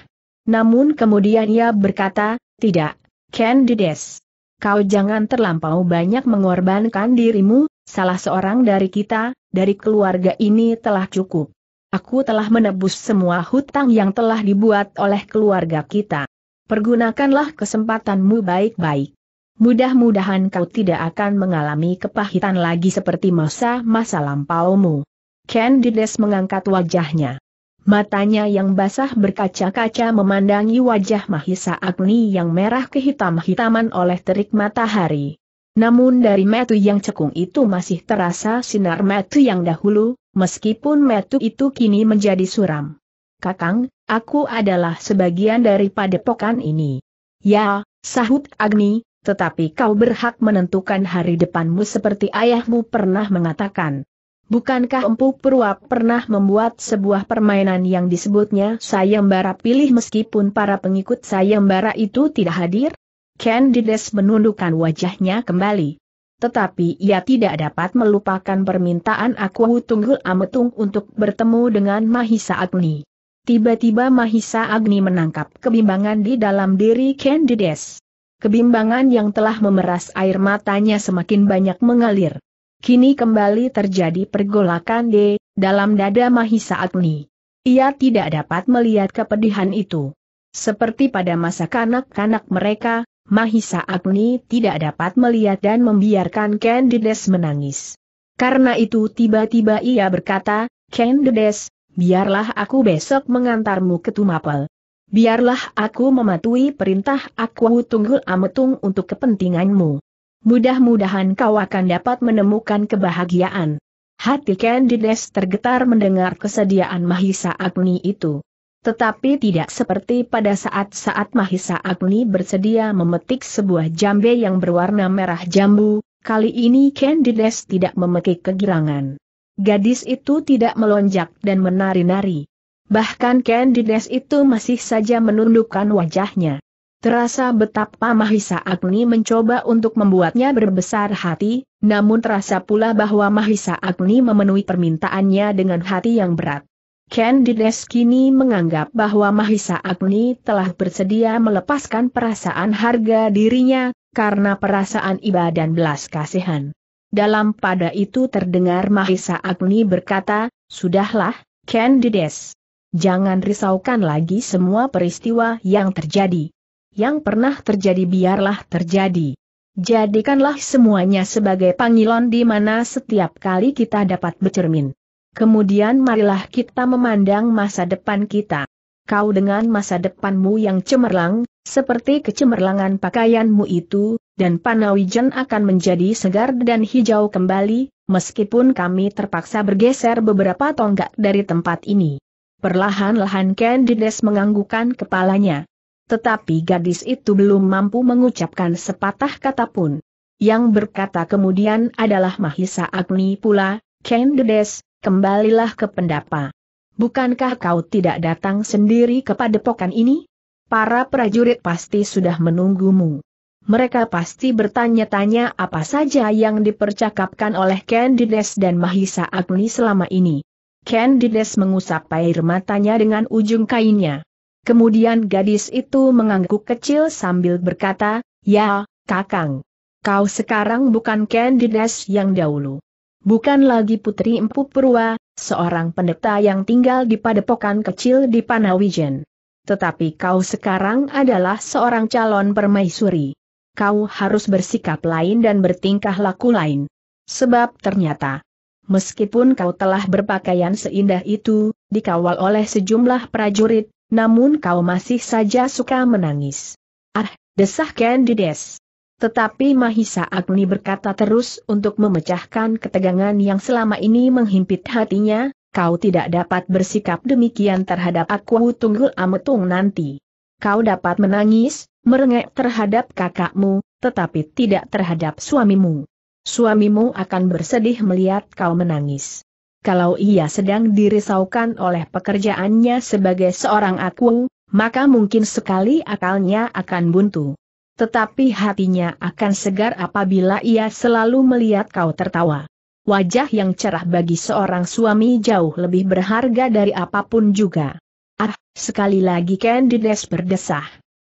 Namun kemudian ia berkata, tidak, Candides, Kau jangan terlampau banyak mengorbankan dirimu, salah seorang dari kita, dari keluarga ini telah cukup. Aku telah menebus semua hutang yang telah dibuat oleh keluarga kita. Pergunakanlah kesempatanmu baik-baik. Mudah-mudahan kau tidak akan mengalami kepahitan lagi seperti masa-masa lampaumu. Candides mengangkat wajahnya. Matanya yang basah berkaca-kaca memandangi wajah Mahisa Agni yang merah kehitam-hitaman oleh terik matahari. Namun dari metu yang cekung itu masih terasa sinar metu yang dahulu, meskipun metu itu kini menjadi suram. Kakang, aku adalah sebagian dari padepokan ini. Ya, sahut Agni, tetapi kau berhak menentukan hari depanmu seperti ayahmu pernah mengatakan. Bukankah Empu Purwa pernah membuat sebuah permainan yang disebutnya sayembara pilih meskipun para pengikut sayembara itu tidak hadir? Candides menundukkan wajahnya kembali. Tetapi ia tidak dapat melupakan permintaan aku Tunggul Ametung untuk bertemu dengan Mahisa Agni. Tiba-tiba Mahisa Agni menangkap kebimbangan di dalam diri Candides. Kebimbangan yang telah memeras air matanya semakin banyak mengalir. Kini kembali terjadi pergolakan D, dalam dada Mahisa Agni. Ia tidak dapat melihat kepedihan itu. Seperti pada masa kanak-kanak mereka, Mahisa Agni tidak dapat melihat dan membiarkan Candides menangis. Karena itu tiba-tiba ia berkata, Candides, biarlah aku besok mengantarmu ke Tumapel. Biarlah aku mematuhi perintah aku tunggul ametung untuk kepentinganmu. Mudah-mudahan kau akan dapat menemukan kebahagiaan. Hati Candides tergetar mendengar kesediaan Mahisa Agni itu. Tetapi tidak seperti pada saat-saat Mahisa Agni bersedia memetik sebuah jambe yang berwarna merah jambu, kali ini Candides tidak memetik kegirangan. Gadis itu tidak melonjak dan menari-nari. Bahkan Candides itu masih saja menundukkan wajahnya. Terasa betapa Mahisa Agni mencoba untuk membuatnya berbesar hati, namun terasa pula bahwa Mahisa Agni memenuhi permintaannya dengan hati yang berat. Candides kini menganggap bahwa Mahisa Agni telah bersedia melepaskan perasaan harga dirinya, karena perasaan iba dan belas kasihan. Dalam pada itu terdengar Mahisa Agni berkata, Sudahlah, Candides. Jangan risaukan lagi semua peristiwa yang terjadi yang pernah terjadi biarlah terjadi. Jadikanlah semuanya sebagai panggilan di mana setiap kali kita dapat bercermin. Kemudian marilah kita memandang masa depan kita. Kau dengan masa depanmu yang cemerlang, seperti kecemerlangan pakaianmu itu, dan Panawijen akan menjadi segar dan hijau kembali, meskipun kami terpaksa bergeser beberapa tonggak dari tempat ini. Perlahan-lahan Candides menganggukan kepalanya tetapi gadis itu belum mampu mengucapkan sepatah kata pun. Yang berkata kemudian adalah Mahisa Agni pula, Ken Kendedes, kembalilah ke pendapa. Bukankah kau tidak datang sendiri kepada pokan ini? Para prajurit pasti sudah menunggumu. Mereka pasti bertanya-tanya apa saja yang dipercakapkan oleh Candides dan Mahisa Agni selama ini. Candides mengusap air matanya dengan ujung kainnya. Kemudian gadis itu mengangguk kecil sambil berkata, Ya, kakang. Kau sekarang bukan Candides yang dahulu. Bukan lagi Putri Empu Purwa, seorang pendeta yang tinggal di padepokan kecil di Panawijen. Tetapi kau sekarang adalah seorang calon permaisuri. Kau harus bersikap lain dan bertingkah laku lain. Sebab ternyata, meskipun kau telah berpakaian seindah itu, dikawal oleh sejumlah prajurit, namun kau masih saja suka menangis. Ah, desah Candides. Tetapi Mahisa Agni berkata terus untuk memecahkan ketegangan yang selama ini menghimpit hatinya, kau tidak dapat bersikap demikian terhadap aku tunggul ametung nanti. Kau dapat menangis, merengek terhadap kakakmu, tetapi tidak terhadap suamimu. Suamimu akan bersedih melihat kau menangis kalau ia sedang dirisaukan oleh pekerjaannya sebagai seorang aku, maka mungkin sekali akalnya akan buntu. Tetapi hatinya akan segar apabila ia selalu melihat kau tertawa. Wajah yang cerah bagi seorang suami jauh lebih berharga dari apapun juga. Ah, sekali lagi Candides berdesah.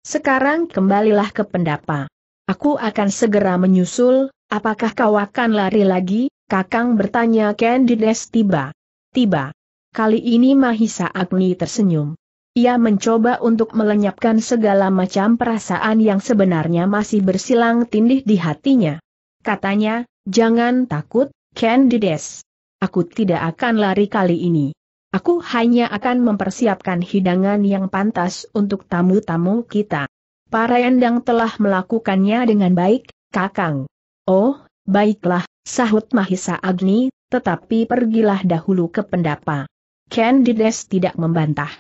Sekarang kembalilah ke pendapa. Aku akan segera menyusul, apakah kau akan lari lagi? Kakang bertanya Candides tiba. Tiba. Kali ini Mahisa Agni tersenyum. Ia mencoba untuk melenyapkan segala macam perasaan yang sebenarnya masih bersilang tindih di hatinya. Katanya, jangan takut, Candides. Aku tidak akan lari kali ini. Aku hanya akan mempersiapkan hidangan yang pantas untuk tamu-tamu kita. Para endang telah melakukannya dengan baik, Kakang. Oh, baiklah, Sahut Mahisa Agni, tetapi pergilah dahulu ke pendapa. Candides tidak membantah.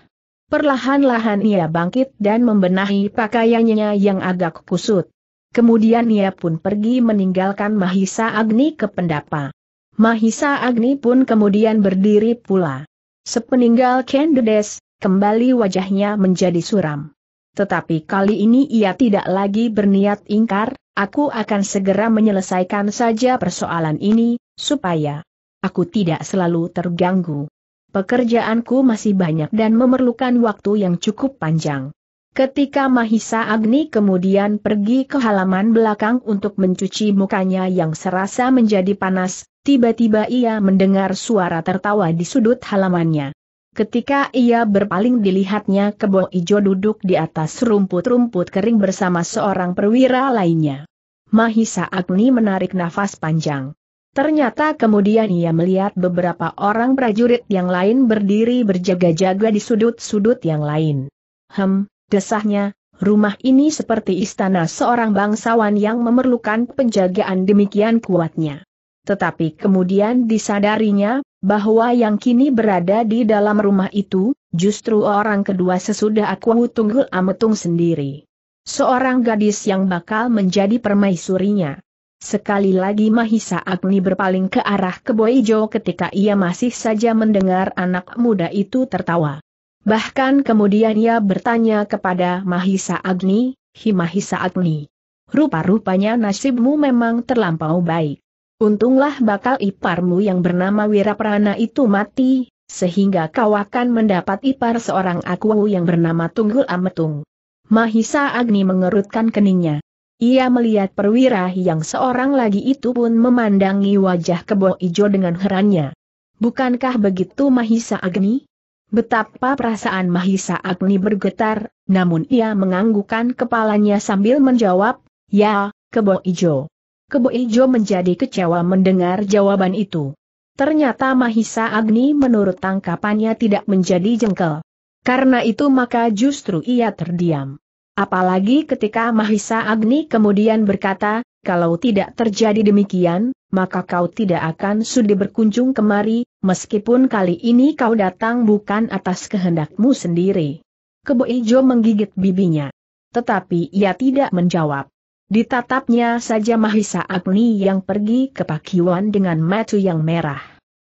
Perlahan-lahan ia bangkit dan membenahi pakaiannya yang agak kusut. Kemudian ia pun pergi meninggalkan Mahisa Agni ke pendapa. Mahisa Agni pun kemudian berdiri pula. Sepeninggal Candides, kembali wajahnya menjadi suram. Tetapi kali ini ia tidak lagi berniat ingkar, Aku akan segera menyelesaikan saja persoalan ini, supaya aku tidak selalu terganggu. Pekerjaanku masih banyak dan memerlukan waktu yang cukup panjang. Ketika Mahisa Agni kemudian pergi ke halaman belakang untuk mencuci mukanya yang serasa menjadi panas, tiba-tiba ia mendengar suara tertawa di sudut halamannya. Ketika ia berpaling dilihatnya kebo ijo duduk di atas rumput-rumput kering bersama seorang perwira lainnya. Mahisa Agni menarik nafas panjang. Ternyata kemudian ia melihat beberapa orang prajurit yang lain berdiri berjaga-jaga di sudut-sudut yang lain. Hem, desahnya, rumah ini seperti istana seorang bangsawan yang memerlukan penjagaan demikian kuatnya. Tetapi kemudian disadarinya bahwa yang kini berada di dalam rumah itu, justru orang kedua sesudah aku tunggul Ametung sendiri. Seorang gadis yang bakal menjadi permaisurinya. Sekali lagi Mahisa Agni berpaling ke arah Keboijo ketika ia masih saja mendengar anak muda itu tertawa. Bahkan kemudian ia bertanya kepada Mahisa Agni, Hi Mahisa Agni. Rupa-rupanya nasibmu memang terlampau baik. Untunglah bakal iparmu yang bernama Wiraprana itu mati, sehingga kau akan mendapat ipar seorang aku yang bernama Tunggul Ametung. Mahisa Agni mengerutkan keningnya. Ia melihat perwira yang seorang lagi itu pun memandangi wajah kebo ijo dengan herannya. Bukankah begitu Mahisa Agni? Betapa perasaan Mahisa Agni bergetar, namun ia menganggukkan kepalanya sambil menjawab, Ya, kebo ijo. Kebo Ijo menjadi kecewa mendengar jawaban itu. Ternyata Mahisa Agni menurut tangkapannya tidak menjadi jengkel. Karena itu maka justru ia terdiam. Apalagi ketika Mahisa Agni kemudian berkata, kalau tidak terjadi demikian, maka kau tidak akan sudi berkunjung kemari, meskipun kali ini kau datang bukan atas kehendakmu sendiri. Kebo Ijo menggigit bibinya. Tetapi ia tidak menjawab. Ditatapnya saja Mahisa Agni yang pergi ke Pakiwan dengan mata yang merah.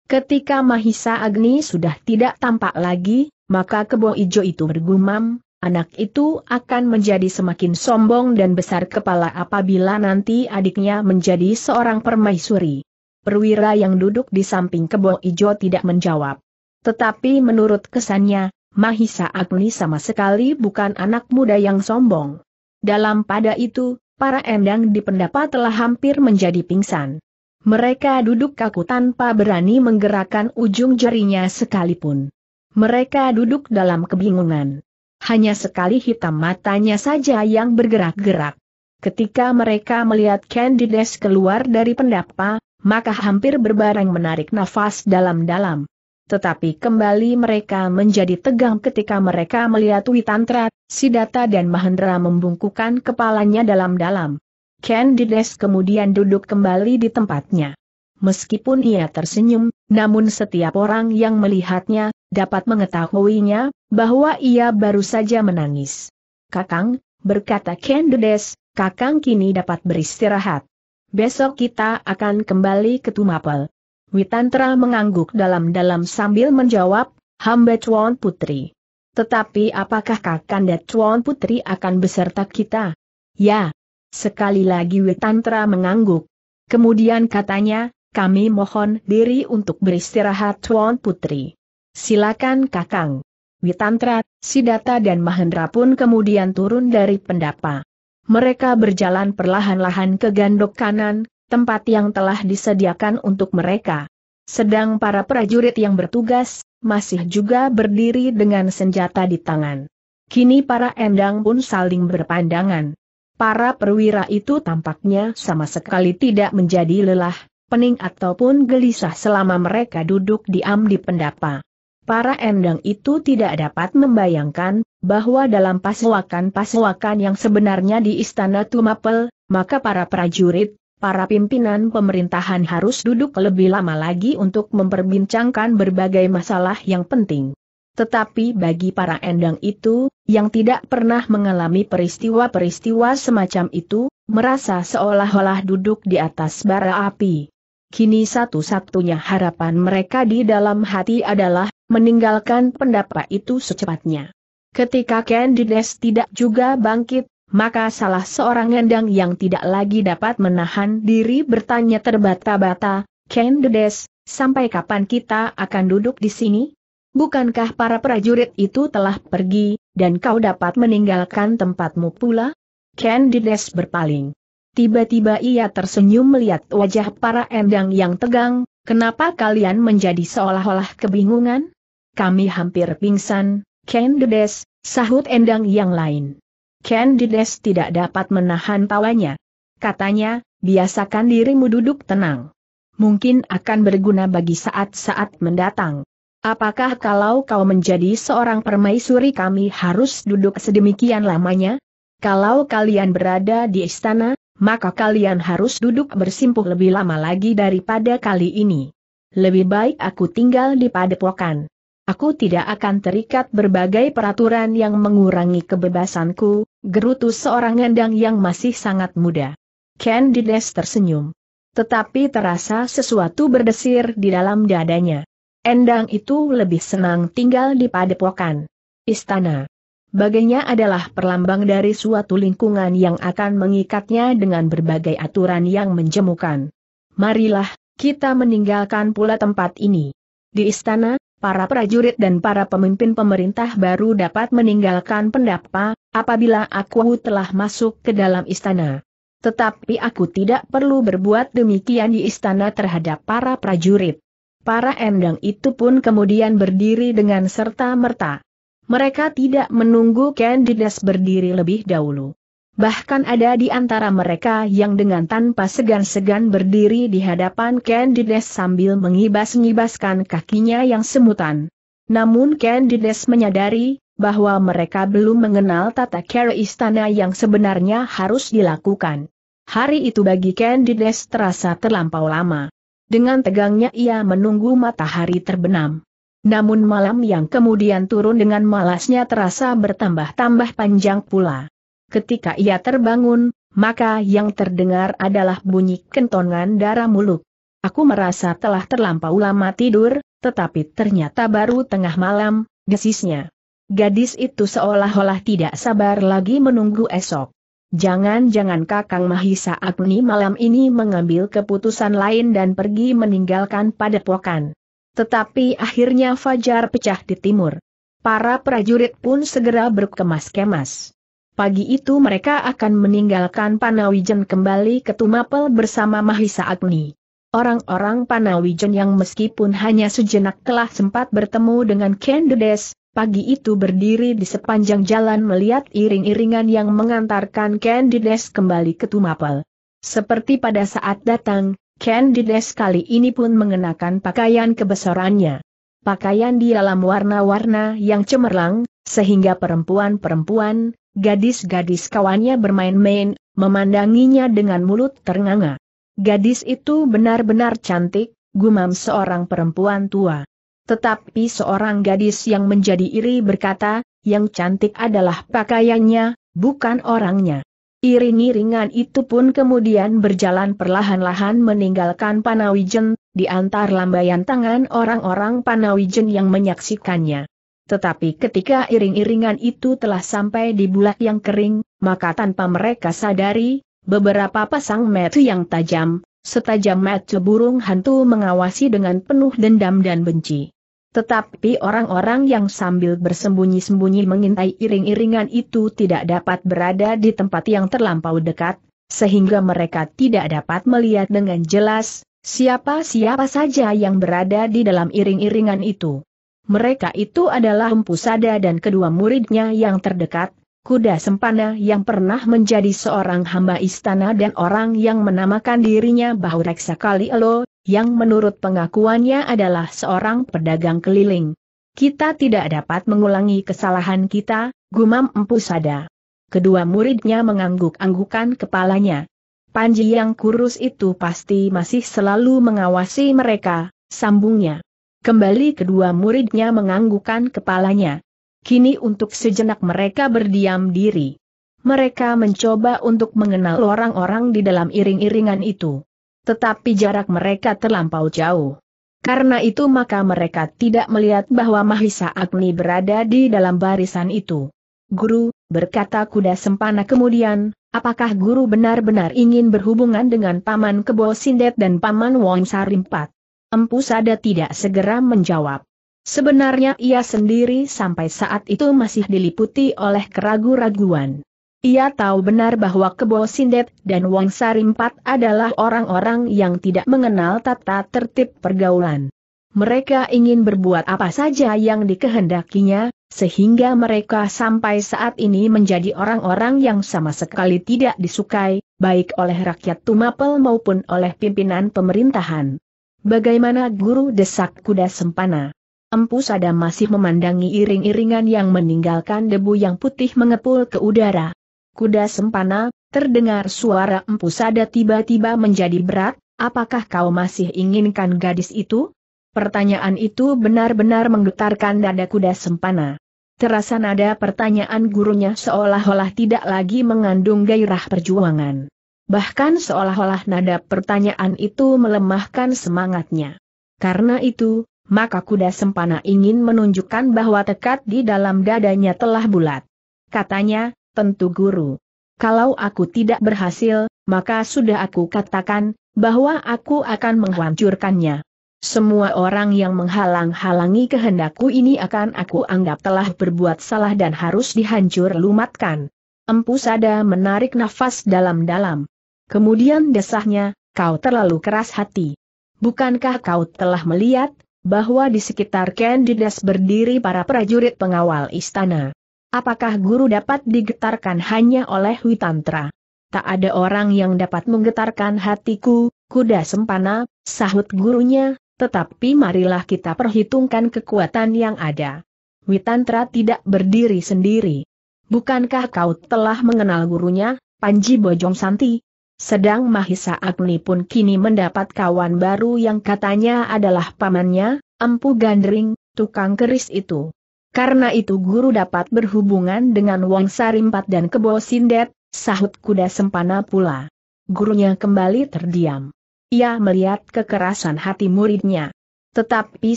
Ketika Mahisa Agni sudah tidak tampak lagi, maka kebo ijo itu bergumam, anak itu akan menjadi semakin sombong dan besar kepala apabila nanti adiknya menjadi seorang permaisuri. Perwira yang duduk di samping kebo ijo tidak menjawab. Tetapi menurut kesannya, Mahisa Agni sama sekali bukan anak muda yang sombong. Dalam pada itu, para endang di pendapat telah hampir menjadi pingsan. Mereka duduk kaku tanpa berani menggerakkan ujung jarinya sekalipun. Mereka duduk dalam kebingungan. Hanya sekali hitam matanya saja yang bergerak-gerak. Ketika mereka melihat Candides keluar dari pendapa, maka hampir berbareng menarik nafas dalam-dalam tetapi kembali mereka menjadi tegang ketika mereka melihat Witantra, Sidata dan Mahendra membungkukan kepalanya dalam-dalam. Candides kemudian duduk kembali di tempatnya. Meskipun ia tersenyum, namun setiap orang yang melihatnya, dapat mengetahuinya, bahwa ia baru saja menangis. Kakang, berkata Candides, kakang kini dapat beristirahat. Besok kita akan kembali ke Tumapel. Witantra mengangguk dalam-dalam sambil menjawab, hamba Chuan Putri. Tetapi apakah Kakanda Chuan Putri akan beserta kita? Ya. Sekali lagi Witantra mengangguk. Kemudian katanya, kami mohon diri untuk beristirahat Chuan Putri. Silakan Kakang. Witantra, Sidata dan Mahendra pun kemudian turun dari pendapa. Mereka berjalan perlahan-lahan ke gandok kanan, tempat yang telah disediakan untuk mereka. Sedang para prajurit yang bertugas, masih juga berdiri dengan senjata di tangan. Kini para endang pun saling berpandangan. Para perwira itu tampaknya sama sekali tidak menjadi lelah, pening ataupun gelisah selama mereka duduk diam di pendapa. Para endang itu tidak dapat membayangkan, bahwa dalam pasuakan-pasuakan yang sebenarnya di Istana Tumapel, maka para prajurit, para pimpinan pemerintahan harus duduk lebih lama lagi untuk memperbincangkan berbagai masalah yang penting. Tetapi bagi para endang itu, yang tidak pernah mengalami peristiwa-peristiwa semacam itu, merasa seolah-olah duduk di atas bara api. Kini satu-satunya harapan mereka di dalam hati adalah meninggalkan pendapat itu secepatnya. Ketika Candides tidak juga bangkit, maka salah seorang Endang yang tidak lagi dapat menahan diri bertanya terbata-bata, Ken Dedes, sampai kapan kita akan duduk di sini? Bukankah para prajurit itu telah pergi, dan kau dapat meninggalkan tempatmu pula? Ken Dedes berpaling. Tiba-tiba ia tersenyum melihat wajah para endang yang tegang, kenapa kalian menjadi seolah-olah kebingungan? Kami hampir pingsan, Ken Dedes, sahut endang yang lain. Candides tidak dapat menahan tawanya. Katanya, biasakan dirimu duduk tenang. Mungkin akan berguna bagi saat-saat mendatang. Apakah kalau kau menjadi seorang permaisuri kami harus duduk sedemikian lamanya? Kalau kalian berada di istana, maka kalian harus duduk bersimpuh lebih lama lagi daripada kali ini. Lebih baik aku tinggal di padepokan. Aku tidak akan terikat berbagai peraturan yang mengurangi kebebasanku, gerutu seorang gendang yang masih sangat muda. Candides tersenyum. Tetapi terasa sesuatu berdesir di dalam dadanya. Endang itu lebih senang tinggal di padepokan. Istana. Baginya adalah perlambang dari suatu lingkungan yang akan mengikatnya dengan berbagai aturan yang menjemukan. Marilah, kita meninggalkan pula tempat ini. Di istana, para prajurit dan para pemimpin pemerintah baru dapat meninggalkan pendapa, apabila aku telah masuk ke dalam istana. Tetapi aku tidak perlu berbuat demikian di istana terhadap para prajurit. Para endang itu pun kemudian berdiri dengan serta merta. Mereka tidak menunggu Candidas berdiri lebih dahulu. Bahkan ada di antara mereka yang dengan tanpa segan-segan berdiri di hadapan Candides sambil mengibas-ngibaskan kakinya yang semutan. Namun Candides menyadari, bahwa mereka belum mengenal tata cara istana yang sebenarnya harus dilakukan. Hari itu bagi Candides terasa terlampau lama. Dengan tegangnya ia menunggu matahari terbenam. Namun malam yang kemudian turun dengan malasnya terasa bertambah-tambah panjang pula ketika ia terbangun, maka yang terdengar adalah bunyi kentongan darah mulut. Aku merasa telah terlampau lama tidur, tetapi ternyata baru tengah malam, desisnya. Gadis itu seolah-olah tidak sabar lagi menunggu esok. Jangan-jangan Kakang Mahisa Agni malam ini mengambil keputusan lain dan pergi meninggalkan padepokan. Tetapi akhirnya fajar pecah di timur. Para prajurit pun segera berkemas-kemas. Pagi itu mereka akan meninggalkan Panawijen kembali ke Tumapel bersama Mahisa Agni. Orang-orang Panawijen yang meskipun hanya sejenak telah sempat bertemu dengan Kendedes, pagi itu berdiri di sepanjang jalan melihat iring-iringan yang mengantarkan Kendedes kembali ke Tumapel. Seperti pada saat datang, Candides kali ini pun mengenakan pakaian kebesarannya. Pakaian di dalam warna-warna yang cemerlang, sehingga perempuan-perempuan, Gadis-gadis kawannya bermain-main, memandanginya dengan mulut ternganga. Gadis itu benar-benar cantik, gumam seorang perempuan tua. Tetapi seorang gadis yang menjadi iri berkata, yang cantik adalah pakaiannya, bukan orangnya. Iring-iringan itu pun kemudian berjalan perlahan-lahan meninggalkan Panawijen, di antar lambaian tangan orang-orang Panawijen yang menyaksikannya. Tetapi ketika iring-iringan itu telah sampai di bulak yang kering, maka tanpa mereka sadari, beberapa pasang metu yang tajam, setajam metu burung hantu mengawasi dengan penuh dendam dan benci. Tetapi orang-orang yang sambil bersembunyi-sembunyi mengintai iring-iringan itu tidak dapat berada di tempat yang terlampau dekat, sehingga mereka tidak dapat melihat dengan jelas siapa-siapa saja yang berada di dalam iring-iringan itu. Mereka itu adalah Empusada dan kedua muridnya yang terdekat, kuda sempana yang pernah menjadi seorang hamba istana dan orang yang menamakan dirinya Bahureksa Kalielo, yang menurut pengakuannya adalah seorang pedagang keliling. Kita tidak dapat mengulangi kesalahan kita, gumam Empusada. Kedua muridnya mengangguk-anggukan kepalanya. Panji yang kurus itu pasti masih selalu mengawasi mereka, sambungnya. Kembali kedua muridnya menganggukkan kepalanya. Kini untuk sejenak mereka berdiam diri. Mereka mencoba untuk mengenal orang-orang di dalam iring-iringan itu. Tetapi jarak mereka terlampau jauh. Karena itu maka mereka tidak melihat bahwa Mahisa Agni berada di dalam barisan itu. Guru, berkata kuda sempana kemudian, apakah guru benar-benar ingin berhubungan dengan Paman Kebo Sindet dan Paman Wong Sarimpat? Empu Sada tidak segera menjawab. Sebenarnya ia sendiri sampai saat itu masih diliputi oleh keraguan-raguan. Ia tahu benar bahwa Kebo Sindet dan Wang Sarimpat adalah orang-orang yang tidak mengenal tata tertib pergaulan. Mereka ingin berbuat apa saja yang dikehendakinya, sehingga mereka sampai saat ini menjadi orang-orang yang sama sekali tidak disukai, baik oleh rakyat Tumapel maupun oleh pimpinan pemerintahan. Bagaimana guru desak kuda sempana? Empu Sada masih memandangi iring-iringan yang meninggalkan debu yang putih mengepul ke udara. Kuda sempana, terdengar suara Empu Sada tiba-tiba menjadi berat, apakah kau masih inginkan gadis itu? Pertanyaan itu benar-benar menggetarkan dada kuda sempana. Terasa nada pertanyaan gurunya seolah-olah tidak lagi mengandung gairah perjuangan. Bahkan seolah-olah nada pertanyaan itu melemahkan semangatnya. Karena itu, maka kuda sempana ingin menunjukkan bahwa tekad di dalam dadanya telah bulat. Katanya, tentu guru. Kalau aku tidak berhasil, maka sudah aku katakan, bahwa aku akan menghancurkannya. Semua orang yang menghalang-halangi kehendakku ini akan aku anggap telah berbuat salah dan harus dihancur lumatkan. Empu Sada menarik nafas dalam-dalam. Kemudian desahnya, kau terlalu keras hati. Bukankah kau telah melihat, bahwa di sekitar Candidas berdiri para prajurit pengawal istana? Apakah guru dapat digetarkan hanya oleh Witantra? Tak ada orang yang dapat menggetarkan hatiku, kuda sempana, sahut gurunya, tetapi marilah kita perhitungkan kekuatan yang ada. Witantra tidak berdiri sendiri. Bukankah kau telah mengenal gurunya, Panji Bojong Santi? Sedang Mahisa Agni pun kini mendapat kawan baru yang katanya adalah pamannya, Empu Gandring, tukang keris itu. Karena itu guru dapat berhubungan dengan Wong Sarimpat dan Kebo Sindet, sahut kuda sempana pula. Gurunya kembali terdiam. Ia melihat kekerasan hati muridnya. Tetapi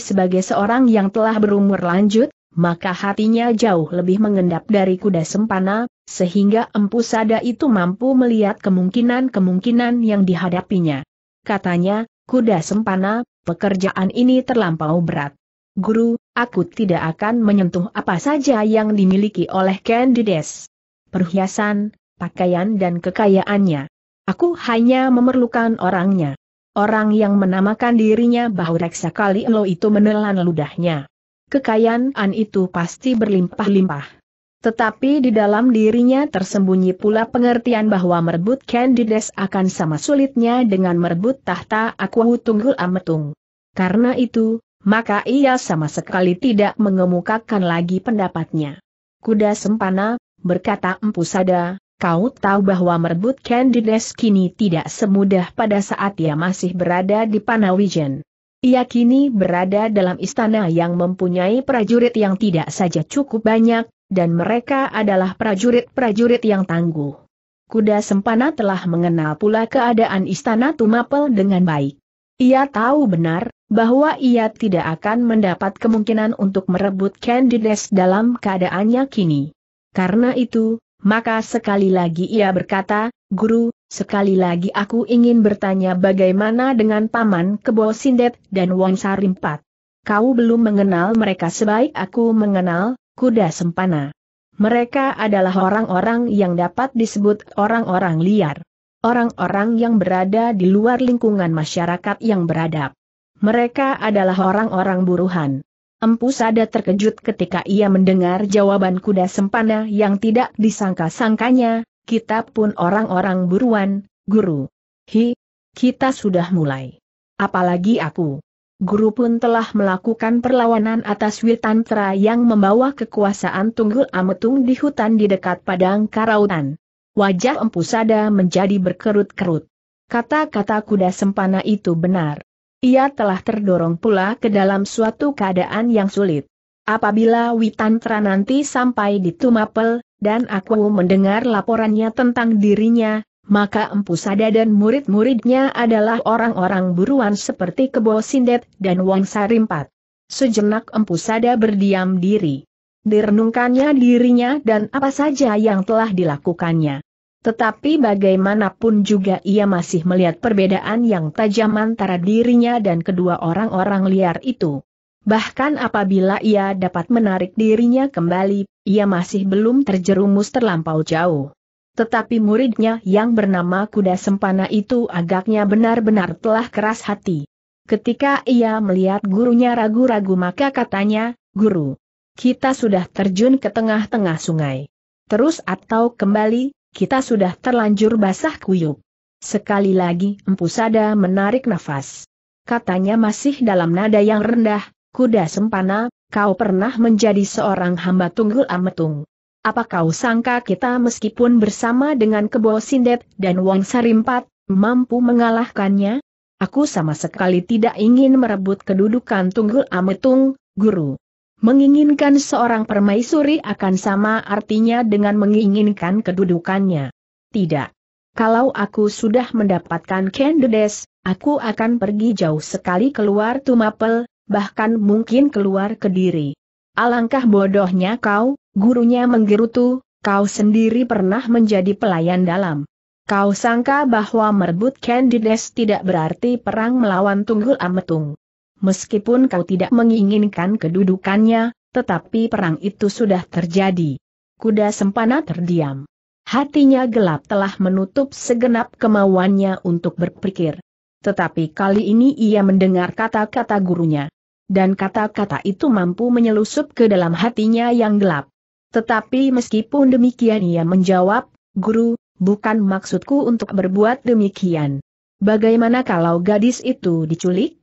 sebagai seorang yang telah berumur lanjut, maka hatinya jauh lebih mengendap dari kuda sempana, sehingga Empu Sada itu mampu melihat kemungkinan-kemungkinan yang dihadapinya. Katanya, kuda sempana, pekerjaan ini terlampau berat. Guru, aku tidak akan menyentuh apa saja yang dimiliki oleh Candides. Perhiasan, pakaian dan kekayaannya. Aku hanya memerlukan orangnya. Orang yang menamakan dirinya bahwa reksa kali elo itu menelan ludahnya. Kekayaan itu pasti berlimpah-limpah. Tetapi di dalam dirinya tersembunyi pula pengertian bahwa merebut Candides akan sama sulitnya dengan merebut tahta Aku Tunggul Ametung. Karena itu, maka ia sama sekali tidak mengemukakan lagi pendapatnya. Kuda Sempana, berkata Empu Sada, kau tahu bahwa merebut Candides kini tidak semudah pada saat ia masih berada di Panawijen. Ia kini berada dalam istana yang mempunyai prajurit yang tidak saja cukup banyak, dan mereka adalah prajurit-prajurit yang tangguh. Kuda Sempana telah mengenal pula keadaan istana Tumapel dengan baik. Ia tahu benar, bahwa ia tidak akan mendapat kemungkinan untuk merebut Candides dalam keadaannya kini. Karena itu, maka sekali lagi ia berkata, Guru, sekali lagi aku ingin bertanya bagaimana dengan Paman Kebo Sindet dan Wong Sarimpat. Kau belum mengenal mereka sebaik aku mengenal, kuda sempana. Mereka adalah orang-orang yang dapat disebut orang-orang liar. Orang-orang yang berada di luar lingkungan masyarakat yang beradab. Mereka adalah orang-orang buruhan. Empu Sada terkejut ketika ia mendengar jawaban kuda sempana yang tidak disangka-sangkanya, kita pun orang-orang buruan, guru. Hi, kita sudah mulai. Apalagi aku guru pun telah melakukan perlawanan atas Witantra yang membawa kekuasaan Tunggul Ametung di hutan di dekat Padang Karautan. Wajah Empu Sada menjadi berkerut-kerut. Kata-kata kuda sempana itu benar. Ia telah terdorong pula ke dalam suatu keadaan yang sulit. Apabila Witantra nanti sampai di Tumapel, dan aku mendengar laporannya tentang dirinya, maka Empu Sada dan murid-muridnya adalah orang-orang buruan seperti Kebo Sindet dan Wong Sarimpat. Sejenak Empu Sada berdiam diri. Direnungkannya dirinya dan apa saja yang telah dilakukannya. Tetapi bagaimanapun juga ia masih melihat perbedaan yang tajam antara dirinya dan kedua orang-orang liar itu. Bahkan apabila ia dapat menarik dirinya kembali, ia masih belum terjerumus terlampau jauh. Tetapi muridnya yang bernama Kuda Sempana itu agaknya benar-benar telah keras hati. Ketika ia melihat gurunya ragu-ragu maka katanya, Guru, kita sudah terjun ke tengah-tengah sungai. Terus atau kembali, kita sudah terlanjur basah kuyup. Sekali lagi Empu Sada menarik nafas. Katanya masih dalam nada yang rendah, Kuda Sempana, kau pernah menjadi seorang hamba tunggul ametung. Apa kau sangka kita meskipun bersama dengan Kebo Sindet dan Wong Sarimpat, mampu mengalahkannya? Aku sama sekali tidak ingin merebut kedudukan Tunggul Ametung, Guru. Menginginkan seorang permaisuri akan sama artinya dengan menginginkan kedudukannya. Tidak. Kalau aku sudah mendapatkan Kendedes, aku akan pergi jauh sekali keluar Tumapel, bahkan mungkin keluar Kediri. Alangkah bodohnya kau, gurunya menggerutu, kau sendiri pernah menjadi pelayan dalam. Kau sangka bahwa merebut Candides tidak berarti perang melawan Tunggul Ametung. Meskipun kau tidak menginginkan kedudukannya, tetapi perang itu sudah terjadi. Kuda Sempana terdiam. Hatinya gelap telah menutup segenap kemauannya untuk berpikir. Tetapi kali ini ia mendengar kata-kata gurunya dan kata-kata itu mampu menyelusup ke dalam hatinya yang gelap. Tetapi meskipun demikian ia menjawab, Guru, bukan maksudku untuk berbuat demikian. Bagaimana kalau gadis itu diculik?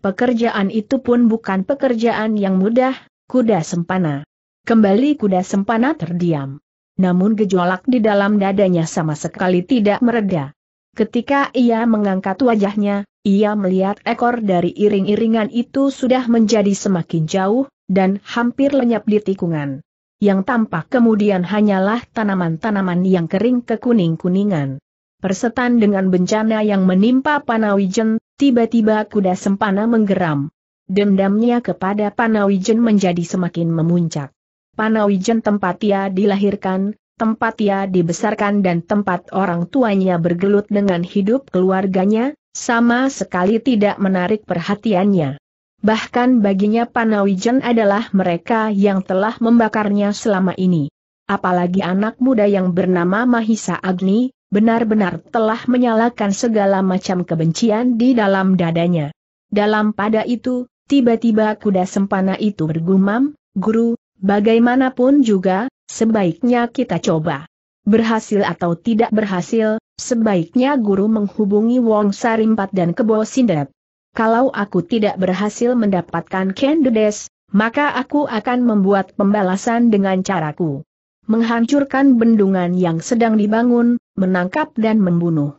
Pekerjaan itu pun bukan pekerjaan yang mudah, kuda sempana. Kembali kuda sempana terdiam. Namun gejolak di dalam dadanya sama sekali tidak mereda. Ketika ia mengangkat wajahnya, ia melihat ekor dari iring-iringan itu sudah menjadi semakin jauh, dan hampir lenyap di tikungan. Yang tampak kemudian hanyalah tanaman-tanaman yang kering kekuning-kuningan. Persetan dengan bencana yang menimpa Panawijen, tiba-tiba kuda sempana menggeram. Dendamnya kepada Panawijen menjadi semakin memuncak. Panawijen tempat ia dilahirkan, tempat ia dibesarkan dan tempat orang tuanya bergelut dengan hidup keluarganya, sama sekali tidak menarik perhatiannya. Bahkan baginya Panawijen adalah mereka yang telah membakarnya selama ini. Apalagi anak muda yang bernama Mahisa Agni, benar-benar telah menyalakan segala macam kebencian di dalam dadanya. Dalam pada itu, tiba-tiba kuda sempana itu bergumam, Guru, bagaimanapun juga, sebaiknya kita coba. Berhasil atau tidak berhasil, Sebaiknya guru menghubungi Wong Sarimpat dan Kebo Sindep. Kalau aku tidak berhasil mendapatkan Kendedes, maka aku akan membuat pembalasan dengan caraku. Menghancurkan bendungan yang sedang dibangun, menangkap dan membunuh.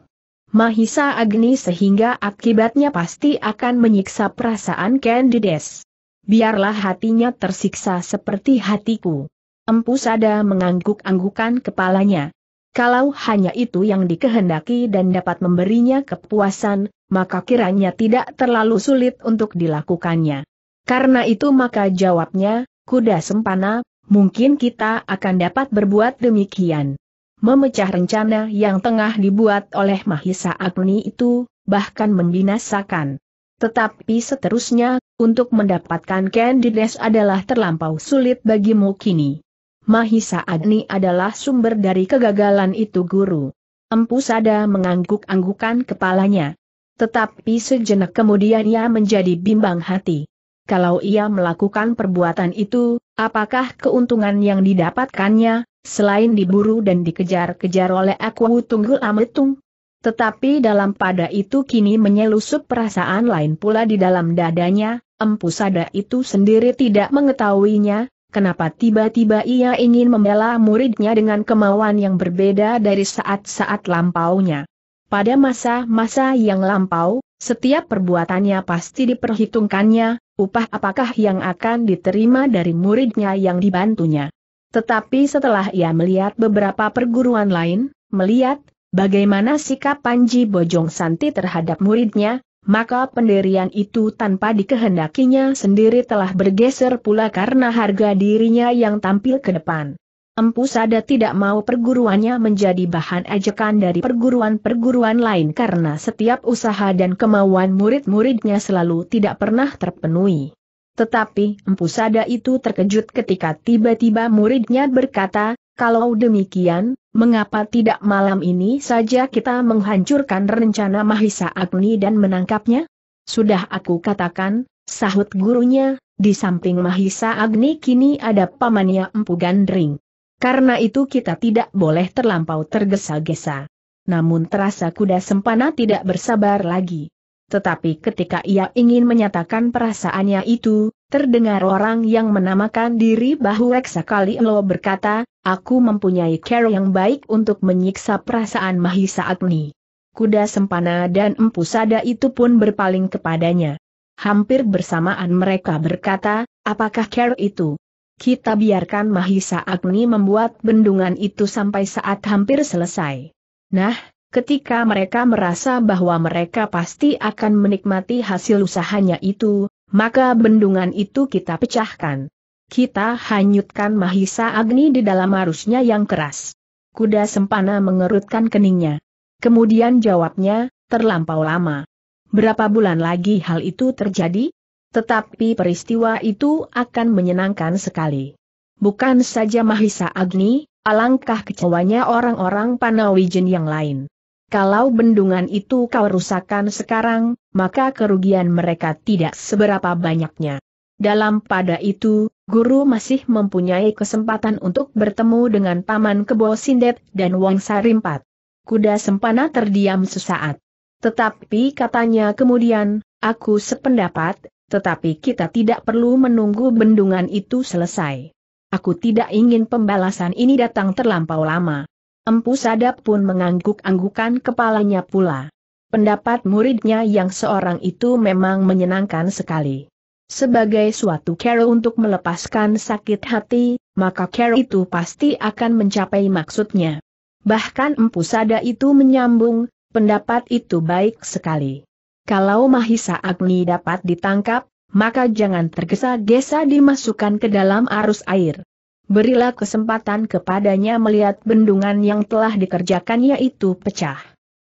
Mahisa Agni sehingga akibatnya pasti akan menyiksa perasaan Kendedes. Biarlah hatinya tersiksa seperti hatiku. Empu Sada mengangguk-anggukan kepalanya. Kalau hanya itu yang dikehendaki dan dapat memberinya kepuasan, maka kiranya tidak terlalu sulit untuk dilakukannya. Karena itu maka jawabnya, kuda sempana, mungkin kita akan dapat berbuat demikian. Memecah rencana yang tengah dibuat oleh Mahisa Agni itu, bahkan membinasakan. Tetapi seterusnya, untuk mendapatkan Candides adalah terlampau sulit bagimu kini. Mahisa Agni adalah sumber dari kegagalan itu guru. Empu Sada mengangguk-anggukan kepalanya. Tetapi sejenak kemudian ia menjadi bimbang hati. Kalau ia melakukan perbuatan itu, apakah keuntungan yang didapatkannya, selain diburu dan dikejar-kejar oleh aku Tunggul Ametung? Tetapi dalam pada itu kini menyelusup perasaan lain pula di dalam dadanya, Empu Sada itu sendiri tidak mengetahuinya, Kenapa tiba-tiba ia ingin membela muridnya dengan kemauan yang berbeda dari saat-saat lampaunya? Pada masa-masa yang lampau, setiap perbuatannya pasti diperhitungkannya, upah apakah yang akan diterima dari muridnya yang dibantunya. Tetapi setelah ia melihat beberapa perguruan lain, melihat bagaimana sikap Panji Bojong Santi terhadap muridnya, maka pendirian itu tanpa dikehendakinya sendiri telah bergeser pula karena harga dirinya yang tampil ke depan. Empu Sada tidak mau perguruannya menjadi bahan ajakan dari perguruan-perguruan lain karena setiap usaha dan kemauan murid-muridnya selalu tidak pernah terpenuhi. Tetapi Empu Sada itu terkejut ketika tiba-tiba muridnya berkata, kalau demikian, mengapa tidak malam ini saja kita menghancurkan rencana Mahisa Agni dan menangkapnya? Sudah aku katakan, sahut gurunya, di samping Mahisa Agni kini ada pamannya Empu Gandring. Karena itu kita tidak boleh terlampau tergesa-gesa. Namun terasa kuda sempana tidak bersabar lagi. Tetapi ketika ia ingin menyatakan perasaannya itu, terdengar orang yang menamakan diri Bahu Reksa Kali berkata, Aku mempunyai cara yang baik untuk menyiksa perasaan Mahisa Agni. Kuda Sempana dan Empu Sada itu pun berpaling kepadanya. Hampir bersamaan mereka berkata, apakah care itu? Kita biarkan Mahisa Agni membuat bendungan itu sampai saat hampir selesai. Nah, ketika mereka merasa bahwa mereka pasti akan menikmati hasil usahanya itu, maka bendungan itu kita pecahkan kita hanyutkan Mahisa Agni di dalam arusnya yang keras. Kuda Sempana mengerutkan keningnya. Kemudian jawabnya, terlampau lama. Berapa bulan lagi hal itu terjadi? Tetapi peristiwa itu akan menyenangkan sekali. Bukan saja Mahisa Agni, alangkah kecewanya orang-orang Panawijen yang lain. Kalau bendungan itu kau rusakkan sekarang, maka kerugian mereka tidak seberapa banyaknya. Dalam pada itu, Guru masih mempunyai kesempatan untuk bertemu dengan Paman Kebo Sindet dan Wong Sarimpat. Kuda Sempana terdiam sesaat. Tetapi katanya kemudian, aku sependapat, tetapi kita tidak perlu menunggu bendungan itu selesai. Aku tidak ingin pembalasan ini datang terlampau lama. Empu Sadap pun mengangguk-anggukan kepalanya pula. Pendapat muridnya yang seorang itu memang menyenangkan sekali. Sebagai suatu cara untuk melepaskan sakit hati, maka cara itu pasti akan mencapai maksudnya. Bahkan Empu Sada itu menyambung, pendapat itu baik sekali. Kalau Mahisa Agni dapat ditangkap, maka jangan tergesa-gesa dimasukkan ke dalam arus air. Berilah kesempatan kepadanya melihat bendungan yang telah dikerjakannya itu pecah.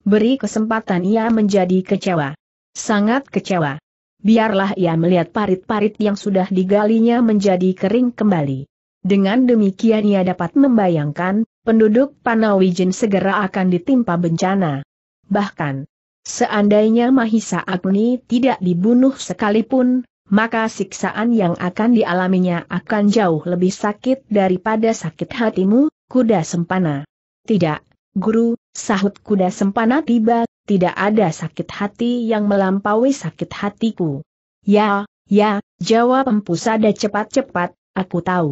Beri kesempatan ia menjadi kecewa. Sangat kecewa biarlah ia melihat parit-parit yang sudah digalinya menjadi kering kembali. Dengan demikian ia dapat membayangkan, penduduk Panawijin segera akan ditimpa bencana. Bahkan, seandainya Mahisa Agni tidak dibunuh sekalipun, maka siksaan yang akan dialaminya akan jauh lebih sakit daripada sakit hatimu, kuda sempana. Tidak, guru, sahut kuda sempana tiba tidak ada sakit hati yang melampaui sakit hatiku. Ya, ya, jawab empu sada cepat-cepat, aku tahu.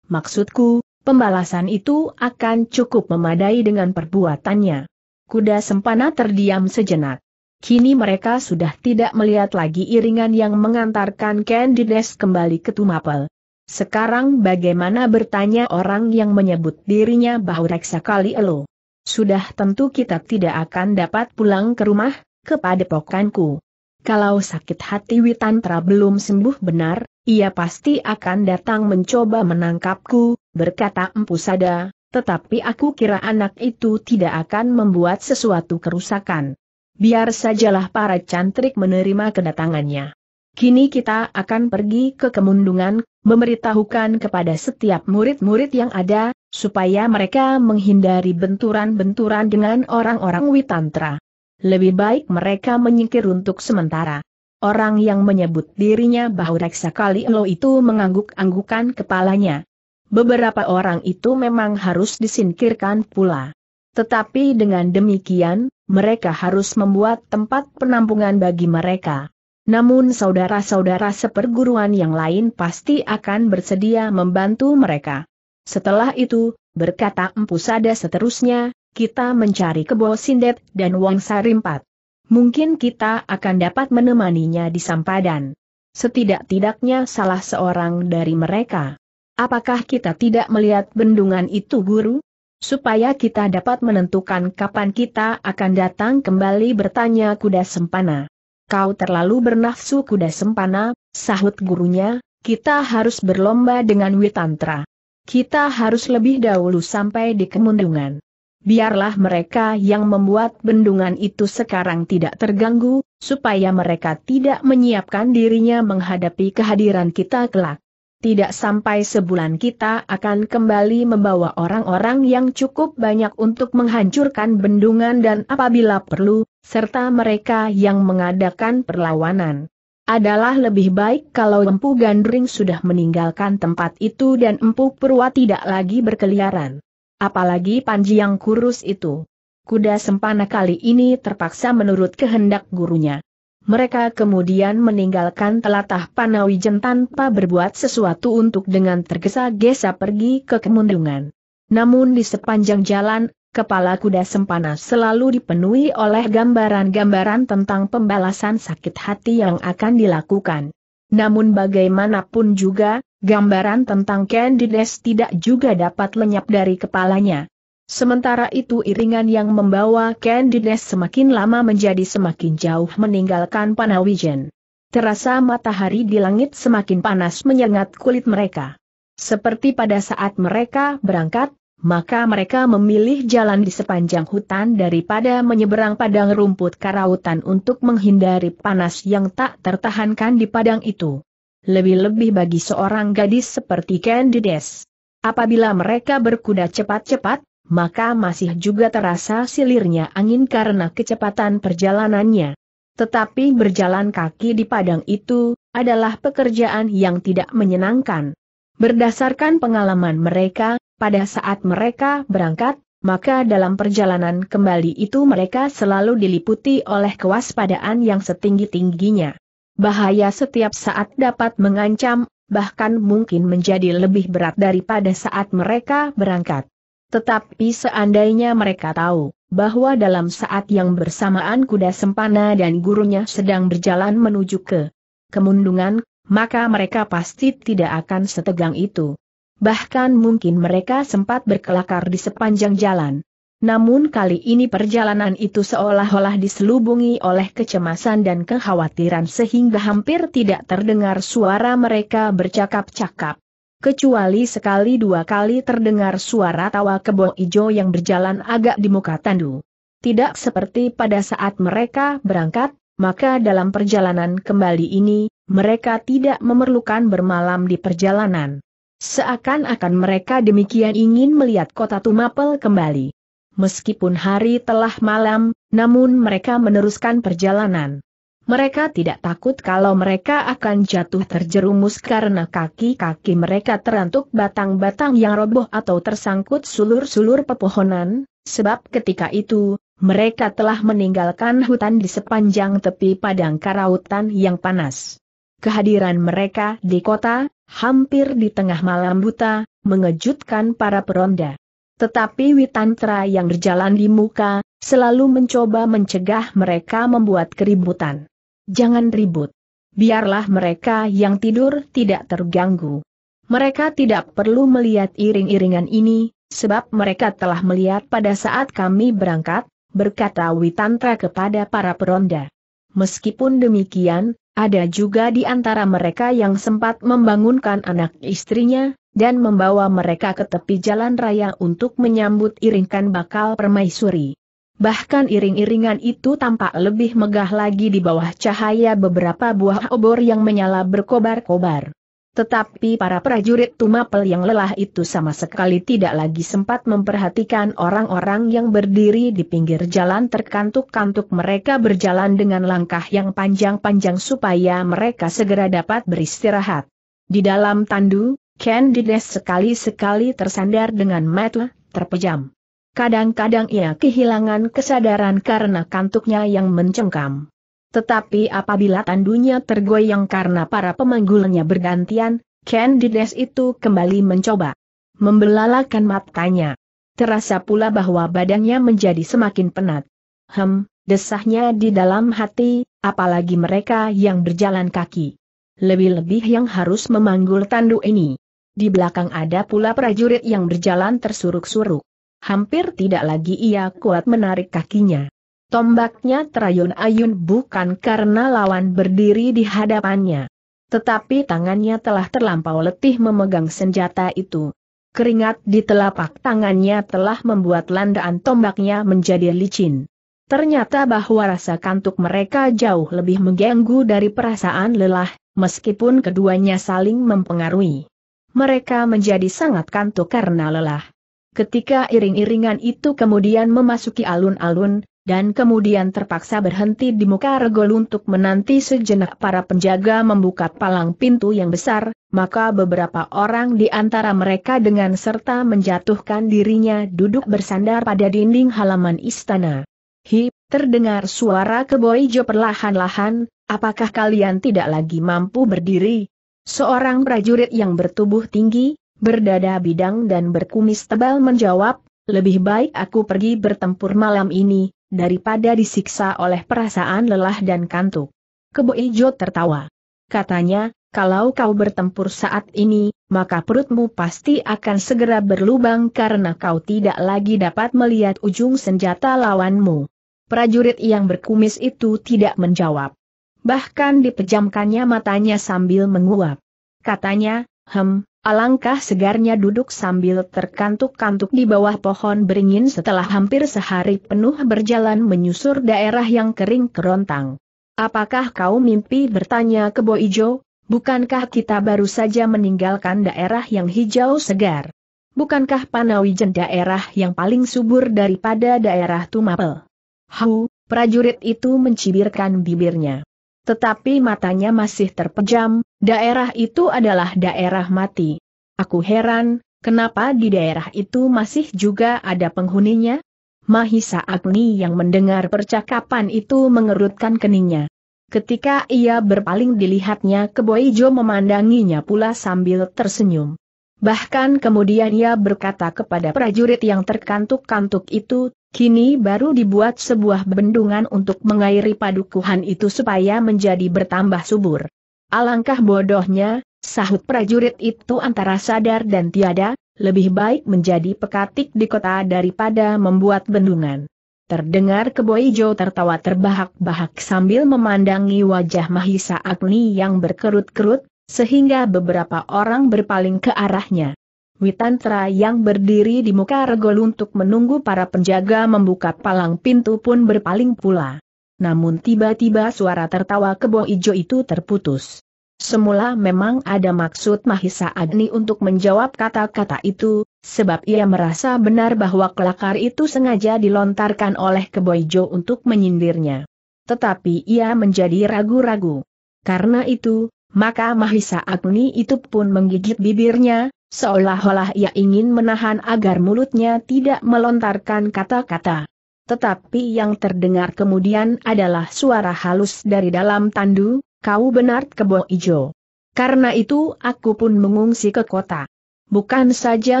Maksudku, pembalasan itu akan cukup memadai dengan perbuatannya. Kuda sempana terdiam sejenak. Kini mereka sudah tidak melihat lagi iringan yang mengantarkan Candides kembali ke Tumapel. Sekarang bagaimana bertanya orang yang menyebut dirinya reksa kali Elo? Sudah tentu kita tidak akan dapat pulang ke rumah, kepada pokanku. Kalau sakit hati Witantra belum sembuh benar, ia pasti akan datang mencoba menangkapku, berkata Empu Sada, tetapi aku kira anak itu tidak akan membuat sesuatu kerusakan. Biar sajalah para cantrik menerima kedatangannya. Kini kita akan pergi ke kemundungan, memberitahukan kepada setiap murid-murid yang ada, supaya mereka menghindari benturan-benturan dengan orang-orang Witantra. Lebih baik mereka menyingkir untuk sementara. Orang yang menyebut dirinya bahwa Reksa Kali Elo itu mengangguk-anggukan kepalanya. Beberapa orang itu memang harus disingkirkan pula. Tetapi dengan demikian, mereka harus membuat tempat penampungan bagi mereka. Namun saudara-saudara seperguruan yang lain pasti akan bersedia membantu mereka. Setelah itu, berkata Empu Sada seterusnya, kita mencari Kebo Sindet dan Wang Sarimpat. Mungkin kita akan dapat menemaninya di Sampadan. Setidak-tidaknya salah seorang dari mereka. Apakah kita tidak melihat bendungan itu guru? Supaya kita dapat menentukan kapan kita akan datang kembali bertanya kuda sempana. Kau terlalu bernafsu kuda sempana, sahut gurunya, kita harus berlomba dengan Witantra. Kita harus lebih dahulu sampai di kemundungan. Biarlah mereka yang membuat bendungan itu sekarang tidak terganggu, supaya mereka tidak menyiapkan dirinya menghadapi kehadiran kita kelak. Tidak sampai sebulan kita akan kembali membawa orang-orang yang cukup banyak untuk menghancurkan bendungan dan apabila perlu, serta mereka yang mengadakan perlawanan. Adalah lebih baik kalau Empu Gandring sudah meninggalkan tempat itu dan Empu Purwa tidak lagi berkeliaran. Apalagi Panji yang kurus itu. Kuda sempana kali ini terpaksa menurut kehendak gurunya. Mereka kemudian meninggalkan telatah Panawijen tanpa berbuat sesuatu untuk dengan tergesa-gesa pergi ke kemundungan. Namun di sepanjang jalan, Kepala kuda sempana selalu dipenuhi oleh gambaran-gambaran tentang pembalasan sakit hati yang akan dilakukan. Namun bagaimanapun juga, gambaran tentang Candides tidak juga dapat lenyap dari kepalanya. Sementara itu iringan yang membawa Candides semakin lama menjadi semakin jauh meninggalkan Panawijen. Terasa matahari di langit semakin panas menyengat kulit mereka. Seperti pada saat mereka berangkat, maka mereka memilih jalan di sepanjang hutan daripada menyeberang padang rumput karautan untuk menghindari panas yang tak tertahankan di padang itu. Lebih-lebih bagi seorang gadis seperti Candides. Apabila mereka berkuda cepat-cepat, maka masih juga terasa silirnya angin karena kecepatan perjalanannya. Tetapi berjalan kaki di padang itu adalah pekerjaan yang tidak menyenangkan. Berdasarkan pengalaman mereka, pada saat mereka berangkat, maka dalam perjalanan kembali itu mereka selalu diliputi oleh kewaspadaan yang setinggi-tingginya. Bahaya setiap saat dapat mengancam, bahkan mungkin menjadi lebih berat daripada saat mereka berangkat. Tetapi seandainya mereka tahu bahwa dalam saat yang bersamaan kuda sempana dan gurunya sedang berjalan menuju ke kemundungan, maka mereka pasti tidak akan setegang itu bahkan mungkin mereka sempat berkelakar di sepanjang jalan. Namun kali ini perjalanan itu seolah-olah diselubungi oleh kecemasan dan kekhawatiran sehingga hampir tidak terdengar suara mereka bercakap-cakap. Kecuali sekali dua kali terdengar suara tawa kebo ijo yang berjalan agak di muka tandu. Tidak seperti pada saat mereka berangkat, maka dalam perjalanan kembali ini, mereka tidak memerlukan bermalam di perjalanan. Seakan-akan mereka demikian ingin melihat kota Tumapel kembali. Meskipun hari telah malam, namun mereka meneruskan perjalanan. Mereka tidak takut kalau mereka akan jatuh terjerumus karena kaki-kaki mereka terantuk batang-batang yang roboh atau tersangkut sulur-sulur pepohonan, sebab ketika itu, mereka telah meninggalkan hutan di sepanjang tepi padang karautan yang panas. Kehadiran mereka di kota, hampir di tengah malam buta, mengejutkan para peronda. Tetapi Witantra yang berjalan di muka, selalu mencoba mencegah mereka membuat keributan. Jangan ribut. Biarlah mereka yang tidur tidak terganggu. Mereka tidak perlu melihat iring-iringan ini, sebab mereka telah melihat pada saat kami berangkat, berkata Witantra kepada para peronda. Meskipun demikian, ada juga di antara mereka yang sempat membangunkan anak istrinya, dan membawa mereka ke tepi jalan raya untuk menyambut iringkan bakal permaisuri. Bahkan iring-iringan itu tampak lebih megah lagi di bawah cahaya beberapa buah obor yang menyala berkobar-kobar. Tetapi para prajurit Tumapel yang lelah itu sama sekali tidak lagi sempat memperhatikan orang-orang yang berdiri di pinggir jalan terkantuk-kantuk mereka berjalan dengan langkah yang panjang-panjang supaya mereka segera dapat beristirahat. Di dalam tandu, Candides sekali-sekali tersandar dengan mata terpejam. Kadang-kadang ia kehilangan kesadaran karena kantuknya yang mencengkam. Tetapi apabila tandunya tergoyang karena para pemanggulnya bergantian, Candides itu kembali mencoba membelalakan matanya. Terasa pula bahwa badannya menjadi semakin penat. Hem, desahnya di dalam hati, apalagi mereka yang berjalan kaki. Lebih-lebih yang harus memanggul tandu ini. Di belakang ada pula prajurit yang berjalan tersuruk-suruk. Hampir tidak lagi ia kuat menarik kakinya. Tombaknya terayun-ayun bukan karena lawan berdiri di hadapannya. Tetapi tangannya telah terlampau letih memegang senjata itu. Keringat di telapak tangannya telah membuat landaan tombaknya menjadi licin. Ternyata bahwa rasa kantuk mereka jauh lebih mengganggu dari perasaan lelah, meskipun keduanya saling mempengaruhi. Mereka menjadi sangat kantuk karena lelah. Ketika iring-iringan itu kemudian memasuki alun-alun, dan kemudian terpaksa berhenti di muka regol untuk menanti sejenak para penjaga membuka palang pintu yang besar, maka beberapa orang di antara mereka dengan serta menjatuhkan dirinya duduk bersandar pada dinding halaman istana. Hi, terdengar suara keboijo perlahan-lahan, apakah kalian tidak lagi mampu berdiri? Seorang prajurit yang bertubuh tinggi, berdada bidang dan berkumis tebal menjawab, lebih baik aku pergi bertempur malam ini, daripada disiksa oleh perasaan lelah dan kantuk. Kebo Ijo tertawa. Katanya, kalau kau bertempur saat ini, maka perutmu pasti akan segera berlubang karena kau tidak lagi dapat melihat ujung senjata lawanmu. Prajurit yang berkumis itu tidak menjawab. Bahkan dipejamkannya matanya sambil menguap. Katanya, hem, Alangkah segarnya duduk sambil terkantuk-kantuk di bawah pohon beringin setelah hampir sehari penuh berjalan menyusur daerah yang kering kerontang. Apakah kau mimpi bertanya ke ijo, bukankah kita baru saja meninggalkan daerah yang hijau segar? Bukankah Panawijen daerah yang paling subur daripada daerah Tumapel? Hau, prajurit itu mencibirkan bibirnya. Tetapi matanya masih terpejam, daerah itu adalah daerah mati. Aku heran, kenapa di daerah itu masih juga ada penghuninya? Mahisa Agni yang mendengar percakapan itu mengerutkan keningnya. Ketika ia berpaling dilihatnya Keboijo memandanginya pula sambil tersenyum. Bahkan kemudian ia berkata kepada prajurit yang terkantuk-kantuk itu, Kini baru dibuat sebuah bendungan untuk mengairi padukuhan itu supaya menjadi bertambah subur. Alangkah bodohnya, sahut prajurit itu antara sadar dan tiada, lebih baik menjadi pekatik di kota daripada membuat bendungan. Terdengar Keboijo tertawa terbahak-bahak sambil memandangi wajah Mahisa Agni yang berkerut-kerut, sehingga beberapa orang berpaling ke arahnya. Witantra yang berdiri di muka regol untuk menunggu para penjaga membuka palang pintu pun berpaling pula. Namun tiba-tiba suara tertawa kebo ijo itu terputus. Semula memang ada maksud Mahisa Agni untuk menjawab kata-kata itu, sebab ia merasa benar bahwa kelakar itu sengaja dilontarkan oleh Keboijo untuk menyindirnya. Tetapi ia menjadi ragu-ragu. Karena itu, maka Mahisa Agni itu pun menggigit bibirnya, Seolah-olah ia ingin menahan agar mulutnya tidak melontarkan kata-kata. Tetapi yang terdengar kemudian adalah suara halus dari dalam tandu, kau benar kebo ijo. Karena itu aku pun mengungsi ke kota. Bukan saja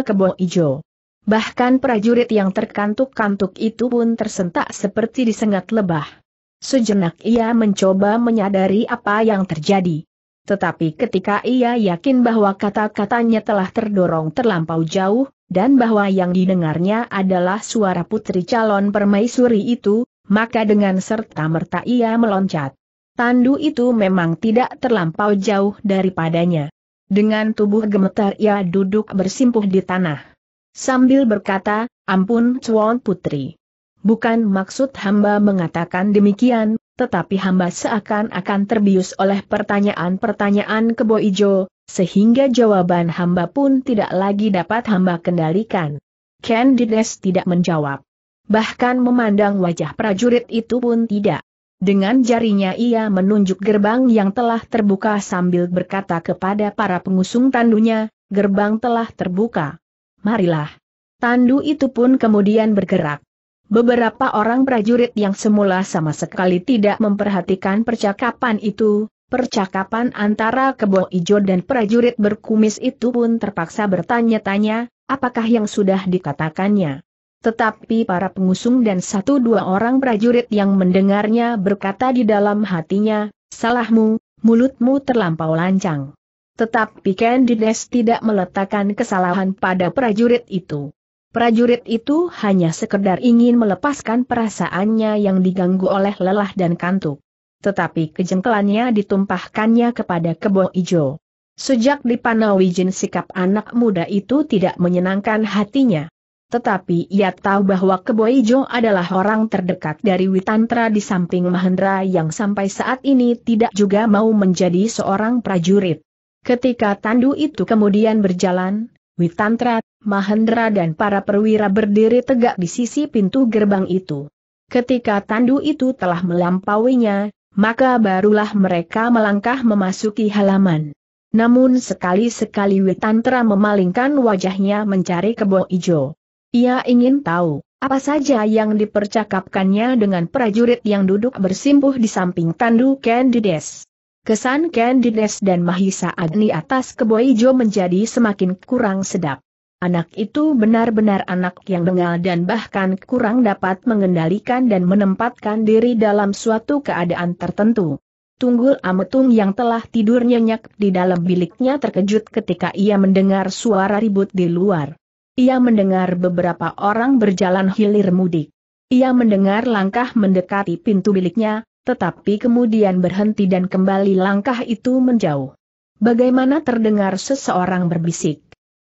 kebo ijo. Bahkan prajurit yang terkantuk-kantuk itu pun tersentak seperti disengat lebah. Sejenak ia mencoba menyadari apa yang terjadi. Tetapi ketika ia yakin bahwa kata-katanya telah terdorong terlampau jauh, dan bahwa yang didengarnya adalah suara putri calon permaisuri itu, maka dengan serta-merta ia meloncat. Tandu itu memang tidak terlampau jauh daripadanya. Dengan tubuh gemetar ia duduk bersimpuh di tanah. Sambil berkata, ampun Suwon Putri. Bukan maksud hamba mengatakan demikian, tetapi hamba seakan-akan terbius oleh pertanyaan-pertanyaan kebo ijo, sehingga jawaban hamba pun tidak lagi dapat hamba kendalikan. Candides tidak menjawab. Bahkan memandang wajah prajurit itu pun tidak. Dengan jarinya ia menunjuk gerbang yang telah terbuka sambil berkata kepada para pengusung tandunya, gerbang telah terbuka. Marilah. Tandu itu pun kemudian bergerak. Beberapa orang prajurit yang semula sama sekali tidak memperhatikan percakapan itu, percakapan antara kebo ijo dan prajurit berkumis itu pun terpaksa bertanya-tanya, apakah yang sudah dikatakannya. Tetapi para pengusung dan satu dua orang prajurit yang mendengarnya berkata di dalam hatinya, salahmu, mulutmu terlampau lancang. Tetapi Candides tidak meletakkan kesalahan pada prajurit itu. Prajurit itu hanya sekedar ingin melepaskan perasaannya yang diganggu oleh lelah dan kantuk. Tetapi kejengkelannya ditumpahkannya kepada kebo ijo. Sejak di Panawijin sikap anak muda itu tidak menyenangkan hatinya. Tetapi ia tahu bahwa Kebo Ijo adalah orang terdekat dari Witantra di samping Mahendra yang sampai saat ini tidak juga mau menjadi seorang prajurit. Ketika tandu itu kemudian berjalan, Witantra, Mahendra dan para perwira berdiri tegak di sisi pintu gerbang itu. Ketika tandu itu telah melampauinya, maka barulah mereka melangkah memasuki halaman. Namun sekali-sekali Witantra memalingkan wajahnya mencari kebo ijo. Ia ingin tahu, apa saja yang dipercakapkannya dengan prajurit yang duduk bersimpuh di samping tandu Candides. Kesan Dines dan Mahisa Agni atas Keboijo menjadi semakin kurang sedap. Anak itu benar-benar anak yang bengal dan bahkan kurang dapat mengendalikan dan menempatkan diri dalam suatu keadaan tertentu. Tunggul Ametung yang telah tidur nyenyak di dalam biliknya terkejut ketika ia mendengar suara ribut di luar. Ia mendengar beberapa orang berjalan hilir mudik. Ia mendengar langkah mendekati pintu biliknya, tetapi kemudian berhenti dan kembali langkah itu menjauh. Bagaimana terdengar seseorang berbisik?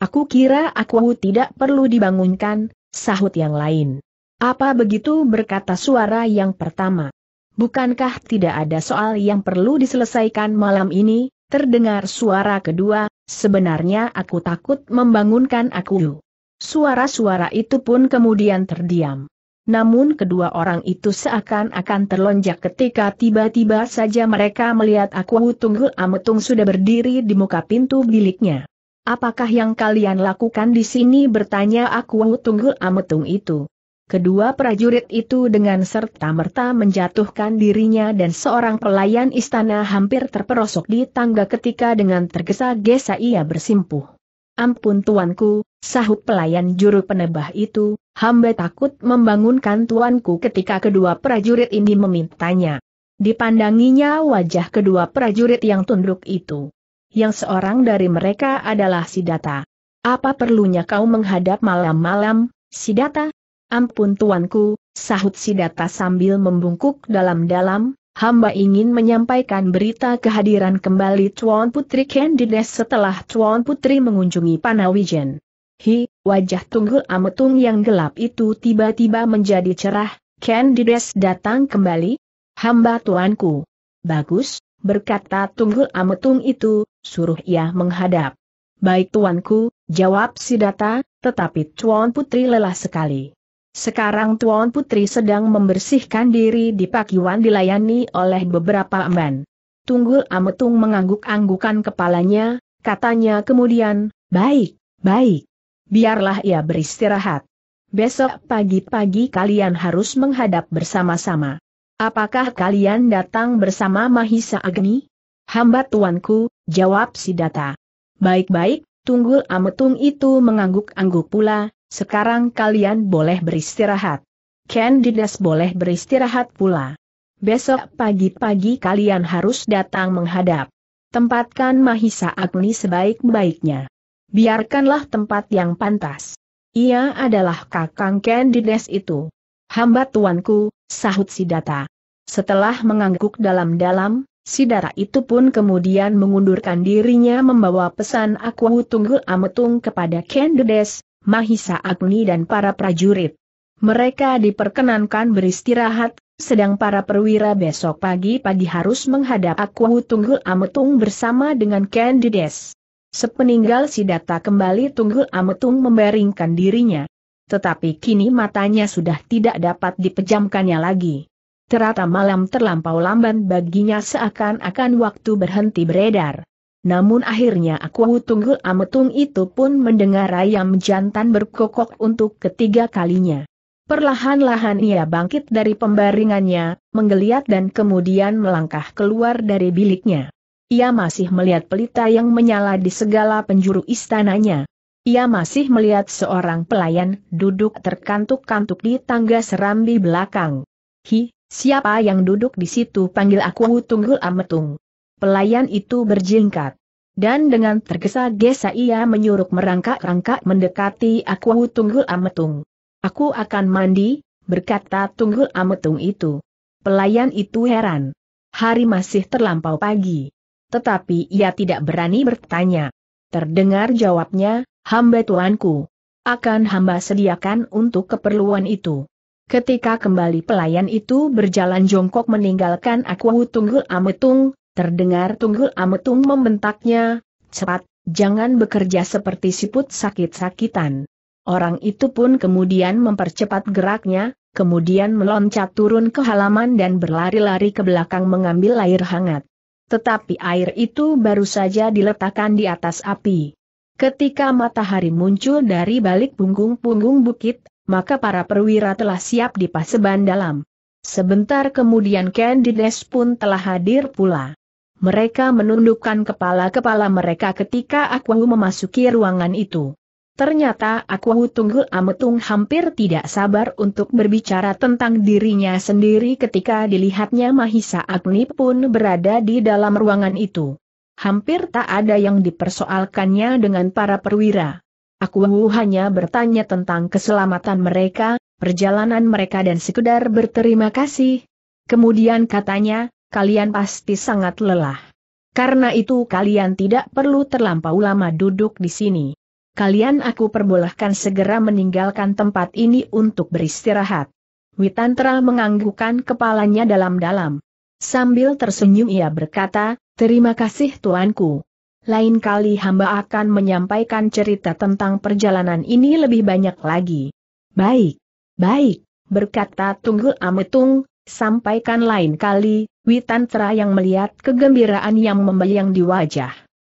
Aku kira aku tidak perlu dibangunkan, sahut yang lain. Apa begitu berkata suara yang pertama? Bukankah tidak ada soal yang perlu diselesaikan malam ini? Terdengar suara kedua, sebenarnya aku takut membangunkan aku. Suara-suara itu pun kemudian terdiam. Namun kedua orang itu seakan-akan terlonjak ketika tiba-tiba saja mereka melihat Aku Tunggul Ametung sudah berdiri di muka pintu biliknya. Apakah yang kalian lakukan di sini bertanya Aku Tunggul Ametung itu. Kedua prajurit itu dengan serta-merta menjatuhkan dirinya dan seorang pelayan istana hampir terperosok di tangga ketika dengan tergesa-gesa ia bersimpuh. Ampun tuanku, sahut pelayan juru penebah itu, hamba takut membangunkan tuanku ketika kedua prajurit ini memintanya. Dipandanginya wajah kedua prajurit yang tunduk itu. Yang seorang dari mereka adalah Sidata. Apa perlunya kau menghadap malam-malam, Sidata? Ampun tuanku, sahut Sidata sambil membungkuk dalam-dalam, hamba ingin menyampaikan berita kehadiran kembali Tuan Putri Candides setelah Tuan Putri mengunjungi Panawijen. Hi, wajah Tunggul Ametung yang gelap itu tiba-tiba menjadi cerah, Candides datang kembali? Hamba tuanku. Bagus, berkata Tunggul Ametung itu, suruh ia menghadap. Baik tuanku, jawab si data, tetapi Tuan Putri lelah sekali. Sekarang Tuan Putri sedang membersihkan diri di pakiwan dilayani oleh beberapa emban. Tunggul Ametung mengangguk-anggukan kepalanya, katanya kemudian, baik, baik. Biarlah ia beristirahat. Besok pagi-pagi kalian harus menghadap bersama-sama. Apakah kalian datang bersama Mahisa Agni? Hamba tuanku, jawab Sidata. Baik-baik, Tunggul Ametung itu mengangguk-angguk pula, sekarang kalian boleh beristirahat. Candidas boleh beristirahat pula. Besok pagi-pagi kalian harus datang menghadap. Tempatkan Mahisa Agni sebaik-baiknya. Biarkanlah tempat yang pantas. Ia adalah kakang Candidas itu. Hamba tuanku, sahut Sidata. Setelah mengangguk dalam-dalam, Sidara itu pun kemudian mengundurkan dirinya membawa pesan Aku Tunggul Ametung kepada Candidas, Mahisa Agni dan para prajurit. Mereka diperkenankan beristirahat, sedang para perwira besok pagi-pagi harus menghadap Aku Tunggul Ametung bersama dengan Candides. Sepeninggal si data kembali Tunggul Ametung membaringkan dirinya. Tetapi kini matanya sudah tidak dapat dipejamkannya lagi. Terata malam terlampau lamban baginya seakan-akan waktu berhenti beredar. Namun akhirnya aku tunggul ametung itu pun mendengar ayam jantan berkokok untuk ketiga kalinya. Perlahan-lahan ia bangkit dari pembaringannya, menggeliat dan kemudian melangkah keluar dari biliknya. Ia masih melihat pelita yang menyala di segala penjuru istananya. Ia masih melihat seorang pelayan duduk terkantuk-kantuk di tangga serambi belakang. Hi, siapa yang duduk di situ panggil aku Tunggul Ametung. Pelayan itu berjingkat. Dan dengan tergesa-gesa ia menyuruh merangkak-rangkak mendekati aku Tunggul Ametung. Aku akan mandi, berkata Tunggul Ametung itu. Pelayan itu heran. Hari masih terlampau pagi. Tetapi ia tidak berani bertanya. Terdengar jawabnya, hamba tuanku. Akan hamba sediakan untuk keperluan itu. Ketika kembali pelayan itu berjalan jongkok meninggalkan aku Tunggul Ametung, Terdengar Tunggul Ametung membentaknya, cepat, jangan bekerja seperti siput sakit-sakitan. Orang itu pun kemudian mempercepat geraknya, kemudian meloncat turun ke halaman dan berlari-lari ke belakang mengambil air hangat. Tetapi air itu baru saja diletakkan di atas api. Ketika matahari muncul dari balik punggung-punggung bukit, maka para perwira telah siap di paseban dalam. Sebentar kemudian Candides pun telah hadir pula. Mereka menundukkan kepala-kepala mereka ketika aku memasuki ruangan itu. Ternyata aku Tunggul Ametung hampir tidak sabar untuk berbicara tentang dirinya sendiri ketika dilihatnya Mahisa Agni pun berada di dalam ruangan itu. Hampir tak ada yang dipersoalkannya dengan para perwira. Aku hanya bertanya tentang keselamatan mereka, perjalanan mereka dan sekedar berterima kasih. Kemudian katanya, kalian pasti sangat lelah. Karena itu kalian tidak perlu terlampau lama duduk di sini. Kalian aku perbolehkan segera meninggalkan tempat ini untuk beristirahat. Witantra menganggukkan kepalanya dalam-dalam. Sambil tersenyum ia berkata, Terima kasih tuanku. Lain kali hamba akan menyampaikan cerita tentang perjalanan ini lebih banyak lagi. Baik, baik, berkata Tunggul Ametung, sampaikan lain kali, Witantra yang melihat kegembiraan yang membayang di wajah.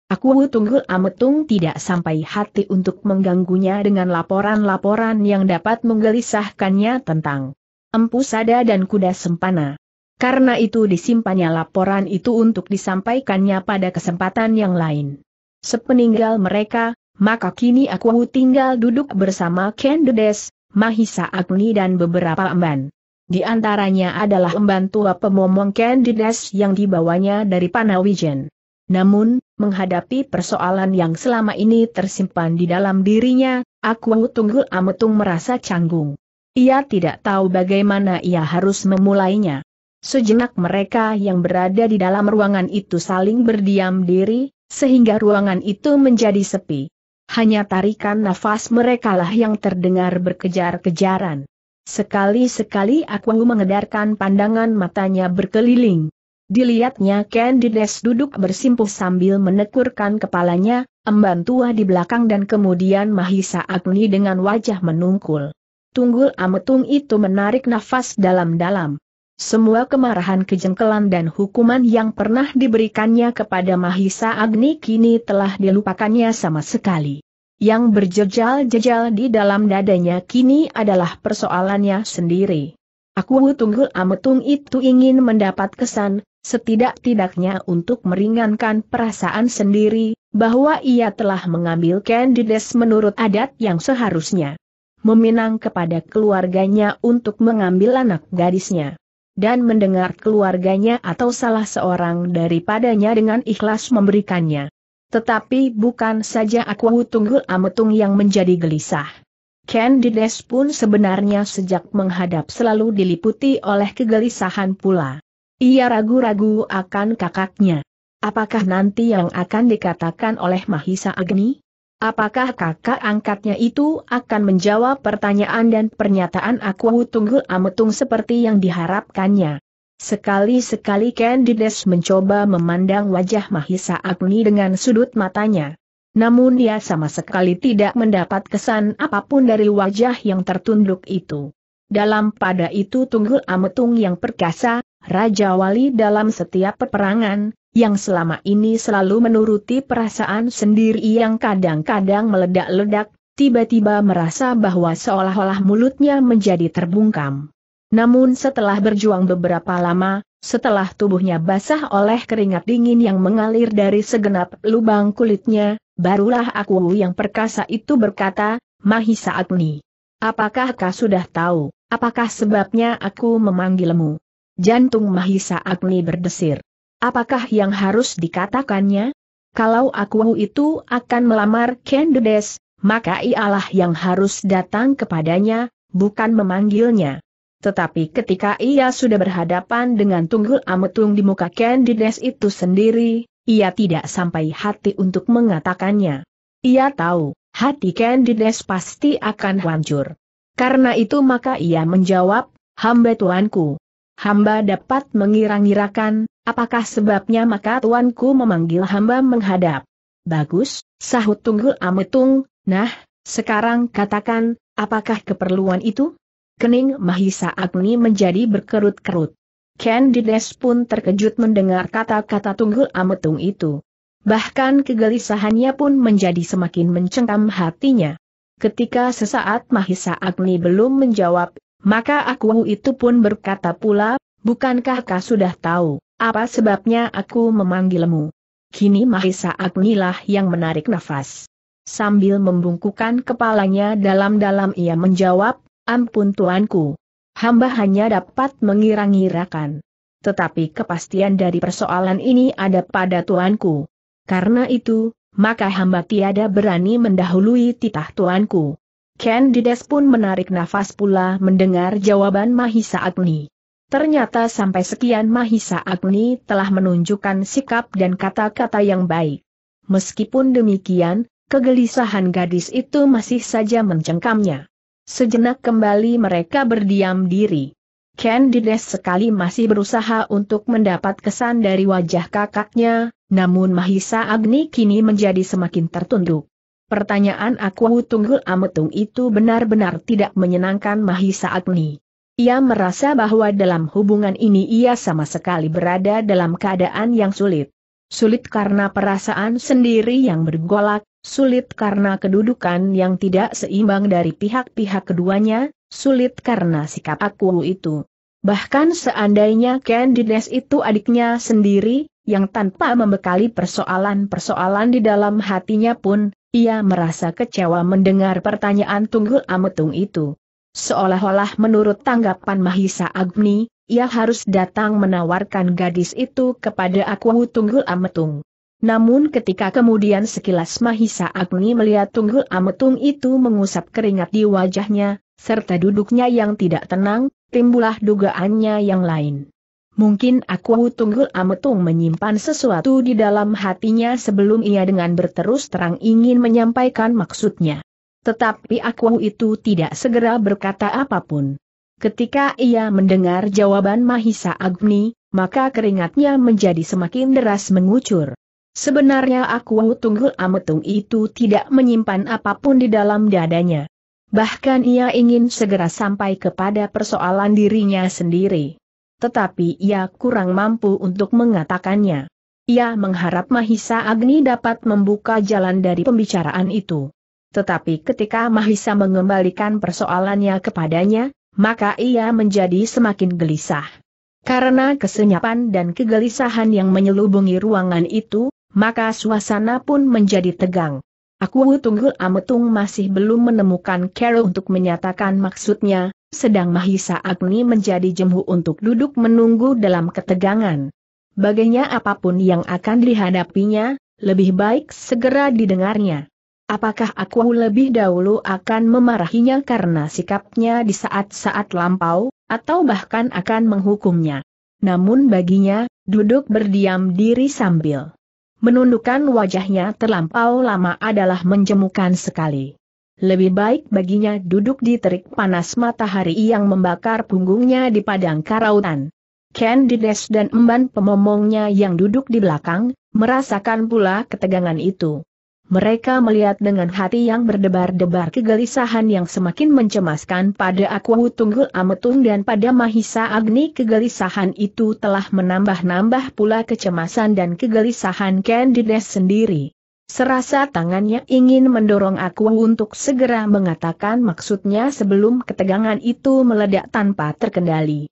Aku tunggu ametung tidak sampai hati untuk mengganggunya dengan laporan-laporan yang dapat menggelisahkannya tentang empu sada dan kuda sempana. Karena itu disimpannya laporan itu untuk disampaikannya pada kesempatan yang lain. Sepeninggal mereka, maka kini aku tinggal duduk bersama Kendedes, Mahisa Agni dan beberapa emban. Di antaranya adalah emban tua pemomong Candides yang dibawanya dari Panawijen. Namun, menghadapi persoalan yang selama ini tersimpan di dalam dirinya, Aku Tunggul Ametung merasa canggung. Ia tidak tahu bagaimana ia harus memulainya. Sejenak mereka yang berada di dalam ruangan itu saling berdiam diri, sehingga ruangan itu menjadi sepi. Hanya tarikan nafas merekalah yang terdengar berkejar-kejaran. Sekali-sekali aku mengedarkan pandangan matanya berkeliling. Dilihatnya Candides duduk bersimpuh sambil menekurkan kepalanya, emban tua di belakang dan kemudian Mahisa Agni dengan wajah menungkul. Tunggul Ametung itu menarik nafas dalam-dalam. Semua kemarahan kejengkelan dan hukuman yang pernah diberikannya kepada Mahisa Agni kini telah dilupakannya sama sekali yang berjejal-jejal di dalam dadanya kini adalah persoalannya sendiri. Aku tunggul ametung itu ingin mendapat kesan, setidak-tidaknya untuk meringankan perasaan sendiri, bahwa ia telah mengambil kandides menurut adat yang seharusnya. Meminang kepada keluarganya untuk mengambil anak gadisnya dan mendengar keluarganya atau salah seorang daripadanya dengan ikhlas memberikannya. Tetapi bukan saja aku Tunggul Ametung yang menjadi gelisah. Candides pun sebenarnya sejak menghadap selalu diliputi oleh kegelisahan pula. Ia ragu-ragu akan kakaknya. Apakah nanti yang akan dikatakan oleh Mahisa Agni? Apakah kakak angkatnya itu akan menjawab pertanyaan dan pernyataan aku Tunggul Ametung seperti yang diharapkannya? Sekali-sekali Candides mencoba memandang wajah Mahisa Agni dengan sudut matanya. Namun dia sama sekali tidak mendapat kesan apapun dari wajah yang tertunduk itu. Dalam pada itu Tunggul Ametung yang perkasa, Raja Wali dalam setiap peperangan, yang selama ini selalu menuruti perasaan sendiri yang kadang-kadang meledak-ledak, tiba-tiba merasa bahwa seolah-olah mulutnya menjadi terbungkam. Namun setelah berjuang beberapa lama, setelah tubuhnya basah oleh keringat dingin yang mengalir dari segenap lubang kulitnya, barulah aku yang perkasa itu berkata, Mahisa Agni. Apakah kau sudah tahu, apakah sebabnya aku memanggilmu? Jantung Mahisa Agni berdesir. Apakah yang harus dikatakannya? Kalau aku itu akan melamar Kendedes, maka ialah yang harus datang kepadanya, bukan memanggilnya. Tetapi ketika ia sudah berhadapan dengan Tunggul Ametung di muka Candides itu sendiri, ia tidak sampai hati untuk mengatakannya. Ia tahu, hati Candides pasti akan hancur. Karena itu maka ia menjawab, hamba tuanku. Hamba dapat mengira-ngirakan, apakah sebabnya maka tuanku memanggil hamba menghadap. Bagus, sahut Tunggul Ametung, nah, sekarang katakan, apakah keperluan itu? Kening Mahisa Agni menjadi berkerut-kerut. Candides pun terkejut mendengar kata-kata Tunggul Ametung itu. Bahkan kegelisahannya pun menjadi semakin mencengkam hatinya. Ketika sesaat Mahisa Agni belum menjawab, maka aku itu pun berkata pula, bukankah kau sudah tahu, apa sebabnya aku memanggilmu? Kini Mahisa Agni lah yang menarik nafas. Sambil membungkukan kepalanya dalam-dalam ia menjawab, Ampun tuanku. Hamba hanya dapat mengira-ngirakan. Tetapi kepastian dari persoalan ini ada pada tuanku. Karena itu, maka hamba tiada berani mendahului titah tuanku. Candides pun menarik nafas pula mendengar jawaban Mahisa Agni. Ternyata sampai sekian Mahisa Agni telah menunjukkan sikap dan kata-kata yang baik. Meskipun demikian, kegelisahan gadis itu masih saja mencengkamnya. Sejenak kembali mereka berdiam diri. Candides sekali masih berusaha untuk mendapat kesan dari wajah kakaknya, namun Mahisa Agni kini menjadi semakin tertunduk. Pertanyaan aku tunggul ametung itu benar-benar tidak menyenangkan Mahisa Agni. Ia merasa bahwa dalam hubungan ini ia sama sekali berada dalam keadaan yang sulit. Sulit karena perasaan sendiri yang bergolak, sulit karena kedudukan yang tidak seimbang dari pihak-pihak keduanya, sulit karena sikap aku itu. Bahkan seandainya Candides itu adiknya sendiri, yang tanpa membekali persoalan-persoalan di dalam hatinya pun, ia merasa kecewa mendengar pertanyaan Tunggul Ametung itu. Seolah-olah menurut tanggapan Mahisa Agni, ia harus datang menawarkan gadis itu kepada aku Tunggul Ametung. Namun ketika kemudian sekilas Mahisa Agni melihat Tunggul Ametung itu mengusap keringat di wajahnya, serta duduknya yang tidak tenang, timbulah dugaannya yang lain. Mungkin aku Tunggul Ametung menyimpan sesuatu di dalam hatinya sebelum ia dengan berterus terang ingin menyampaikan maksudnya. Tetapi aku itu tidak segera berkata apapun. Ketika ia mendengar jawaban Mahisa Agni, maka keringatnya menjadi semakin deras mengucur. Sebenarnya aku tunggu Ametung itu tidak menyimpan apapun di dalam dadanya. Bahkan ia ingin segera sampai kepada persoalan dirinya sendiri. Tetapi ia kurang mampu untuk mengatakannya. Ia mengharap Mahisa Agni dapat membuka jalan dari pembicaraan itu. Tetapi ketika Mahisa mengembalikan persoalannya kepadanya, maka ia menjadi semakin gelisah. Karena kesenyapan dan kegelisahan yang menyelubungi ruangan itu, maka suasana pun menjadi tegang. Aku Tunggul Ametung masih belum menemukan Carol untuk menyatakan maksudnya, sedang Mahisa Agni menjadi jemu untuk duduk menunggu dalam ketegangan. Baginya apapun yang akan dihadapinya, lebih baik segera didengarnya. Apakah aku lebih dahulu akan memarahinya karena sikapnya di saat-saat lampau, atau bahkan akan menghukumnya? Namun baginya, duduk berdiam diri sambil Menundukkan wajahnya terlampau lama adalah menjemukan sekali. Lebih baik baginya duduk di terik panas matahari yang membakar punggungnya di padang karautan. Candides dan emban pemomongnya yang duduk di belakang, merasakan pula ketegangan itu. Mereka melihat dengan hati yang berdebar-debar kegelisahan yang semakin mencemaskan pada Aku Tunggul Ametung dan pada Mahisa Agni kegelisahan itu telah menambah-nambah pula kecemasan dan kegelisahan Candides sendiri. Serasa tangannya ingin mendorong aku untuk segera mengatakan maksudnya sebelum ketegangan itu meledak tanpa terkendali.